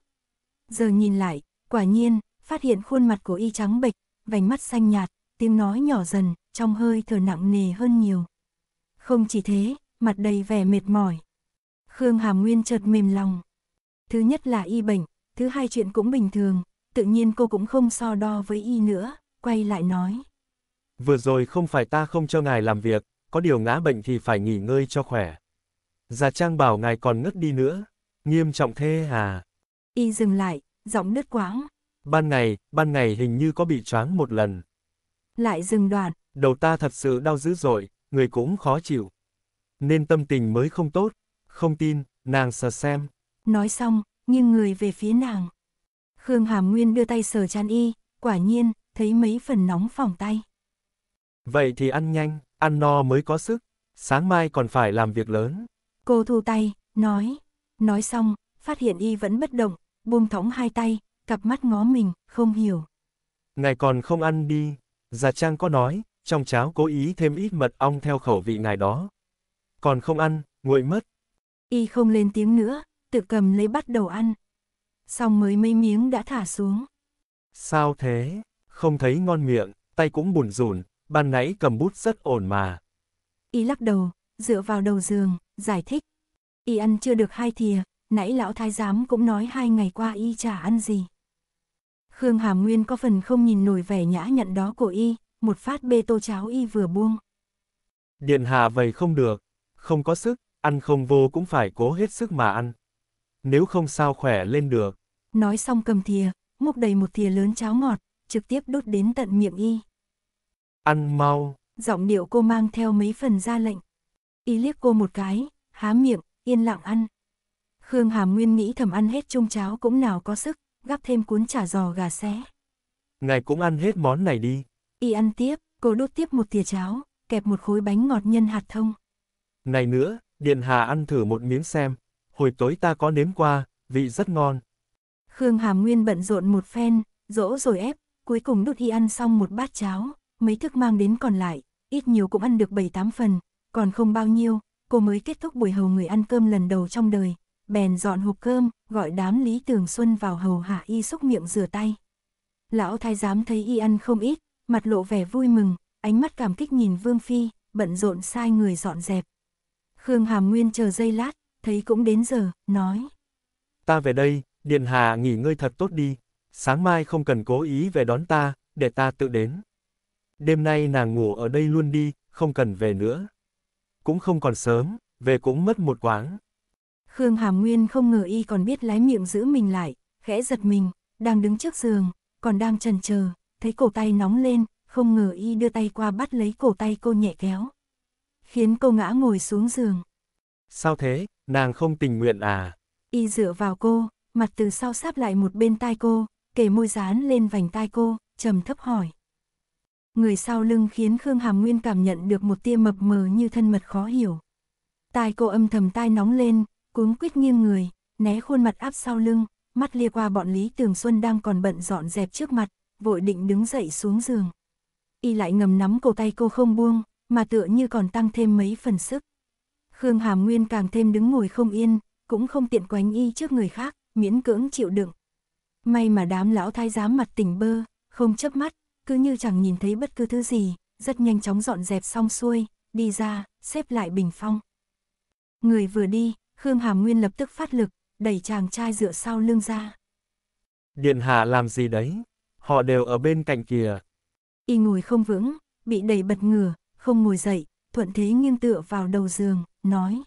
Giờ nhìn lại, quả nhiên, phát hiện khuôn mặt của y trắng bệch, vành mắt xanh nhạt, tiếng nói nhỏ dần, trong hơi thở nặng nề hơn nhiều. Không chỉ thế, mặt đầy vẻ mệt mỏi, Khương Hàm Nguyên chợt mềm lòng. Thứ nhất là y bệnh, thứ hai chuyện cũng bình thường, tự nhiên cô cũng không so đo với y nữa, quay lại nói. Vừa rồi không phải ta không cho ngài làm việc, có điều ngã bệnh thì phải nghỉ ngơi cho khỏe. Già Trang bảo ngài còn ngất đi nữa, nghiêm trọng thế à? Y dừng lại, giọng đứt quãng. Ban ngày, ban ngày hình như có bị choáng một lần. Lại dừng đoạn. Đầu ta thật sự đau dữ dội, người cũng khó chịu. Nên tâm tình mới không tốt, không tin, nàng sờ xem. Nói xong, nghiêng người về phía nàng. Khương Hàm Nguyên đưa tay sờ chăn y, quả nhiên, thấy mấy phần nóng phòng tay. Vậy thì ăn nhanh, ăn no mới có sức, sáng mai còn phải làm việc lớn. Cô thu tay, nói. Nói xong, phát hiện y vẫn bất động, buông thõng hai tay, cặp mắt ngó mình, không hiểu. Ngài còn không ăn đi, Già Trang có nói, trong cháo cố ý thêm ít mật ong theo khẩu vị ngài đó. Còn không ăn, nguội mất. Y không lên tiếng nữa, tự cầm lấy bắt đầu ăn. Xong mới mấy miếng đã thả xuống. Sao thế? Không thấy ngon miệng, tay cũng bùn rùn, ban nãy cầm bút rất ổn mà. Y lắc đầu, dựa vào đầu giường, giải thích. Y ăn chưa được hai thìa, nãy lão thái giám cũng nói hai ngày qua Y chả ăn gì. Khương Hàm Nguyên có phần không nhìn nổi vẻ nhã nhặn đó của Y, một phát bê tô cháo Y vừa buông. Điện hạ vậy không được, không có sức, ăn không vô cũng phải cố hết sức mà ăn. Nếu không sao khỏe lên được. Nói xong cầm thìa, múc đầy một thìa lớn cháo ngọt, trực tiếp đút đến tận miệng y. Ăn mau. Giọng điệu cô mang theo mấy phần ra lệnh. Y liếc cô một cái, há miệng, yên lặng ăn. Khương Hàm Nguyên nghĩ thầm ăn hết chung cháo cũng nào có sức, gắp thêm cuốn chả giò gà xé. Ngài cũng ăn hết món này đi. Y ăn tiếp, cô đút tiếp một thìa cháo, kẹp một khối bánh ngọt nhân hạt thông. Này nữa, Điện Hà ăn thử một miếng xem, hồi tối ta có nếm qua, vị rất ngon. Khương Hàm Nguyên bận rộn một phen, dỗ rồi ép, cuối cùng đút y ăn xong một bát cháo, mấy thức mang đến còn lại, ít nhiều cũng ăn được 7-8 phần, còn không bao nhiêu, cô mới kết thúc buổi hầu người ăn cơm lần đầu trong đời, bèn dọn hộp cơm, gọi đám Lý Tường Xuân vào hầu hạ y xúc miệng rửa tay. Lão thái giám thấy y ăn không ít, mặt lộ vẻ vui mừng, ánh mắt cảm kích nhìn Vương Phi, bận rộn sai người dọn dẹp. Khương Hàm Nguyên chờ giây lát, thấy cũng đến giờ, nói. Ta về đây, Điện Hà nghỉ ngơi thật tốt đi, sáng mai không cần cố ý về đón ta, để ta tự đến. Đêm nay nàng ngủ ở đây luôn đi, không cần về nữa. Cũng không còn sớm, về cũng mất một quãng. Khương Hàm Nguyên không ngờ y còn biết lái miệng giữ mình lại, khẽ giật mình, đang đứng trước giường, còn đang trần chờ, thấy cổ tay nóng lên, không ngờ y đưa tay qua bắt lấy cổ tay cô nhẹ kéo khiến cô ngã ngồi xuống giường. Sao thế, nàng không tình nguyện à? Y dựa vào cô, mặt từ sau sáp lại một bên tai cô, kề môi dán lên vành tai cô, trầm thấp hỏi. Người sau lưng khiến Khương Hàm Nguyên cảm nhận được một tia mập mờ như thân mật khó hiểu. Tai cô âm thầm tai nóng lên, cuống quýt nghiêng người, né khuôn mặt áp sau lưng, mắt lia qua bọn Lý Tường Xuân đang còn bận dọn dẹp trước mặt, vội định đứng dậy xuống giường. Y lại ngầm nắm cổ tay cô không buông, mà tựa như còn tăng thêm mấy phần sức. Khương Hàm Nguyên càng thêm đứng ngồi không yên, cũng không tiện quánh y trước người khác, miễn cưỡng chịu đựng. May mà đám lão thái giám mặt tỉnh bơ, không chớp mắt, cứ như chẳng nhìn thấy bất cứ thứ gì, rất nhanh chóng dọn dẹp xong xuôi, đi ra, xếp lại bình phong. Người vừa đi, Khương Hàm Nguyên lập tức phát lực, đẩy chàng trai dựa sau lưng ra. Điện hạ làm gì đấy? Họ đều ở bên cạnh kìa. Y ngồi không vững, bị đẩy bật ngửa, không ngồi dậy, thuận thế nghiêng tựa vào đầu giường, nói.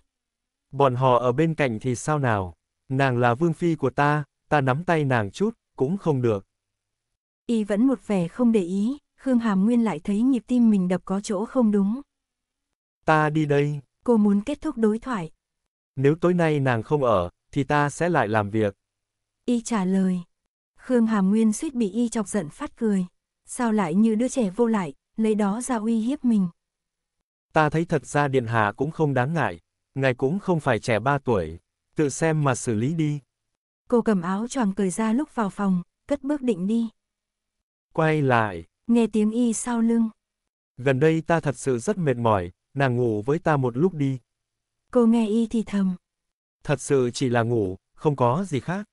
Bọn họ ở bên cạnh thì sao nào? Nàng là vương phi của ta, ta nắm tay nàng chút, cũng không được. Y vẫn một vẻ không để ý, Khương Hàm Nguyên lại thấy nhịp tim mình đập có chỗ không đúng. Ta đi đây. Cô muốn kết thúc đối thoại. Nếu tối nay nàng không ở, thì ta sẽ lại làm việc. Y trả lời. Khương Hàm Nguyên suýt bị Y chọc giận phát cười. Sao lại như đứa trẻ vô lại, lấy đó ra uy hiếp mình. Ta thấy thật ra Điện Hạ cũng không đáng ngại, ngài cũng không phải trẻ ba tuổi, tự xem mà xử lý đi. Cô cầm áo choàng cười ra lúc vào phòng, cất bước định đi. Quay lại. Nghe tiếng y sau lưng. Gần đây ta thật sự rất mệt mỏi, nàng ngủ với ta một lúc đi. Cô nghe y thì thầm. Thật sự chỉ là ngủ, không có gì khác.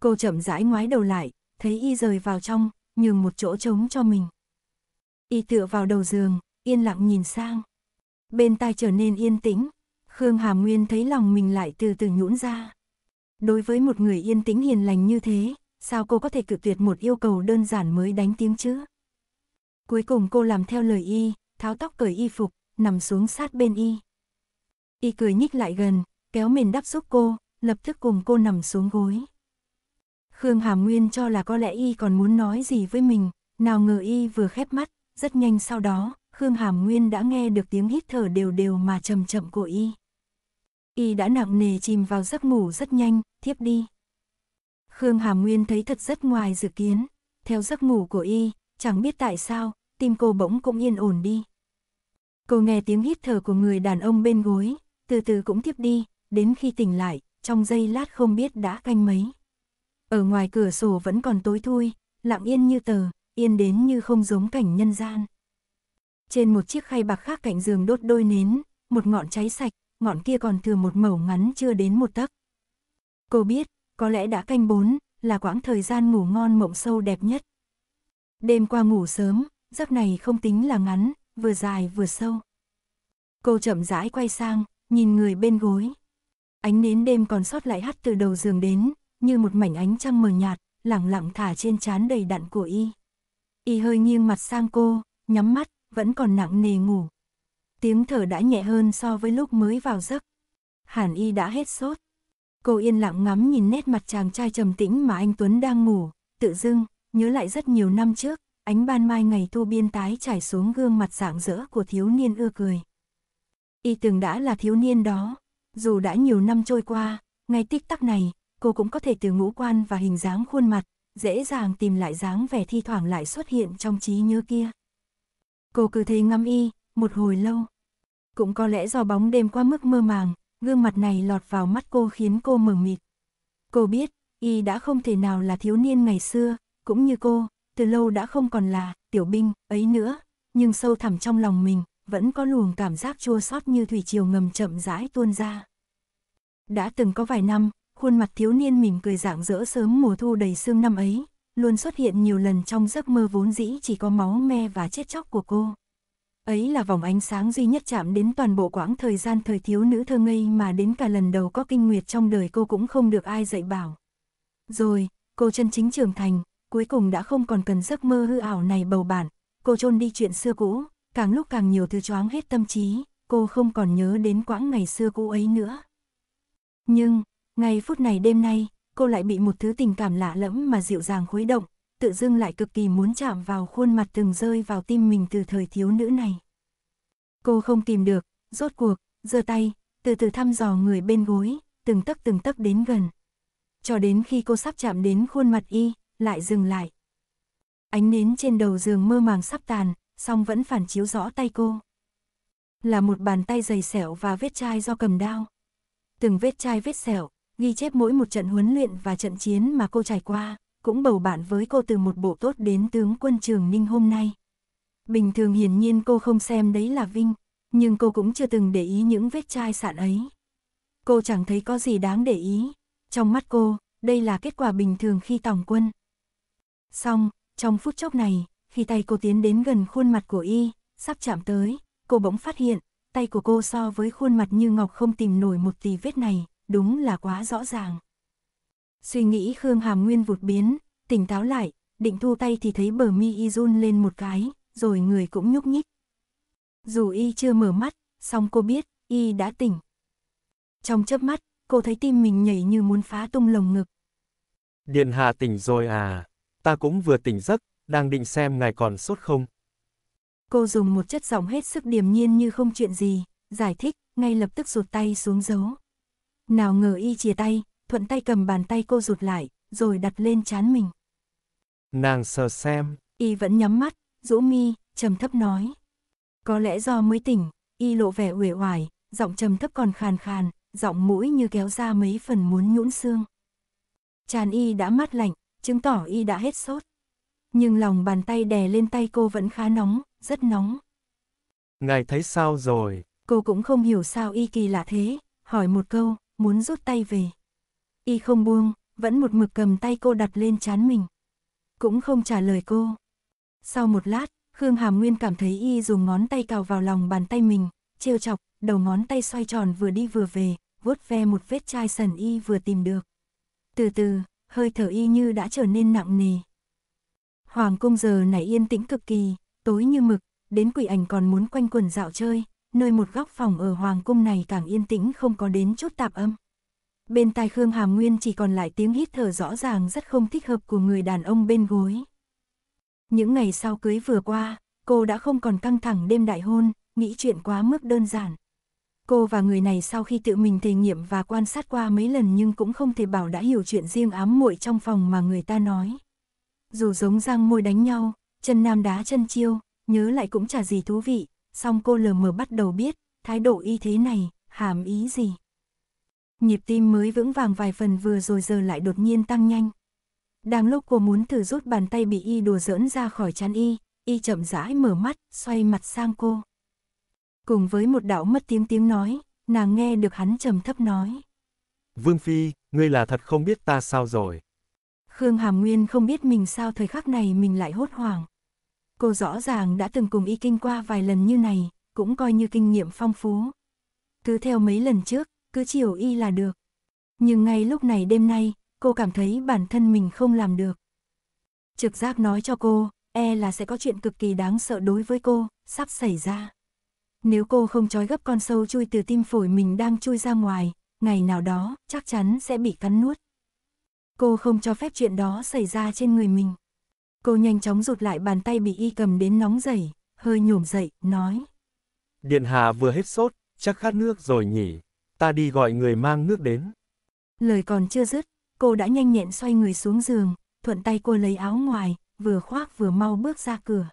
Cô chậm rãi ngoái đầu lại, thấy y rời vào trong, nhường một chỗ trống cho mình. Y tựa vào đầu giường, yên lặng nhìn sang. Bên tai trở nên yên tĩnh, Khương Hà Nguyên thấy lòng mình lại từ từ nhũn ra. Đối với một người yên tĩnh hiền lành như thế, sao cô có thể cự tuyệt một yêu cầu đơn giản mới đánh tiếng chứ? Cuối cùng cô làm theo lời y, tháo tóc cởi y phục, nằm xuống sát bên y. Y cười nhích lại gần, kéo mền đắp giúp cô, lập tức cùng cô nằm xuống gối. Khương Hàm Nguyên cho là có lẽ y còn muốn nói gì với mình, nào ngờ y vừa khép mắt, rất nhanh sau đó, Khương Hàm Nguyên đã nghe được tiếng hít thở đều đều mà chậm chậm của y. Y đã nặng nề chìm vào giấc ngủ rất nhanh, thiếp đi. Khương Hàm Nguyên thấy thật rất ngoài dự kiến, theo giấc ngủ của y, chẳng biết tại sao, tim cô bỗng cũng yên ổn đi. Cô nghe tiếng hít thở của người đàn ông bên gối, từ từ cũng tiếp đi, đến khi tỉnh lại, trong giây lát không biết đã canh mấy. Ở ngoài cửa sổ vẫn còn tối thui, lặng yên như tờ, yên đến như không giống cảnh nhân gian. Trên một chiếc khay bạc khác cạnh giường đốt đôi nến, một ngọn cháy sạch, ngọn kia còn thừa một mẩu ngắn chưa đến một tấc. Cô biết, có lẽ đã canh bốn, là quãng thời gian ngủ ngon mộng sâu đẹp nhất. Đêm qua ngủ sớm, giấc này không tính là ngắn, vừa dài vừa sâu. Cô chậm rãi quay sang, nhìn người bên gối. Ánh nến đêm còn sót lại hắt từ đầu giường đến, như một mảnh ánh trăng mờ nhạt, lẳng lặng thả trên trán đầy đặn của y. Y hơi nghiêng mặt sang cô, nhắm mắt, vẫn còn nặng nề ngủ. Tiếng thở đã nhẹ hơn so với lúc mới vào giấc. Hàn Y đã hết sốt. Cô yên lặng ngắm nhìn nét mặt chàng trai trầm tĩnh mà anh Tuấn đang ngủ, tự dưng, nhớ lại rất nhiều năm trước, ánh ban mai ngày thu biên tái trải xuống gương mặt rạng rỡ của thiếu niên ưa cười. Y từng đã là thiếu niên đó, dù đã nhiều năm trôi qua, ngay tích tắc này, cô cũng có thể từ ngũ quan và hình dáng khuôn mặt, dễ dàng tìm lại dáng vẻ thi thoảng lại xuất hiện trong trí nhớ kia. Cô cứ thế ngắm y, một hồi lâu. Cũng có lẽ do bóng đêm qua mức mơ màng, gương mặt này lọt vào mắt cô khiến cô mở mịt. Cô biết, y đã không thể nào là thiếu niên ngày xưa, cũng như cô, từ lâu đã không còn là tiểu binh ấy nữa, nhưng sâu thẳm trong lòng mình, vẫn có luồng cảm giác chua xót như thủy triều ngầm chậm rãi tuôn ra. Đã từng có vài năm, khuôn mặt thiếu niên mỉm cười rạng rỡ sớm mùa thu đầy sương năm ấy, luôn xuất hiện nhiều lần trong giấc mơ vốn dĩ chỉ có máu me và chết chóc của cô. Ấy là vòng ánh sáng duy nhất chạm đến toàn bộ quãng thời gian thời thiếu nữ thơ ngây mà đến cả lần đầu có kinh nguyệt trong đời cô cũng không được ai dạy bảo. Rồi, cô chân chính trưởng thành, cuối cùng đã không còn cần giấc mơ hư ảo này bầu bản, cô chôn đi chuyện xưa cũ, càng lúc càng nhiều thứ choáng hết tâm trí, cô không còn nhớ đến quãng ngày xưa cũ ấy nữa. Nhưng, ngày phút này đêm nay, cô lại bị một thứ tình cảm lạ lẫm mà dịu dàng khuấy động, tự dưng lại cực kỳ muốn chạm vào khuôn mặt từng rơi vào tim mình từ thời thiếu nữ này. Cô không tìm được, rốt cuộc, giơ tay, từ từ thăm dò người bên gối, từng tấc từng tấc đến gần. Cho đến khi cô sắp chạm đến khuôn mặt y, lại dừng lại. Ánh nến trên đầu giường mơ màng sắp tàn, song vẫn phản chiếu rõ tay cô. Là một bàn tay dày sẹo và vết chai do cầm đao. Từng vết chai vết sẹo, ghi chép mỗi một trận huấn luyện và trận chiến mà cô trải qua, cũng bầu bạn với cô từ một bộ tốt đến tướng quân Trường Ninh hôm nay. Bình thường hiển nhiên cô không xem đấy là Vinh, nhưng cô cũng chưa từng để ý những vết chai sạn ấy. Cô chẳng thấy có gì đáng để ý, trong mắt cô, đây là kết quả bình thường khi tòng quân. Xong, trong phút chốc này, khi tay cô tiến đến gần khuôn mặt của y, sắp chạm tới, cô bỗng phát hiện, tay của cô so với khuôn mặt như ngọc không tìm nổi một tì vết này, đúng là quá rõ ràng. Suy nghĩ Khương Hàm Nguyên vụt biến, tỉnh táo lại, định thu tay thì thấy bờ mi y run lên một cái, rồi người cũng nhúc nhích. Dù y chưa mở mắt, song cô biết, y đã tỉnh. Trong chớp mắt, cô thấy tim mình nhảy như muốn phá tung lồng ngực. Điện hạ tỉnh rồi à, ta cũng vừa tỉnh giấc, đang định xem ngài còn sốt không. Cô dùng một chất giọng hết sức điềm nhiên như không chuyện gì, giải thích, ngay lập tức rụt tay xuống dấu. Nào ngờ y chia tay, thuận tay cầm bàn tay cô rụt lại, rồi đặt lên chán mình. Nàng sờ xem. Y vẫn nhắm mắt, rũ mi, trầm thấp nói. Có lẽ do mới tỉnh, y lộ vẻ uể oải, giọng trầm thấp còn khàn khàn, giọng mũi như kéo ra mấy phần muốn nhũn xương. Chán y đã mát lạnh, chứng tỏ y đã hết sốt. Nhưng lòng bàn tay đè lên tay cô vẫn khá nóng, rất nóng. Ngài thấy sao rồi? Cô cũng không hiểu sao y kỳ lạ thế, hỏi một câu, muốn rút tay về. Y không buông, vẫn một mực cầm tay cô đặt lên chán mình. Cũng không trả lời cô. Sau một lát, Khương Hàm Nguyên cảm thấy Y dùng ngón tay cào vào lòng bàn tay mình, trêu chọc, đầu ngón tay xoay tròn vừa đi vừa về, vuốt ve một vết chai sần Y vừa tìm được. Từ từ, hơi thở Y như đã trở nên nặng nề. Hoàng cung giờ này yên tĩnh cực kỳ, tối như mực, đến quỷ ảnh còn muốn quanh quần dạo chơi, nơi một góc phòng ở hoàng cung này càng yên tĩnh không có đến chút tạp âm. Bên tai Khương Hàm Nguyên chỉ còn lại tiếng hít thở rõ ràng rất không thích hợp của người đàn ông bên gối. Những ngày sau cưới vừa qua, cô đã không còn căng thẳng đêm đại hôn, nghĩ chuyện quá mức đơn giản. Cô và người này sau khi tự mình thể nghiệm và quan sát qua mấy lần nhưng cũng không thể bảo đã hiểu chuyện riêng ám muội trong phòng mà người ta nói. Dù giống răng môi đánh nhau, chân nam đá chân chiêu, nhớ lại cũng chả gì thú vị, song cô lờ mờ bắt đầu biết, thái độ y thế này, hàm ý gì. Nhịp tim mới vững vàng vài phần vừa rồi giờ lại đột nhiên tăng nhanh. Đang lúc cô muốn thử rút bàn tay bị y đùa giỡn ra khỏi chăn y, y chậm rãi mở mắt, xoay mặt sang cô. Cùng với một đạo mất tiếng tiếng nói, nàng nghe được hắn trầm thấp nói. Vương Phi, ngươi là thật không biết ta sao rồi. Khương Hàm Nguyên không biết mình sao thời khắc này mình lại hốt hoảng. Cô rõ ràng đã từng cùng y kinh qua vài lần như này, cũng coi như kinh nghiệm phong phú. Cứ theo mấy lần trước, cứ chiều y là được. Nhưng ngay lúc này đêm nay, cô cảm thấy bản thân mình không làm được. Trực giác nói cho cô, e là sẽ có chuyện cực kỳ đáng sợ đối với cô, sắp xảy ra. Nếu cô không trói gấp con sâu chui từ tim phổi mình đang chui ra ngoài, ngày nào đó chắc chắn sẽ bị cắn nuốt. Cô không cho phép chuyện đó xảy ra trên người mình. Cô nhanh chóng rụt lại bàn tay bị y cầm đến nóng dậy, hơi nhổm dậy, nói. Điện hạ vừa hết sốt, chắc khát nước rồi nhỉ, ta đi gọi người mang nước đến. Lời còn chưa dứt, cô đã nhanh nhẹn xoay người xuống giường, thuận tay cô lấy áo ngoài, vừa khoác vừa mau bước ra cửa.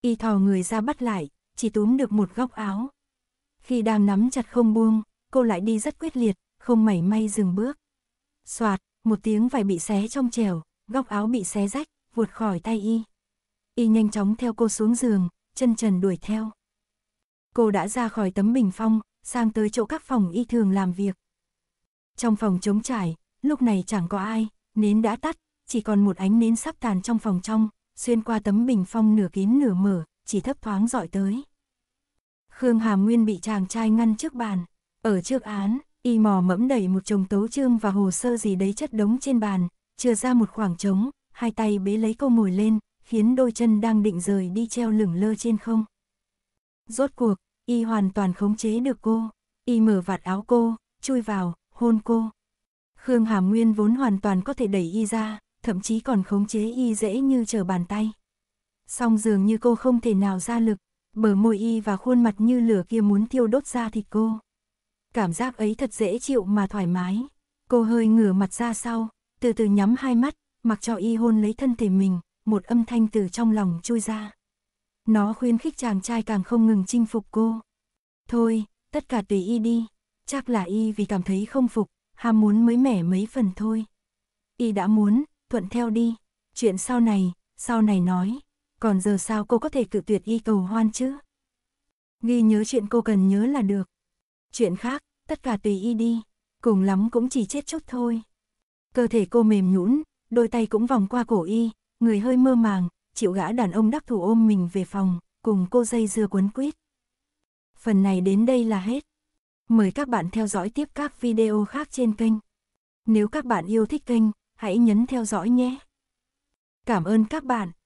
Y thò người ra bắt lại, chỉ túm được một góc áo. Khi đang nắm chặt không buông, cô lại đi rất quyết liệt, không mảy may dừng bước. Soạt, một tiếng vải bị xé trong trèo, góc áo bị xé rách, vụt khỏi tay y. Y nhanh chóng theo cô xuống giường, chân trần đuổi theo. Cô đã ra khỏi tấm bình phong, sang tới chỗ các phòng y thường làm việc. Trong phòng trống trải, lúc này chẳng có ai, nến đã tắt, chỉ còn một ánh nến sắp tàn trong phòng trong, xuyên qua tấm bình phong nửa kín nửa mở, chỉ thấp thoáng dọi tới. Khương Hàm Nguyên bị chàng trai ngăn trước bàn, ở trước án, y mò mẫm đẩy một chồng tấu trương và hồ sơ gì đấy chất đống trên bàn, chừa ra một khoảng trống, hai tay bế lấy câu mồi lên, khiến đôi chân đang định rời đi treo lửng lơ trên không. Rốt cuộc, y hoàn toàn khống chế được cô, y mở vạt áo cô, chui vào, hôn cô. Khương Hà Nguyên vốn hoàn toàn có thể đẩy y ra, thậm chí còn khống chế y dễ như trở bàn tay. Song dường như cô không thể nào ra lực, bờ môi y và khuôn mặt như lửa kia muốn thiêu đốt ra thịt cô. Cảm giác ấy thật dễ chịu mà thoải mái. Cô hơi ngửa mặt ra sau, từ từ nhắm hai mắt, mặc cho y hôn lấy thân thể mình, một âm thanh từ trong lòng chui ra. Nó khuyến khích chàng trai càng không ngừng chinh phục cô. Thôi, tất cả tùy y đi, chắc là y vì cảm thấy không phục, ham muốn mới mẻ mấy phần thôi. Y đã muốn, thuận theo đi, chuyện sau này, sau này nói, còn giờ sao cô có thể tự tuyệt y cầu hoan chứ? Ghi nhớ chuyện cô cần nhớ là được. Chuyện khác, tất cả tùy y đi, cùng lắm cũng chỉ chết chút thôi. Cơ thể cô mềm nhũn, đôi tay cũng vòng qua cổ y, người hơi mơ màng, chịu gã đàn ông đắc thủ ôm mình về phòng, cùng cô dây dưa quấn quýt. Phần này đến đây là hết. Mời các bạn theo dõi tiếp các video khác trên kênh. Nếu các bạn yêu thích kênh, hãy nhấn theo dõi nhé. Cảm ơn các bạn.